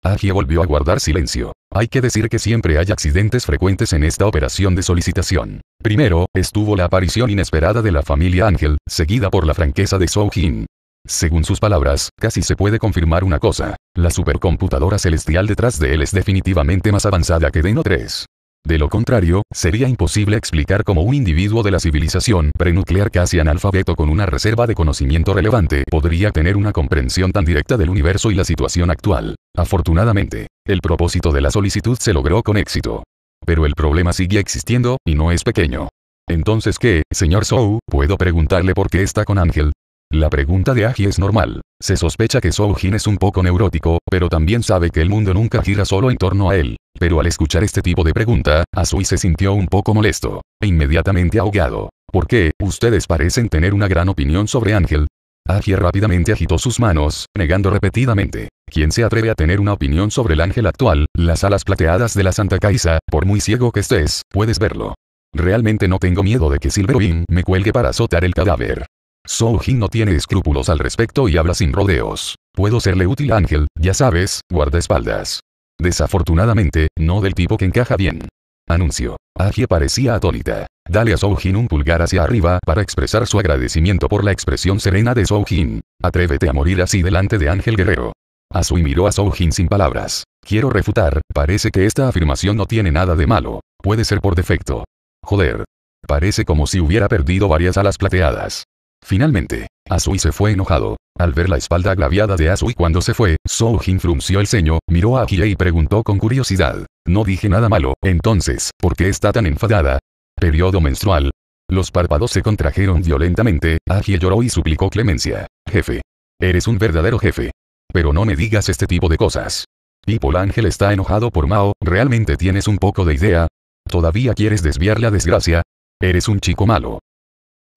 Agia volvió a guardar silencio. Hay que decir que siempre hay accidentes frecuentes en esta operación de solicitación. Primero, estuvo la aparición inesperada de la familia Ángel, seguida por la franqueza de Soo Jin. Según sus palabras, casi se puede confirmar una cosa. La supercomputadora celestial detrás de él es definitivamente más avanzada que Deno 3. De lo contrario, sería imposible explicar cómo un individuo de la civilización prenuclear casi analfabeto con una reserva de conocimiento relevante podría tener una comprensión tan directa del universo y la situación actual. Afortunadamente, el propósito de la solicitud se logró con éxito. Pero el problema sigue existiendo, y no es pequeño. Entonces, ¿qué, señor Sou? ¿Puedo preguntarle por qué está con Ángel? La pregunta de Aji es normal. Se sospecha que Soujin es un poco neurótico, pero también sabe que el mundo nunca gira solo en torno a él. Pero al escuchar este tipo de pregunta, Asui se sintió un poco molesto. E inmediatamente ahogado. ¿Por qué, ustedes parecen tener una gran opinión sobre Ángel? Aji rápidamente agitó sus manos, negando repetidamente. ¿Quién se atreve a tener una opinión sobre el ángel actual? Las alas plateadas de la Santa Caixa, por muy ciego que estés, puedes verlo. Realmente no tengo miedo de que Silverwing me cuelgue para azotar el cadáver. Soujin Jin no tiene escrúpulos al respecto y habla sin rodeos. Puedo serle útil Ángel, ya sabes, guarda espaldas. Desafortunadamente, no del tipo que encaja bien. Anuncio. Agie parecía atónita. Dale a Soujin un pulgar hacia arriba para expresar su agradecimiento por la expresión serena de Soujin. Atrévete a morir así delante de Ángel Guerrero. Asui miró a Soujin sin palabras. Quiero refutar, parece que esta afirmación no tiene nada de malo. Puede ser por defecto. Joder. Parece como si hubiera perdido varias alas plateadas. Finalmente, Azui se fue enojado. Al ver la espalda aglaviada de Azui cuando se fue, Jin frunció el ceño, miró a Hiei y preguntó con curiosidad. No dije nada malo, entonces, ¿por qué está tan enfadada? Periodo menstrual. Los párpados se contrajeron violentamente, Aji lloró y suplicó clemencia. Jefe. Eres un verdadero jefe. Pero no me digas este tipo de cosas. Y Ángel está enojado por Mao, ¿realmente tienes un poco de idea? ¿Todavía quieres desviar la desgracia? Eres un chico malo.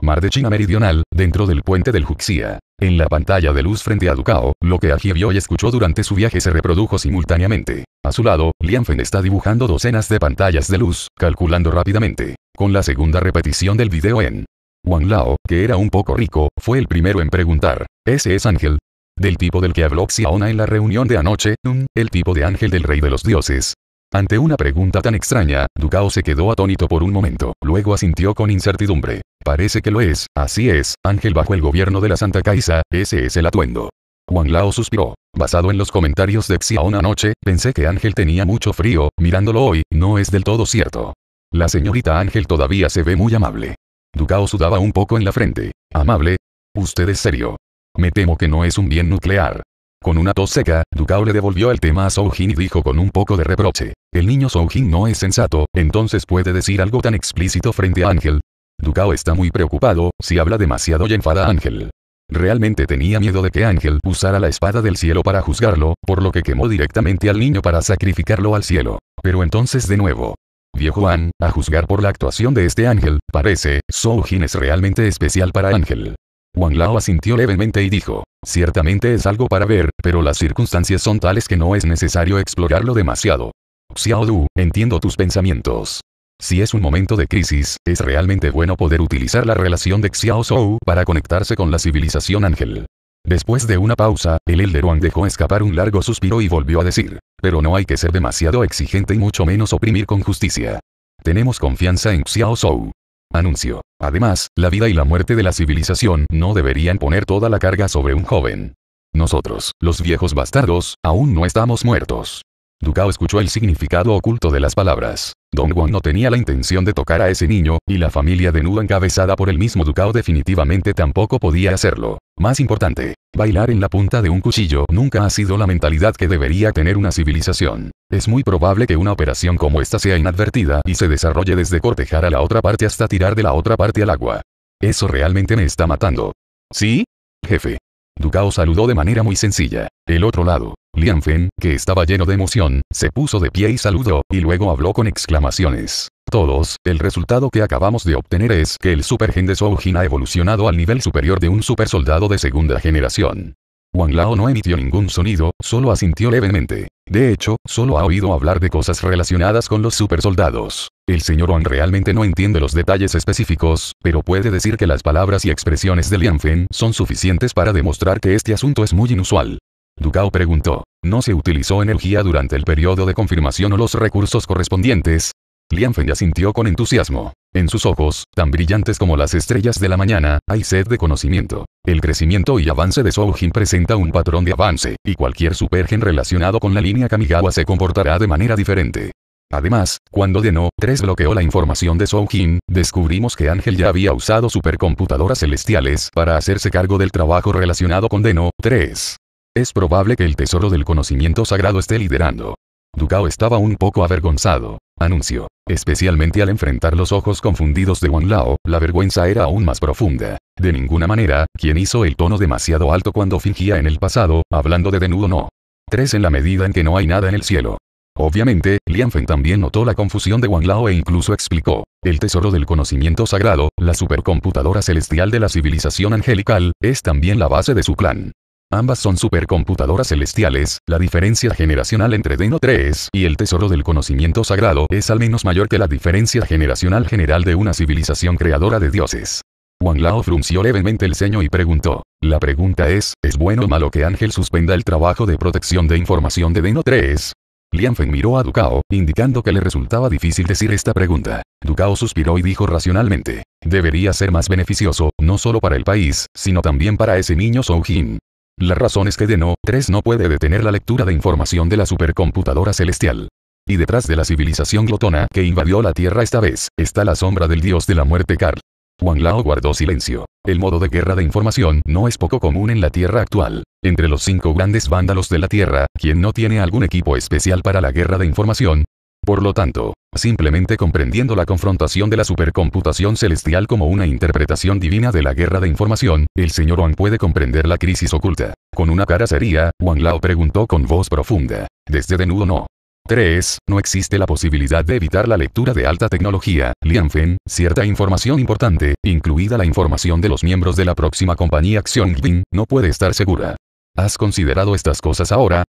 Mar de China Meridional, dentro del puente del Juxia. En la pantalla de luz frente a Ducao, lo que Aji vio y escuchó durante su viaje se reprodujo simultáneamente. A su lado, Lianfen está dibujando docenas de pantallas de luz, calculando rápidamente. Con la segunda repetición del video en Wang Lao, que era un poco rico, fue el primero en preguntar, ¿ese es Ángel? Del tipo del que habló Xiaona en la reunión de anoche, mm, el tipo de ángel del rey de los dioses. Ante una pregunta tan extraña, Ducao se quedó atónito por un momento, luego asintió con incertidumbre. Parece que lo es, así es, Ángel bajo el gobierno de la Santa Caixa, ese es el atuendo. Juan Lao suspiró. Basado en los comentarios de una anoche, pensé que Ángel tenía mucho frío, mirándolo hoy, no es del todo cierto. La señorita Ángel todavía se ve muy amable. Ducao sudaba un poco en la frente. ¿Amable? Usted es serio. Me temo que no es un bien nuclear. Con una tos seca, Ducao le devolvió el tema a Soujin y dijo con un poco de reproche. El niño Soujin no es sensato, entonces puede decir algo tan explícito frente a Ángel. Ducao está muy preocupado, si habla demasiado y enfada a Ángel. Realmente tenía miedo de que Ángel usara la espada del cielo para juzgarlo, por lo que quemó directamente al niño para sacrificarlo al cielo. Pero entonces de nuevo. Viejo An, a juzgar por la actuación de este ángel, parece, Soujin es realmente especial para Ángel. Wang Lao asintió levemente y dijo, ciertamente es algo para ver, pero las circunstancias son tales que no es necesario explorarlo demasiado. Xiao Du, entiendo tus pensamientos. Si es un momento de crisis, es realmente bueno poder utilizar la relación de Xiao Zhou para conectarse con la civilización ángel. Después de una pausa, el Elder Wang dejó escapar un largo suspiro y volvió a decir, pero no hay que ser demasiado exigente y mucho menos oprimir con justicia. Tenemos confianza en Xiao Zhou. Anuncio. Además, la vida y la muerte de la civilización no deberían poner toda la carga sobre un joven. Nosotros, los viejos bastardos, aún no estamos muertos. ducao escuchó el significado oculto de las palabras. Don Juan no tenía la intención de tocar a ese niño, y la familia de Nudo encabezada por el mismo ducao definitivamente tampoco podía hacerlo. Más importante, Bailar en la punta de un cuchillo nunca ha sido la mentalidad que debería tener una civilización. Es muy probable que una operación como esta sea inadvertida y se desarrolle desde cortejar a la otra parte hasta tirar de la otra parte al agua. Eso realmente me está matando. ¿Sí? Jefe. Dukao saludó de manera muy sencilla. El otro lado, Lianfen, que estaba lleno de emoción, se puso de pie y saludó, y luego habló con exclamaciones todos, el resultado que acabamos de obtener es que el supergen de Soujin ha evolucionado al nivel superior de un supersoldado de segunda generación. Wang Lao no emitió ningún sonido, solo asintió levemente. De hecho, solo ha oído hablar de cosas relacionadas con los supersoldados. El señor Wang realmente no entiende los detalles específicos, pero puede decir que las palabras y expresiones de Lianfen son suficientes para demostrar que este asunto es muy inusual. Ducao preguntó, ¿no se utilizó energía durante el periodo de confirmación o los recursos correspondientes? Lianfen ya sintió con entusiasmo. En sus ojos, tan brillantes como las estrellas de la mañana, hay sed de conocimiento. El crecimiento y avance de So-jin presenta un patrón de avance, y cualquier supergen relacionado con la línea Kamigawa se comportará de manera diferente. Además, cuando Deno 3 bloqueó la información de So-jin, descubrimos que Ángel ya había usado supercomputadoras celestiales para hacerse cargo del trabajo relacionado con Deno 3. Es probable que el tesoro del conocimiento sagrado esté liderando Dugao estaba un poco avergonzado. Anunció. Especialmente al enfrentar los ojos confundidos de Wang Lao, la vergüenza era aún más profunda. De ninguna manera, quien hizo el tono demasiado alto cuando fingía en el pasado, hablando de denudo no. Tres En la medida en que no hay nada en el cielo. Obviamente, Lianfen también notó la confusión de Wang Lao e incluso explicó, el tesoro del conocimiento sagrado, la supercomputadora celestial de la civilización angelical, es también la base de su clan. Ambas son supercomputadoras celestiales, la diferencia generacional entre Deno 3 y el tesoro del conocimiento sagrado es al menos mayor que la diferencia generacional general de una civilización creadora de dioses. Wang Lao frunció levemente el ceño y preguntó. La pregunta es, ¿es bueno o malo que Ángel suspenda el trabajo de protección de información de Deno 3? Lianfeng miró a Ducao, indicando que le resultaba difícil decir esta pregunta. Ducao suspiró y dijo racionalmente. Debería ser más beneficioso, no solo para el país, sino también para ese niño Jin. La razón es que Deno 3 no puede detener la lectura de información de la supercomputadora celestial. Y detrás de la civilización glotona que invadió la Tierra esta vez, está la sombra del dios de la muerte Karl. Wang Lao guardó silencio. El modo de guerra de información no es poco común en la Tierra actual. Entre los cinco grandes vándalos de la Tierra, quien no tiene algún equipo especial para la guerra de información. Por lo tanto, simplemente comprendiendo la confrontación de la supercomputación celestial como una interpretación divina de la guerra de información, el señor Wang puede comprender la crisis oculta. Con una cara seria, Wang Lao preguntó con voz profunda. Desde de no. 3. No existe la posibilidad de evitar la lectura de alta tecnología, Lianfen, cierta información importante, incluida la información de los miembros de la próxima compañía Xiongping, no puede estar segura. ¿Has considerado estas cosas ahora?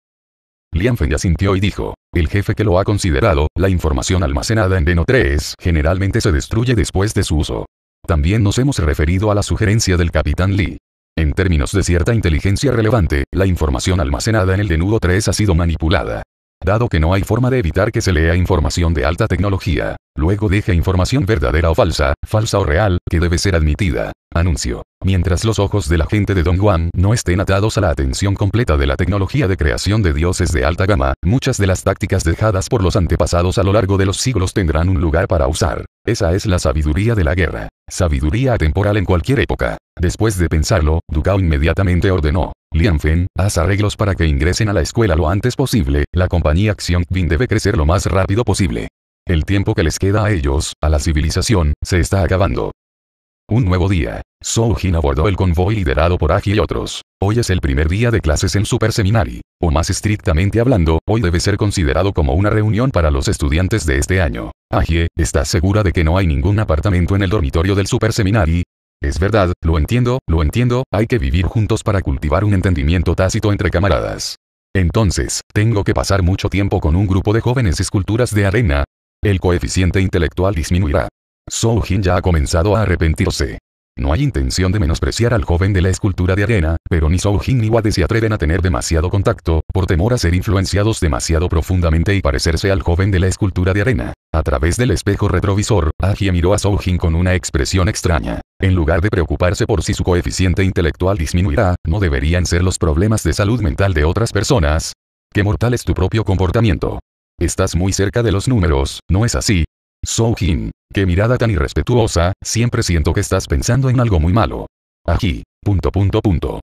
Lianfen sintió y dijo, el jefe que lo ha considerado, la información almacenada en Deno 3 generalmente se destruye después de su uso. También nos hemos referido a la sugerencia del capitán Lee. En términos de cierta inteligencia relevante, la información almacenada en el denudo 3 ha sido manipulada. Dado que no hay forma de evitar que se lea información de alta tecnología, luego deja información verdadera o falsa, falsa o real, que debe ser admitida. Anuncio. Mientras los ojos de la gente de Don Juan no estén atados a la atención completa de la tecnología de creación de dioses de alta gama, muchas de las tácticas dejadas por los antepasados a lo largo de los siglos tendrán un lugar para usar. Esa es la sabiduría de la guerra. Sabiduría atemporal en cualquier época. Después de pensarlo, Dukao inmediatamente ordenó, Lianfen, haz arreglos para que ingresen a la escuela lo antes posible, la compañía Action Bin debe crecer lo más rápido posible. El tiempo que les queda a ellos, a la civilización, se está acabando. Un nuevo día. Jin abordó el convoy liderado por Aji y otros. Hoy es el primer día de clases en Super Seminary. O más estrictamente hablando, hoy debe ser considerado como una reunión para los estudiantes de este año. Aji, ¿estás segura de que no hay ningún apartamento en el dormitorio del Super Seminary? Es verdad, lo entiendo, lo entiendo, hay que vivir juntos para cultivar un entendimiento tácito entre camaradas. Entonces, tengo que pasar mucho tiempo con un grupo de jóvenes esculturas de arena. El coeficiente intelectual disminuirá. Zo-Hin ya ha comenzado a arrepentirse. No hay intención de menospreciar al joven de la escultura de arena, pero ni Soujin ni Wade se atreven a tener demasiado contacto, por temor a ser influenciados demasiado profundamente y parecerse al joven de la escultura de arena. A través del espejo retrovisor, Agie miró a Soujin con una expresión extraña. En lugar de preocuparse por si su coeficiente intelectual disminuirá, no deberían ser los problemas de salud mental de otras personas. Qué mortal es tu propio comportamiento. Estás muy cerca de los números, ¿no es así? Soo Jin. Qué mirada tan irrespetuosa, siempre siento que estás pensando en algo muy malo. Aquí. Punto punto punto.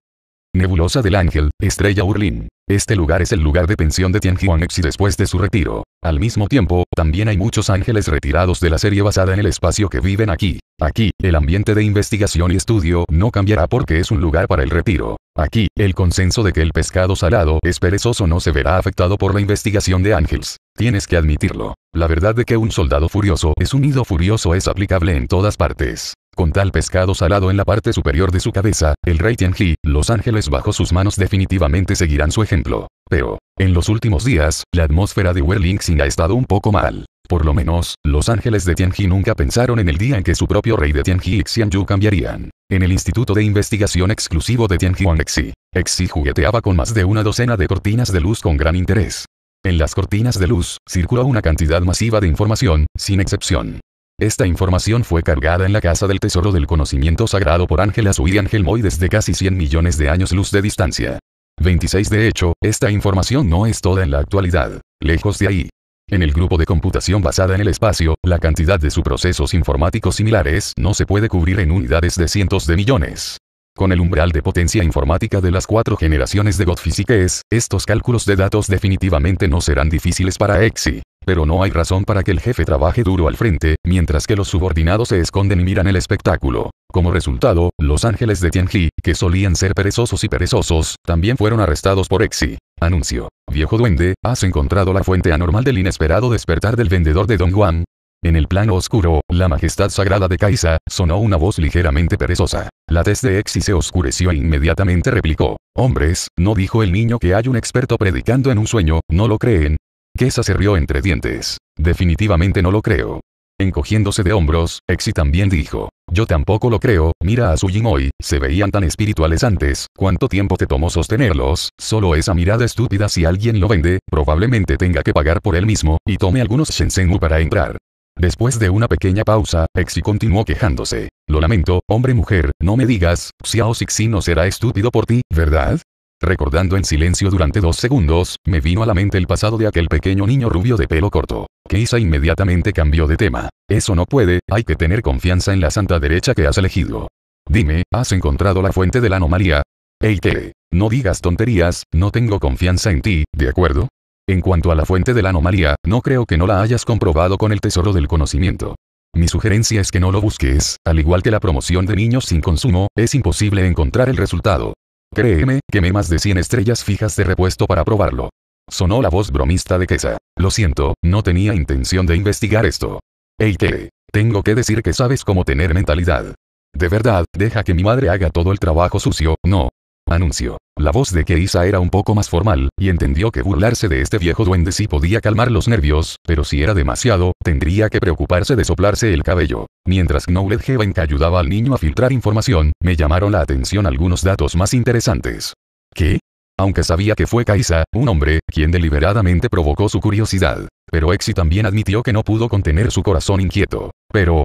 Nebulosa del Ángel, Estrella Urlin. Este lugar es el lugar de pensión de Tian Exi después de su retiro. Al mismo tiempo, también hay muchos ángeles retirados de la serie basada en el espacio que viven aquí. Aquí, el ambiente de investigación y estudio no cambiará porque es un lugar para el retiro. Aquí, el consenso de que el pescado salado es perezoso no se verá afectado por la investigación de ángeles. Tienes que admitirlo. La verdad de que un soldado furioso es un nido furioso es aplicable en todas partes. Con tal pescado salado en la parte superior de su cabeza, el rey Tianji, los ángeles bajo sus manos definitivamente seguirán su ejemplo. Pero, en los últimos días, la atmósfera de Werlingsin ha estado un poco mal. Por lo menos, los ángeles de Tianji nunca pensaron en el día en que su propio rey de Tianji y Xianyu cambiarían. En el Instituto de Investigación Exclusivo de Tianji Xi, Xi jugueteaba con más de una docena de cortinas de luz con gran interés. En las cortinas de luz, circuló una cantidad masiva de información, sin excepción. Esta información fue cargada en la Casa del Tesoro del Conocimiento Sagrado por Ángel Azul y Ángel Moy desde casi 100 millones de años luz de distancia. 26 De hecho, esta información no es toda en la actualidad. Lejos de ahí. En el grupo de computación basada en el espacio, la cantidad de su procesos informáticos similares no se puede cubrir en unidades de cientos de millones. Con el umbral de potencia informática de las cuatro generaciones de Physics, estos cálculos de datos definitivamente no serán difíciles para EXI. Pero no hay razón para que el jefe trabaje duro al frente, mientras que los subordinados se esconden y miran el espectáculo. Como resultado, los ángeles de Tianji, que solían ser perezosos y perezosos, también fueron arrestados por Exi. Anuncio. Viejo duende, has encontrado la fuente anormal del inesperado despertar del vendedor de Don Juan, en el plano oscuro, la majestad sagrada de Kaisa, sonó una voz ligeramente perezosa. La test de Exi se oscureció e inmediatamente replicó. Hombres, ¿no dijo el niño que hay un experto predicando en un sueño, no lo creen? Kesa se rió entre dientes. Definitivamente no lo creo. Encogiéndose de hombros, Exi también dijo. Yo tampoco lo creo, mira a Sujin hoy, se veían tan espirituales antes, ¿cuánto tiempo te tomó sostenerlos? Solo esa mirada estúpida si alguien lo vende, probablemente tenga que pagar por él mismo, y tome algunos shensengu para entrar. Después de una pequeña pausa, Exi continuó quejándose. Lo lamento, hombre-mujer, no me digas, Xiao Xixi no será estúpido por ti, ¿verdad? Recordando en silencio durante dos segundos, me vino a la mente el pasado de aquel pequeño niño rubio de pelo corto. Keisa inmediatamente cambió de tema. Eso no puede, hay que tener confianza en la santa derecha que has elegido. Dime, ¿has encontrado la fuente de la anomalía? Eike, no digas tonterías, no tengo confianza en ti, ¿de acuerdo? En cuanto a la fuente de la anomalía, no creo que no la hayas comprobado con el tesoro del conocimiento. Mi sugerencia es que no lo busques, al igual que la promoción de niños sin consumo, es imposible encontrar el resultado. Créeme, quemé más de 100 estrellas fijas de repuesto para probarlo. Sonó la voz bromista de Kesa. Lo siento, no tenía intención de investigar esto. Ey que, tengo que decir que sabes cómo tener mentalidad. De verdad, deja que mi madre haga todo el trabajo sucio, no, Anuncio. La voz de Keisa era un poco más formal, y entendió que burlarse de este viejo duende sí podía calmar los nervios, pero si era demasiado, tendría que preocuparse de soplarse el cabello. Mientras Knowledge Heaven ayudaba al niño a filtrar información, me llamaron la atención algunos datos más interesantes. ¿Qué? Aunque sabía que fue Kaisa, un hombre, quien deliberadamente provocó su curiosidad. Pero Exi también admitió que no pudo contener su corazón inquieto. Pero...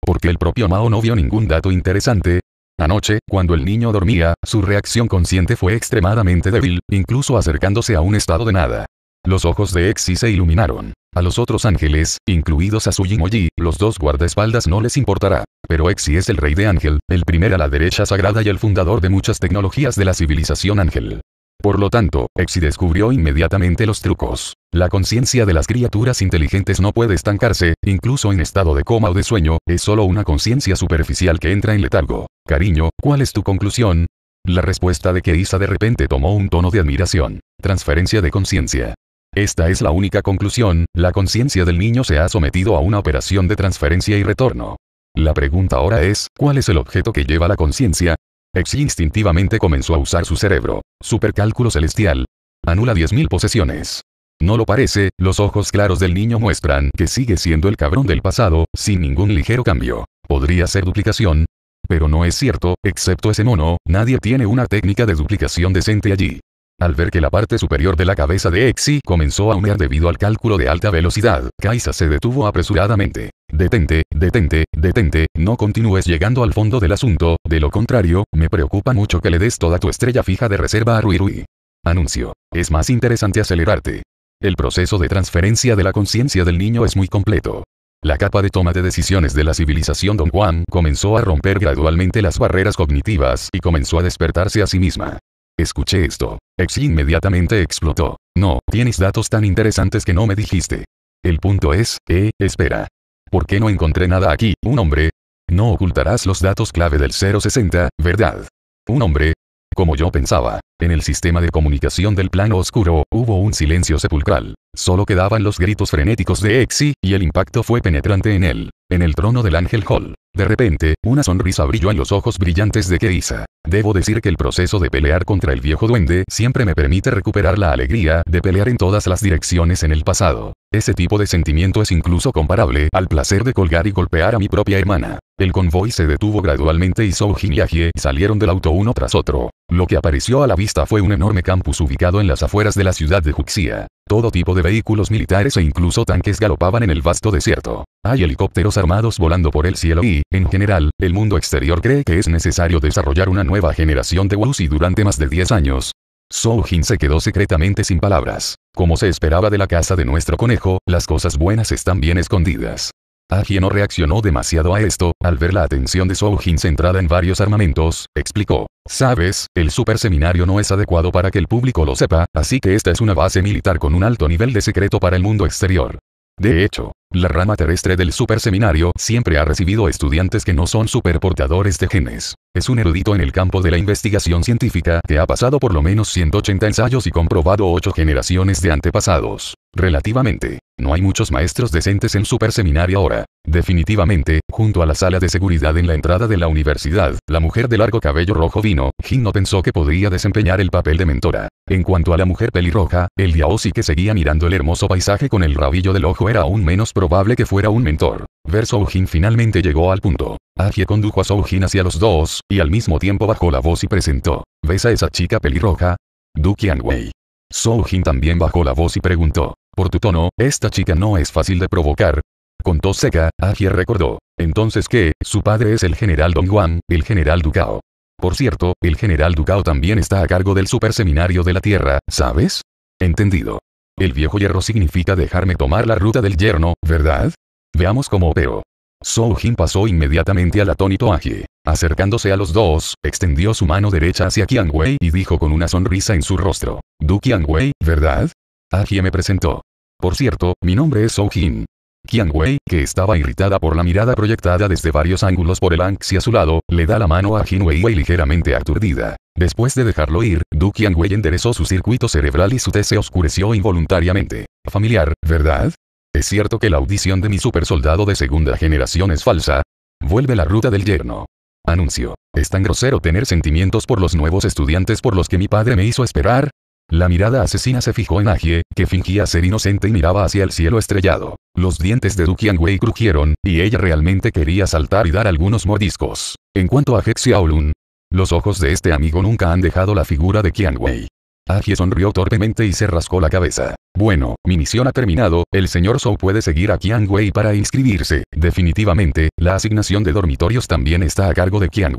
Porque el propio Mao no vio ningún dato interesante, Anoche, cuando el niño dormía, su reacción consciente fue extremadamente débil, incluso acercándose a un estado de nada. Los ojos de Exi se iluminaron. A los otros ángeles, incluidos a su Moji, los dos guardaespaldas no les importará. Pero Exi es el rey de Ángel, el primer a la derecha sagrada y el fundador de muchas tecnologías de la civilización Ángel. Por lo tanto, Exi descubrió inmediatamente los trucos. La conciencia de las criaturas inteligentes no puede estancarse, incluso en estado de coma o de sueño, es solo una conciencia superficial que entra en letargo. Cariño, ¿cuál es tu conclusión? La respuesta de que Isa de repente tomó un tono de admiración. Transferencia de conciencia. Esta es la única conclusión, la conciencia del niño se ha sometido a una operación de transferencia y retorno. La pregunta ahora es, ¿cuál es el objeto que lleva la conciencia? Exi instintivamente comenzó a usar su cerebro. Supercálculo celestial. Anula 10.000 posesiones. No lo parece, los ojos claros del niño muestran que sigue siendo el cabrón del pasado, sin ningún ligero cambio. Podría ser duplicación. Pero no es cierto, excepto ese mono, nadie tiene una técnica de duplicación decente allí. Al ver que la parte superior de la cabeza de Exi comenzó a humear debido al cálculo de alta velocidad, Kaisa se detuvo apresuradamente. Detente, detente, detente, no continúes llegando al fondo del asunto, de lo contrario, me preocupa mucho que le des toda tu estrella fija de reserva a Rui Rui. Anuncio. Es más interesante acelerarte. El proceso de transferencia de la conciencia del niño es muy completo. La capa de toma de decisiones de la civilización Don Juan comenzó a romper gradualmente las barreras cognitivas y comenzó a despertarse a sí misma. Escuché esto. Ex inmediatamente explotó. No, tienes datos tan interesantes que no me dijiste. El punto es, eh, espera. ¿Por qué no encontré nada aquí, un hombre? No ocultarás los datos clave del 060, ¿verdad? Un hombre. Como yo pensaba, en el sistema de comunicación del plano oscuro, hubo un silencio sepulcral. Solo quedaban los gritos frenéticos de Exi, y el impacto fue penetrante en él, en el trono del Ángel Hall. De repente, una sonrisa brilló en los ojos brillantes de Keisa. Debo decir que el proceso de pelear contra el viejo duende siempre me permite recuperar la alegría de pelear en todas las direcciones en el pasado. Ese tipo de sentimiento es incluso comparable al placer de colgar y golpear a mi propia hermana. El convoy se detuvo gradualmente y Soujin y Agie salieron del auto uno tras otro. Lo que apareció a la vista fue un enorme campus ubicado en las afueras de la ciudad de Juxia. Todo tipo de vehículos militares e incluso tanques galopaban en el vasto desierto. Hay helicópteros armados volando por el cielo y, en general, el mundo exterior cree que es necesario desarrollar una nueva generación de y durante más de 10 años. Zhou se quedó secretamente sin palabras. Como se esperaba de la casa de nuestro conejo, las cosas buenas están bien escondidas. Agie no reaccionó demasiado a esto, al ver la atención de Soujin centrada en varios armamentos, explicó. Sabes, el super seminario no es adecuado para que el público lo sepa, así que esta es una base militar con un alto nivel de secreto para el mundo exterior. De hecho, la rama terrestre del super seminario siempre ha recibido estudiantes que no son superportadores de genes. Es un erudito en el campo de la investigación científica que ha pasado por lo menos 180 ensayos y comprobado 8 generaciones de antepasados. Relativamente. No hay muchos maestros decentes en Super Seminario ahora. Definitivamente, junto a la sala de seguridad en la entrada de la universidad, la mujer de largo cabello rojo vino, Jin no pensó que podría desempeñar el papel de mentora. En cuanto a la mujer pelirroja, el sí que seguía mirando el hermoso paisaje con el rabillo del ojo era aún menos probable que fuera un mentor. Ver Jin finalmente llegó al punto. Agie ah, condujo a Jin hacia los dos, y al mismo tiempo bajó la voz y presentó. ¿Ves a esa chica pelirroja? Du Qianwei. Jin también bajó la voz y preguntó. Por tu tono, esta chica no es fácil de provocar. Con tos seca, Agie recordó. Entonces que, su padre es el general Don el general Ducao. Por cierto, el general Ducao también está a cargo del super seminario de la Tierra, ¿sabes? Entendido. El viejo hierro significa dejarme tomar la ruta del yerno, ¿verdad? Veamos cómo veo. Soo Jin pasó inmediatamente al atónito Aji. Acercándose a los dos, extendió su mano derecha hacia Kiang Wei y dijo con una sonrisa en su rostro. Du Kiang Wei, ¿verdad? Agie me presentó. Por cierto, mi nombre es Soo Jin. Qian Wei, que estaba irritada por la mirada proyectada desde varios ángulos por el Anxi a su lado, le da la mano a Jin Wei ligeramente aturdida. Después de dejarlo ir, Du Qian Wei enderezó su circuito cerebral y su té se oscureció involuntariamente. Familiar, ¿verdad? ¿Es cierto que la audición de mi supersoldado de segunda generación es falsa? Vuelve la ruta del yerno. Anuncio. Es tan grosero tener sentimientos por los nuevos estudiantes por los que mi padre me hizo esperar, la mirada asesina se fijó en Ajie, que fingía ser inocente y miraba hacia el cielo estrellado. Los dientes de Dukian Wei crujieron, y ella realmente quería saltar y dar algunos mordiscos. En cuanto a Hexiaolun, los ojos de este amigo nunca han dejado la figura de Qian Wei. Aji sonrió torpemente y se rascó la cabeza. Bueno, mi misión ha terminado, el señor Zhou puede seguir a Qian Wei para inscribirse. Definitivamente, la asignación de dormitorios también está a cargo de Qian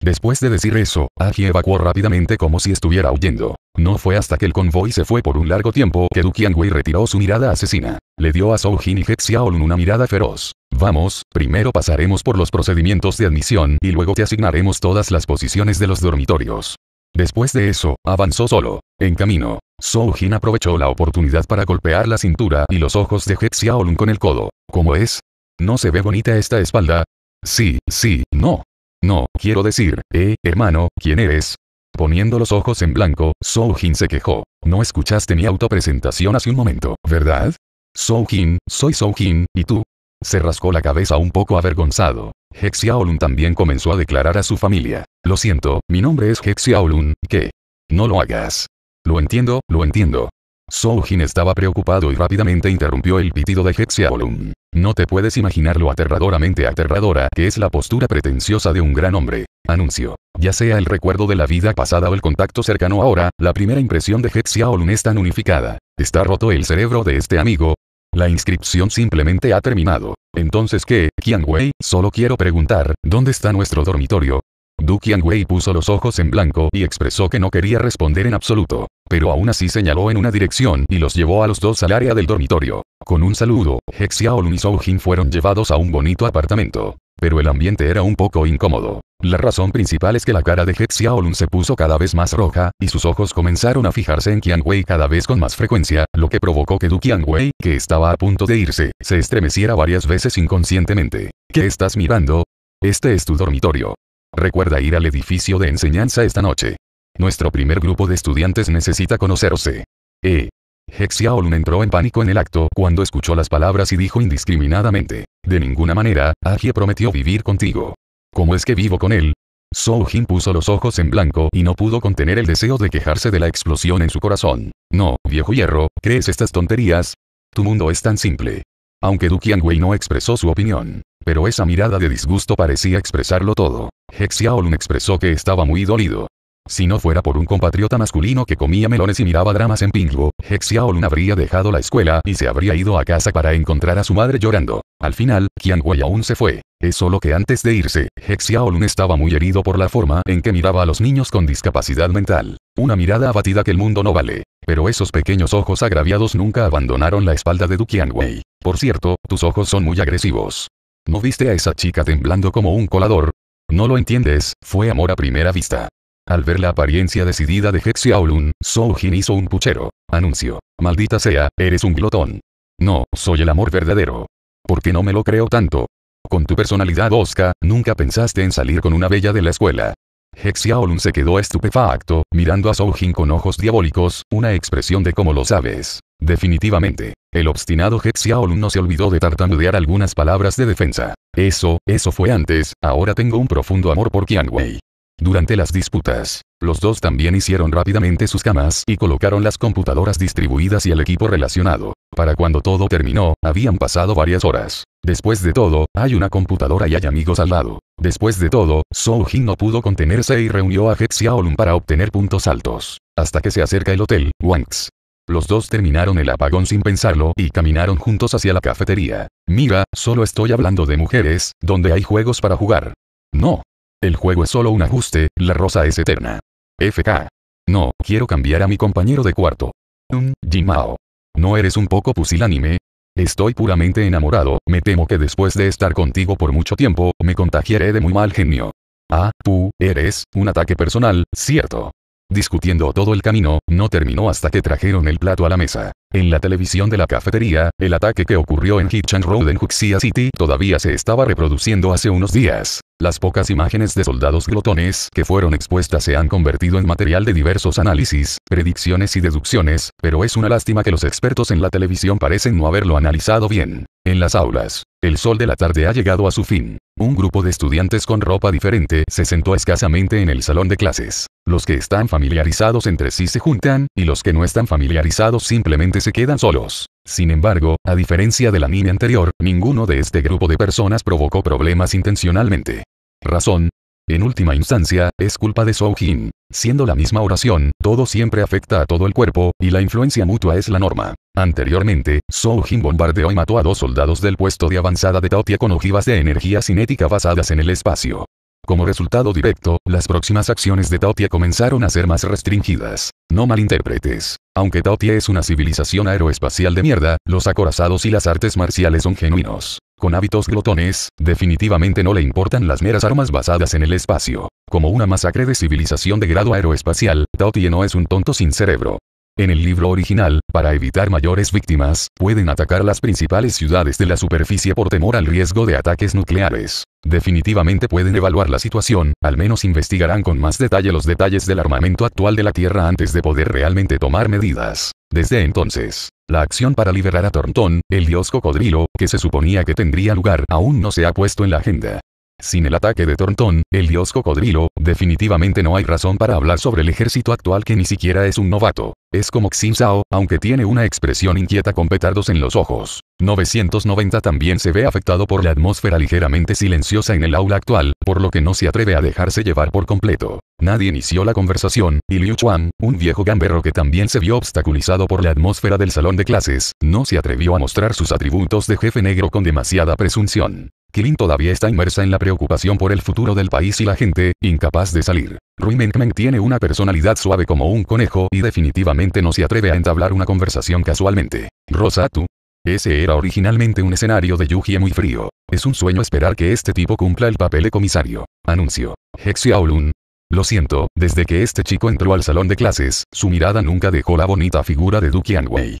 Después de decir eso, Aji evacuó rápidamente como si estuviera huyendo. No fue hasta que el convoy se fue por un largo tiempo que Du Wei retiró su mirada asesina. Le dio a Zhou Jin y He una mirada feroz. Vamos, primero pasaremos por los procedimientos de admisión y luego te asignaremos todas las posiciones de los dormitorios. Después de eso, avanzó solo. En camino, Zhou Jin aprovechó la oportunidad para golpear la cintura y los ojos de He con el codo. ¿Cómo es? ¿No se ve bonita esta espalda? Sí, sí, no. No, quiero decir, eh, hermano, ¿quién eres? Poniendo los ojos en blanco, Zhou Jin se quejó. No escuchaste mi autopresentación hace un momento, ¿verdad? Zhou Jin, soy Zhou Jin, ¿y tú? Se rascó la cabeza un poco avergonzado. Hexiaolun también comenzó a declarar a su familia. Lo siento, mi nombre es Hexiaolun, ¿qué? No lo hagas. Lo entiendo, lo entiendo. Soujin estaba preocupado y rápidamente interrumpió el pitido de Hexiaolun. No te puedes imaginar lo aterradoramente aterradora que es la postura pretenciosa de un gran hombre. Anuncio. Ya sea el recuerdo de la vida pasada o el contacto cercano ahora, la primera impresión de Hexiaolun es tan unificada. Está roto el cerebro de este amigo, la inscripción simplemente ha terminado. Entonces qué, Wei solo quiero preguntar, ¿dónde está nuestro dormitorio? Du Wei puso los ojos en blanco y expresó que no quería responder en absoluto, pero aún así señaló en una dirección y los llevó a los dos al área del dormitorio. Con un saludo, Hexiaolun y Zhou Jin fueron llevados a un bonito apartamento pero el ambiente era un poco incómodo. La razón principal es que la cara de He se puso cada vez más roja, y sus ojos comenzaron a fijarse en Qian Wei cada vez con más frecuencia, lo que provocó que Du Qian Wei, que estaba a punto de irse, se estremeciera varias veces inconscientemente. ¿Qué estás mirando? Este es tu dormitorio. Recuerda ir al edificio de enseñanza esta noche. Nuestro primer grupo de estudiantes necesita conocerse. Eh, Hexiaolun entró en pánico en el acto cuando escuchó las palabras y dijo indiscriminadamente, de ninguna manera, Agie prometió vivir contigo. ¿Cómo es que vivo con él? Zhou Jin puso los ojos en blanco y no pudo contener el deseo de quejarse de la explosión en su corazón. No, viejo hierro, ¿crees estas tonterías? Tu mundo es tan simple. Aunque Du Wei no expresó su opinión, pero esa mirada de disgusto parecía expresarlo todo. Hexiaolun expresó que estaba muy dolido. Si no fuera por un compatriota masculino que comía melones y miraba dramas en Pingwo, Hexiaolun habría dejado la escuela y se habría ido a casa para encontrar a su madre llorando. Al final, Qian Wei aún se fue. Es solo que antes de irse, Hexiaolun estaba muy herido por la forma en que miraba a los niños con discapacidad mental. Una mirada abatida que el mundo no vale. Pero esos pequeños ojos agraviados nunca abandonaron la espalda de Du Qian Wei. Por cierto, tus ojos son muy agresivos. ¿No viste a esa chica temblando como un colador? No lo entiendes, fue amor a primera vista. Al ver la apariencia decidida de Hexiaolun, Sou hizo un puchero. Anuncio. Maldita sea, eres un glotón. No, soy el amor verdadero. ¿Por qué no me lo creo tanto? Con tu personalidad osca, nunca pensaste en salir con una bella de la escuela. Hexiaolun se quedó estupefacto, mirando a Soujin con ojos diabólicos, una expresión de cómo lo sabes. Definitivamente. El obstinado Hexiaolun no se olvidó de tartamudear algunas palabras de defensa. Eso, eso fue antes, ahora tengo un profundo amor por Qianwei. Durante las disputas, los dos también hicieron rápidamente sus camas y colocaron las computadoras distribuidas y el equipo relacionado. Para cuando todo terminó, habían pasado varias horas. Después de todo, hay una computadora y hay amigos al lado. Después de todo, Soo Jin no pudo contenerse y reunió a Hexiaolun para obtener puntos altos. Hasta que se acerca el hotel, Wanks. Los dos terminaron el apagón sin pensarlo y caminaron juntos hacia la cafetería. Mira, solo estoy hablando de mujeres, donde hay juegos para jugar. No, el juego es solo un ajuste, la rosa es eterna. FK. No, quiero cambiar a mi compañero de cuarto. Un, um, Jimao. ¿No eres un poco pusilánime? Estoy puramente enamorado, me temo que después de estar contigo por mucho tiempo, me contagiaré de muy mal genio. Ah, tú, eres, un ataque personal, cierto discutiendo todo el camino, no terminó hasta que trajeron el plato a la mesa. En la televisión de la cafetería, el ataque que ocurrió en Hitchan Road en Huxia City todavía se estaba reproduciendo hace unos días. Las pocas imágenes de soldados glotones que fueron expuestas se han convertido en material de diversos análisis, predicciones y deducciones, pero es una lástima que los expertos en la televisión parecen no haberlo analizado bien. En las aulas, el sol de la tarde ha llegado a su fin. Un grupo de estudiantes con ropa diferente se sentó escasamente en el salón de clases. Los que están familiarizados entre sí se juntan, y los que no están familiarizados simplemente se quedan solos. Sin embargo, a diferencia de la niña anterior, ninguno de este grupo de personas provocó problemas intencionalmente. Razón. En última instancia, es culpa de Jin. Siendo la misma oración, todo siempre afecta a todo el cuerpo, y la influencia mutua es la norma. Anteriormente, Zhou Jin bombardeó y mató a dos soldados del puesto de avanzada de Tautia con ojivas de energía cinética basadas en el espacio. Como resultado directo, las próximas acciones de Tautia comenzaron a ser más restringidas. No malinterpretes. Aunque Taotia es una civilización aeroespacial de mierda, los acorazados y las artes marciales son genuinos. Con hábitos glotones, definitivamente no le importan las meras armas basadas en el espacio. Como una masacre de civilización de grado aeroespacial, Taotie no es un tonto sin cerebro. En el libro original, para evitar mayores víctimas, pueden atacar las principales ciudades de la superficie por temor al riesgo de ataques nucleares. Definitivamente pueden evaluar la situación, al menos investigarán con más detalle los detalles del armamento actual de la Tierra antes de poder realmente tomar medidas. Desde entonces, la acción para liberar a tortón el dios cocodrilo, que se suponía que tendría lugar, aún no se ha puesto en la agenda. Sin el ataque de tortón el dios cocodrilo, definitivamente no hay razón para hablar sobre el ejército actual que ni siquiera es un novato. Es como Xin Zhao, aunque tiene una expresión inquieta con petardos en los ojos. 990 también se ve afectado por la atmósfera ligeramente silenciosa en el aula actual, por lo que no se atreve a dejarse llevar por completo. Nadie inició la conversación, y Liu Chuan, un viejo gamberro que también se vio obstaculizado por la atmósfera del salón de clases, no se atrevió a mostrar sus atributos de jefe negro con demasiada presunción. Kilin todavía está inmersa en la preocupación por el futuro del país y la gente, incapaz de salir. Meng tiene una personalidad suave como un conejo y definitivamente no se atreve a entablar una conversación casualmente. Rosatu. Ese era originalmente un escenario de Yuji muy frío. Es un sueño esperar que este tipo cumpla el papel de comisario. Anuncio. Hexiaolun. Lo siento, desde que este chico entró al salón de clases, su mirada nunca dejó la bonita figura de Duke Anway.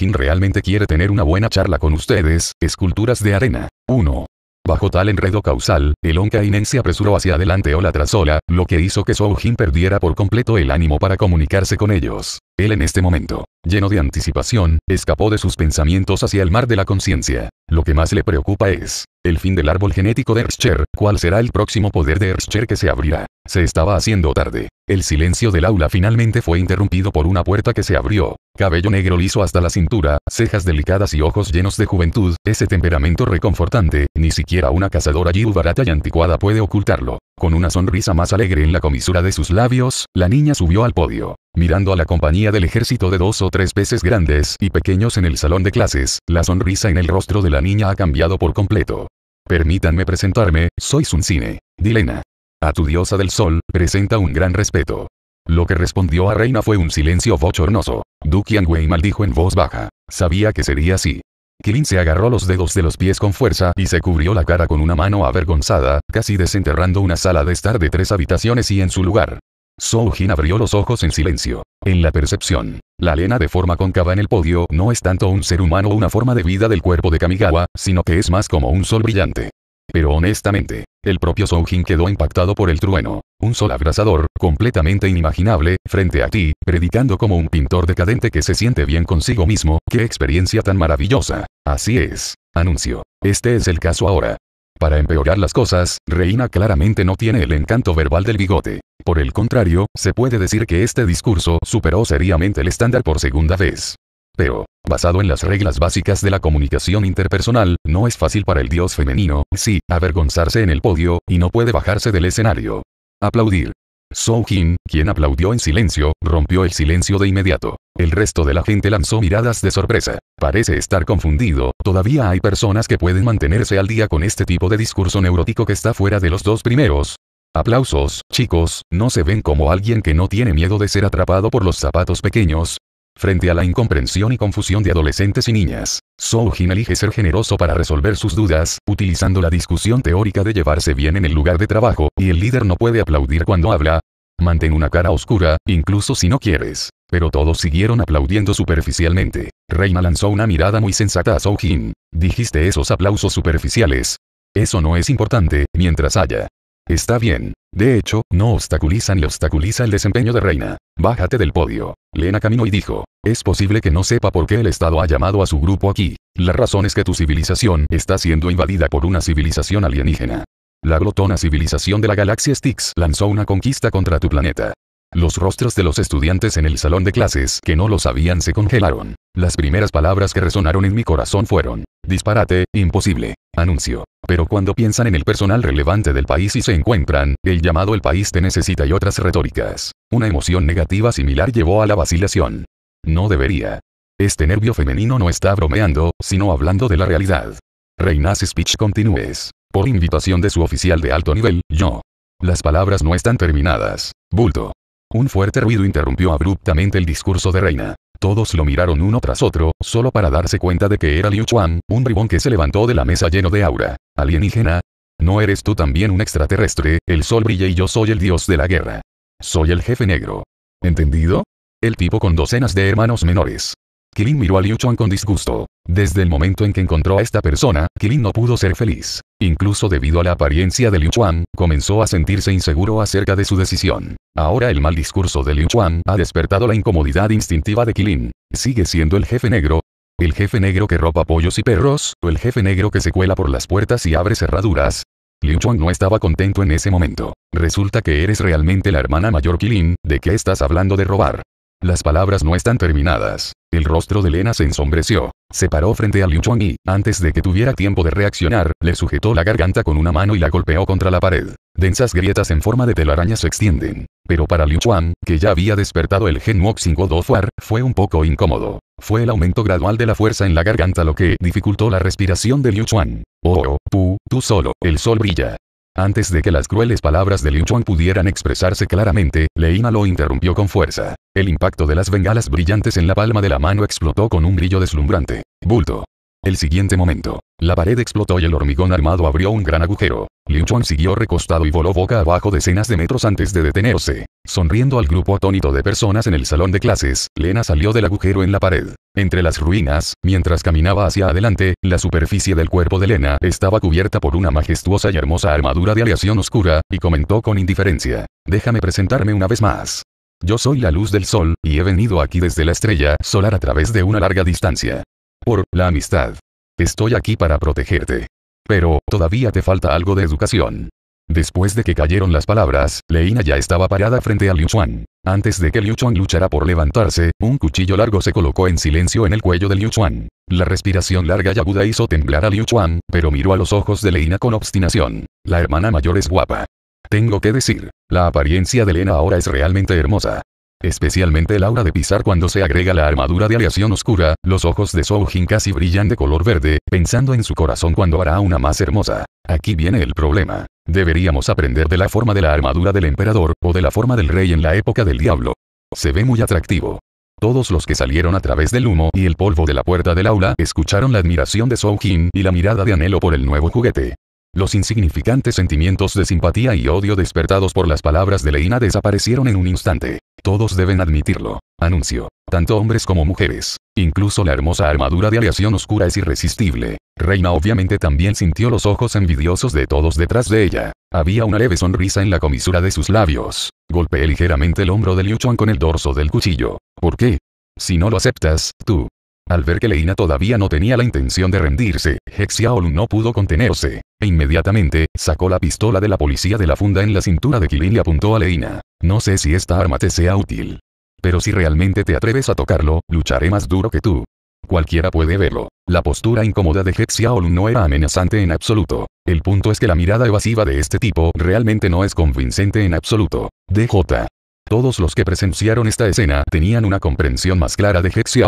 hin realmente quiere tener una buena charla con ustedes, esculturas de arena. 1. Bajo tal enredo causal, el Onkainen se apresuró hacia adelante o la trasola, lo que hizo que Soujin perdiera por completo el ánimo para comunicarse con ellos. Él en este momento, lleno de anticipación, escapó de sus pensamientos hacia el mar de la conciencia. Lo que más le preocupa es, el fin del árbol genético de Erscher, cuál será el próximo poder de Erscher que se abrirá. Se estaba haciendo tarde. El silencio del aula finalmente fue interrumpido por una puerta que se abrió. Cabello negro liso hasta la cintura, cejas delicadas y ojos llenos de juventud, ese temperamento reconfortante, ni siquiera una cazadora Jill barata y anticuada puede ocultarlo. Con una sonrisa más alegre en la comisura de sus labios, la niña subió al podio. Mirando a la compañía del ejército de dos o tres peces grandes y pequeños en el salón de clases, la sonrisa en el rostro de la niña ha cambiado por completo. Permítanme presentarme, soy Suncine. Dilena. A tu diosa del sol, presenta un gran respeto. Lo que respondió a Reina fue un silencio bochornoso. Dukian Wei maldijo en voz baja. Sabía que sería así. Kilin se agarró los dedos de los pies con fuerza y se cubrió la cara con una mano avergonzada, casi desenterrando una sala de estar de tres habitaciones y en su lugar, Soujin abrió los ojos en silencio. En la percepción, la lena de forma cóncava en el podio no es tanto un ser humano o una forma de vida del cuerpo de Kamigawa, sino que es más como un sol brillante. Pero honestamente, el propio Soujin quedó impactado por el trueno. Un sol abrasador, completamente inimaginable, frente a ti, predicando como un pintor decadente que se siente bien consigo mismo, qué experiencia tan maravillosa. Así es, anuncio. Este es el caso ahora. Para empeorar las cosas, Reina claramente no tiene el encanto verbal del bigote. Por el contrario, se puede decir que este discurso superó seriamente el estándar por segunda vez. Pero, basado en las reglas básicas de la comunicación interpersonal, no es fácil para el dios femenino, sí, avergonzarse en el podio, y no puede bajarse del escenario. Aplaudir. Song Jin, quien aplaudió en silencio, rompió el silencio de inmediato. El resto de la gente lanzó miradas de sorpresa. Parece estar confundido, todavía hay personas que pueden mantenerse al día con este tipo de discurso neurótico que está fuera de los dos primeros. Aplausos, chicos, no se ven como alguien que no tiene miedo de ser atrapado por los zapatos pequeños, Frente a la incomprensión y confusión de adolescentes y niñas, Soujin elige ser generoso para resolver sus dudas, utilizando la discusión teórica de llevarse bien en el lugar de trabajo, y el líder no puede aplaudir cuando habla. Mantén una cara oscura, incluso si no quieres. Pero todos siguieron aplaudiendo superficialmente. Reina lanzó una mirada muy sensata a Soujin. Dijiste esos aplausos superficiales. Eso no es importante, mientras haya Está bien. De hecho, no obstaculizan ni obstaculiza el desempeño de Reina. Bájate del podio. Lena caminó y dijo, es posible que no sepa por qué el Estado ha llamado a su grupo aquí. La razón es que tu civilización está siendo invadida por una civilización alienígena. La glotona civilización de la galaxia Styx lanzó una conquista contra tu planeta. Los rostros de los estudiantes en el salón de clases que no lo sabían se congelaron. Las primeras palabras que resonaron en mi corazón fueron, disparate, imposible. Anuncio. Pero cuando piensan en el personal relevante del país y se encuentran, el llamado el país te necesita y otras retóricas. Una emoción negativa similar llevó a la vacilación. No debería. Este nervio femenino no está bromeando, sino hablando de la realidad. Reinas Speech continúes, Por invitación de su oficial de alto nivel, yo. Las palabras no están terminadas. Bulto. Un fuerte ruido interrumpió abruptamente el discurso de Reina. Todos lo miraron uno tras otro, solo para darse cuenta de que era Liu Chuan, un bribón que se levantó de la mesa lleno de aura. ¿Alienígena? ¿No eres tú también un extraterrestre? El sol brilla y yo soy el dios de la guerra. Soy el jefe negro. ¿Entendido? El tipo con docenas de hermanos menores. Kilin miró a Liu Chuan con disgusto. Desde el momento en que encontró a esta persona, Kilin no pudo ser feliz. Incluso debido a la apariencia de Liu Chuan, comenzó a sentirse inseguro acerca de su decisión. Ahora el mal discurso de Liu Chuan ha despertado la incomodidad instintiva de Kilin. Sigue siendo el jefe negro, el jefe negro que ropa pollos y perros, o el jefe negro que se cuela por las puertas y abre cerraduras. Liu Chuan no estaba contento en ese momento. Resulta que eres realmente la hermana mayor Kilin, ¿de qué estás hablando de robar? Las palabras no están terminadas. El rostro de Lena se ensombreció. Se paró frente a Liu Chuan y, antes de que tuviera tiempo de reaccionar, le sujetó la garganta con una mano y la golpeó contra la pared. Densas grietas en forma de telaraña se extienden. Pero para Liu Chuan, que ya había despertado el Gen Moxing God fue un poco incómodo. Fue el aumento gradual de la fuerza en la garganta lo que dificultó la respiración de Liu Chuan. Oh, oh, tú, tú solo, el sol brilla. Antes de que las crueles palabras de Liu Chuan pudieran expresarse claramente, Leina lo interrumpió con fuerza. El impacto de las bengalas brillantes en la palma de la mano explotó con un brillo deslumbrante. Bulto. El siguiente momento. La pared explotó y el hormigón armado abrió un gran agujero. Liu siguió recostado y voló boca abajo decenas de metros antes de detenerse. Sonriendo al grupo atónito de personas en el salón de clases, Lena salió del agujero en la pared. Entre las ruinas, mientras caminaba hacia adelante, la superficie del cuerpo de Lena estaba cubierta por una majestuosa y hermosa armadura de aleación oscura, y comentó con indiferencia. Déjame presentarme una vez más. Yo soy la luz del sol, y he venido aquí desde la estrella solar a través de una larga distancia por la amistad. Estoy aquí para protegerte. Pero, todavía te falta algo de educación. Después de que cayeron las palabras, Leina ya estaba parada frente a Liu Chuan. Antes de que Liu Chuan luchara por levantarse, un cuchillo largo se colocó en silencio en el cuello de Liu Chuan. La respiración larga y aguda hizo temblar a Liu Chuan, pero miró a los ojos de Leina con obstinación. La hermana mayor es guapa. Tengo que decir, la apariencia de Lena ahora es realmente hermosa especialmente el aura de pisar cuando se agrega la armadura de aleación oscura, los ojos de Soujin casi brillan de color verde, pensando en su corazón cuando hará una más hermosa. Aquí viene el problema. Deberíamos aprender de la forma de la armadura del emperador, o de la forma del rey en la época del diablo. Se ve muy atractivo. Todos los que salieron a través del humo y el polvo de la puerta del aula escucharon la admiración de Soujin y la mirada de anhelo por el nuevo juguete. Los insignificantes sentimientos de simpatía y odio despertados por las palabras de Leina desaparecieron en un instante. Todos deben admitirlo. Anuncio. Tanto hombres como mujeres. Incluso la hermosa armadura de aleación oscura es irresistible. Reina obviamente también sintió los ojos envidiosos de todos detrás de ella. Había una leve sonrisa en la comisura de sus labios. Golpeé ligeramente el hombro de Liu con el dorso del cuchillo. ¿Por qué? Si no lo aceptas, tú, al ver que Leina todavía no tenía la intención de rendirse, Hexiaolun no pudo contenerse, e inmediatamente, sacó la pistola de la policía de la funda en la cintura de Kilin y apuntó a Leina. No sé si esta arma te sea útil. Pero si realmente te atreves a tocarlo, lucharé más duro que tú. Cualquiera puede verlo. La postura incómoda de Hexiaolun no era amenazante en absoluto. El punto es que la mirada evasiva de este tipo realmente no es convincente en absoluto. DJ. Todos los que presenciaron esta escena tenían una comprensión más clara de Hex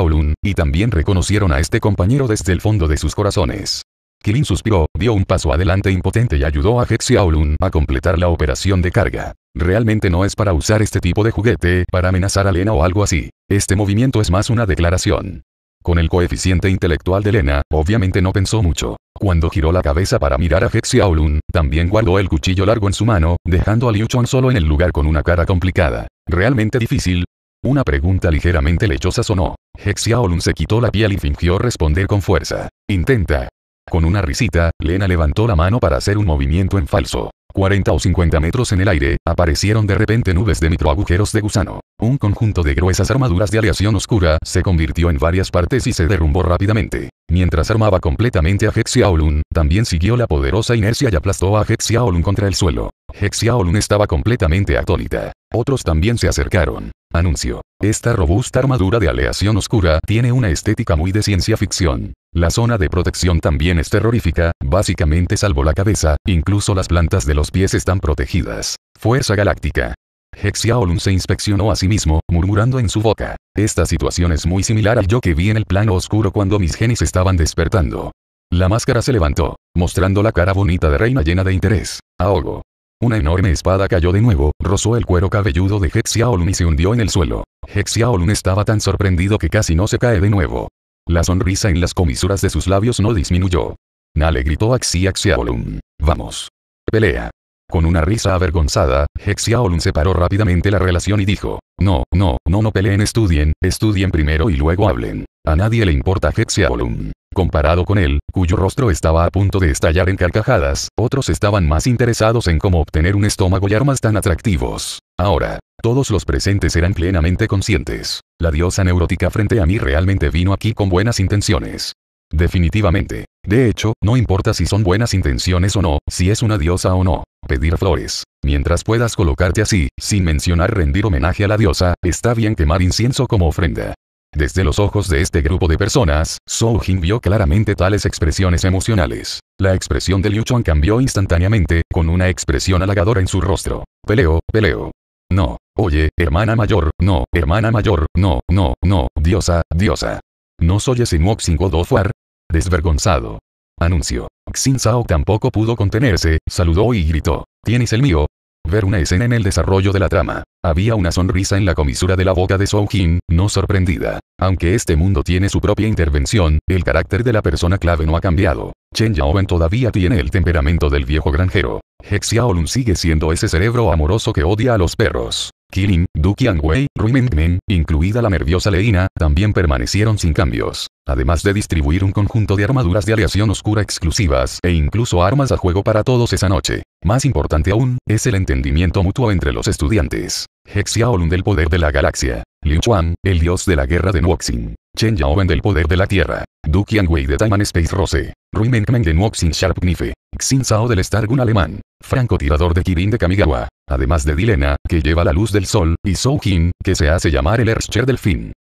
y también reconocieron a este compañero desde el fondo de sus corazones. Kilin suspiró, dio un paso adelante impotente y ayudó a Hexiaolun a completar la operación de carga. Realmente no es para usar este tipo de juguete para amenazar a Lena o algo así. Este movimiento es más una declaración. Con el coeficiente intelectual de Lena, obviamente no pensó mucho. Cuando giró la cabeza para mirar a Hexiaolun, también guardó el cuchillo largo en su mano, dejando a Liu Chuan solo en el lugar con una cara complicada. ¿Realmente difícil? Una pregunta ligeramente lechosa sonó. Hexiaolun se quitó la piel y fingió responder con fuerza. Intenta. Con una risita, Lena levantó la mano para hacer un movimiento en falso. 40 o 50 metros en el aire, aparecieron de repente nubes de microagujeros de gusano. Un conjunto de gruesas armaduras de aleación oscura se convirtió en varias partes y se derrumbó rápidamente. Mientras armaba completamente a Hexiaolun, también siguió la poderosa inercia y aplastó a Hexiaolun contra el suelo. Hexiaolun estaba completamente atónita. Otros también se acercaron. Anuncio. Esta robusta armadura de aleación oscura tiene una estética muy de ciencia ficción. La zona de protección también es terrorífica, básicamente salvo la cabeza, incluso las plantas de los pies están protegidas. Fuerza Galáctica. Hexiaolun se inspeccionó a sí mismo, murmurando en su boca. Esta situación es muy similar al yo que vi en el plano oscuro cuando mis genes estaban despertando. La máscara se levantó, mostrando la cara bonita de reina llena de interés. Ahogo. Una enorme espada cayó de nuevo, rozó el cuero cabelludo de Hexiaolun y se hundió en el suelo. Hexiaolun estaba tan sorprendido que casi no se cae de nuevo. La sonrisa en las comisuras de sus labios no disminuyó. Nale gritó a Xiaolun. Vamos. Pelea. Con una risa avergonzada, Hexiaolun separó rápidamente la relación y dijo. No, no, no, no peleen estudien, estudien primero y luego hablen. A nadie le importa Hexia Volum. Comparado con él, cuyo rostro estaba a punto de estallar en carcajadas, otros estaban más interesados en cómo obtener un estómago y armas tan atractivos. Ahora, todos los presentes eran plenamente conscientes. La diosa neurótica frente a mí realmente vino aquí con buenas intenciones. Definitivamente. De hecho, no importa si son buenas intenciones o no, si es una diosa o no. Pedir flores. Mientras puedas colocarte así, sin mencionar rendir homenaje a la diosa, está bien quemar incienso como ofrenda. Desde los ojos de este grupo de personas, Zhou Jin vio claramente tales expresiones emocionales. La expresión de Liu Chuan cambió instantáneamente, con una expresión halagadora en su rostro. Peleo, peleo. No, oye, hermana mayor, no, hermana mayor, no, no, no, diosa, diosa. ¿No soy Wuxing Singo Dofuar? Desvergonzado. Anuncio. Xin Sao tampoco pudo contenerse, saludó y gritó. Tienes el mío, ver una escena en el desarrollo de la trama. Había una sonrisa en la comisura de la boca de Soujin, no sorprendida. Aunque este mundo tiene su propia intervención, el carácter de la persona clave no ha cambiado. Chen Yaowen todavía tiene el temperamento del viejo granjero. Hexiaolun sigue siendo ese cerebro amoroso que odia a los perros. Kirin, and Wei, Ruimengmen, incluida la nerviosa Leina, también permanecieron sin cambios. Además de distribuir un conjunto de armaduras de aleación oscura exclusivas e incluso armas a juego para todos esa noche. Más importante aún, es el entendimiento mutuo entre los estudiantes. Hexiaolun del poder de la galaxia. Liu Chuan, el dios de la guerra de Nuoxin. Chen Yaowen del poder de la tierra. Du Qianwei de Taiman Space Rose. Rui Mengmen de Nuoxin Sharp Knife. Xin Sao del Stargun alemán. Francotirador de Kirin de Kamigawa. Además de Dilena, que lleva la luz del sol, y zou Jin, que se hace llamar el Erscher del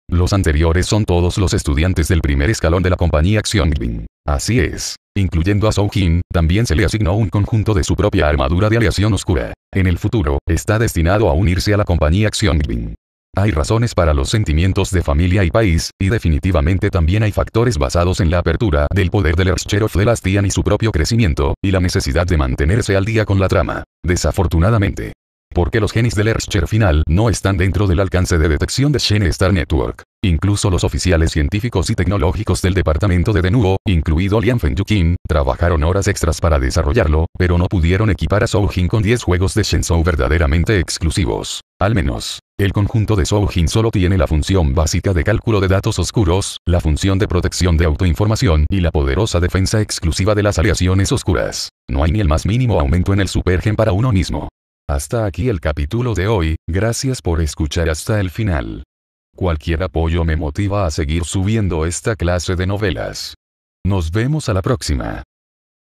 Los anteriores son todos los estudiantes del primer escalón de la compañía Action Así es. Incluyendo a zou Jin, también se le asignó un conjunto de su propia armadura de aleación oscura. En el futuro, está destinado a unirse a la compañía Action hay razones para los sentimientos de familia y país, y definitivamente también hay factores basados en la apertura del poder del The de Lastian y su propio crecimiento, y la necesidad de mantenerse al día con la trama. Desafortunadamente. Porque los genes del Lerscher final no están dentro del alcance de detección de Shane Star Network. Incluso los oficiales científicos y tecnológicos del departamento de Denuo, incluido Lian Fengyukin, trabajaron horas extras para desarrollarlo, pero no pudieron equipar a Soujin con 10 juegos de Shenzhou verdaderamente exclusivos. Al menos, el conjunto de Soujin solo tiene la función básica de cálculo de datos oscuros, la función de protección de autoinformación y la poderosa defensa exclusiva de las aleaciones oscuras. No hay ni el más mínimo aumento en el supergen para uno mismo. Hasta aquí el capítulo de hoy, gracias por escuchar hasta el final. Cualquier apoyo me motiva a seguir subiendo esta clase de novelas. Nos vemos a la próxima.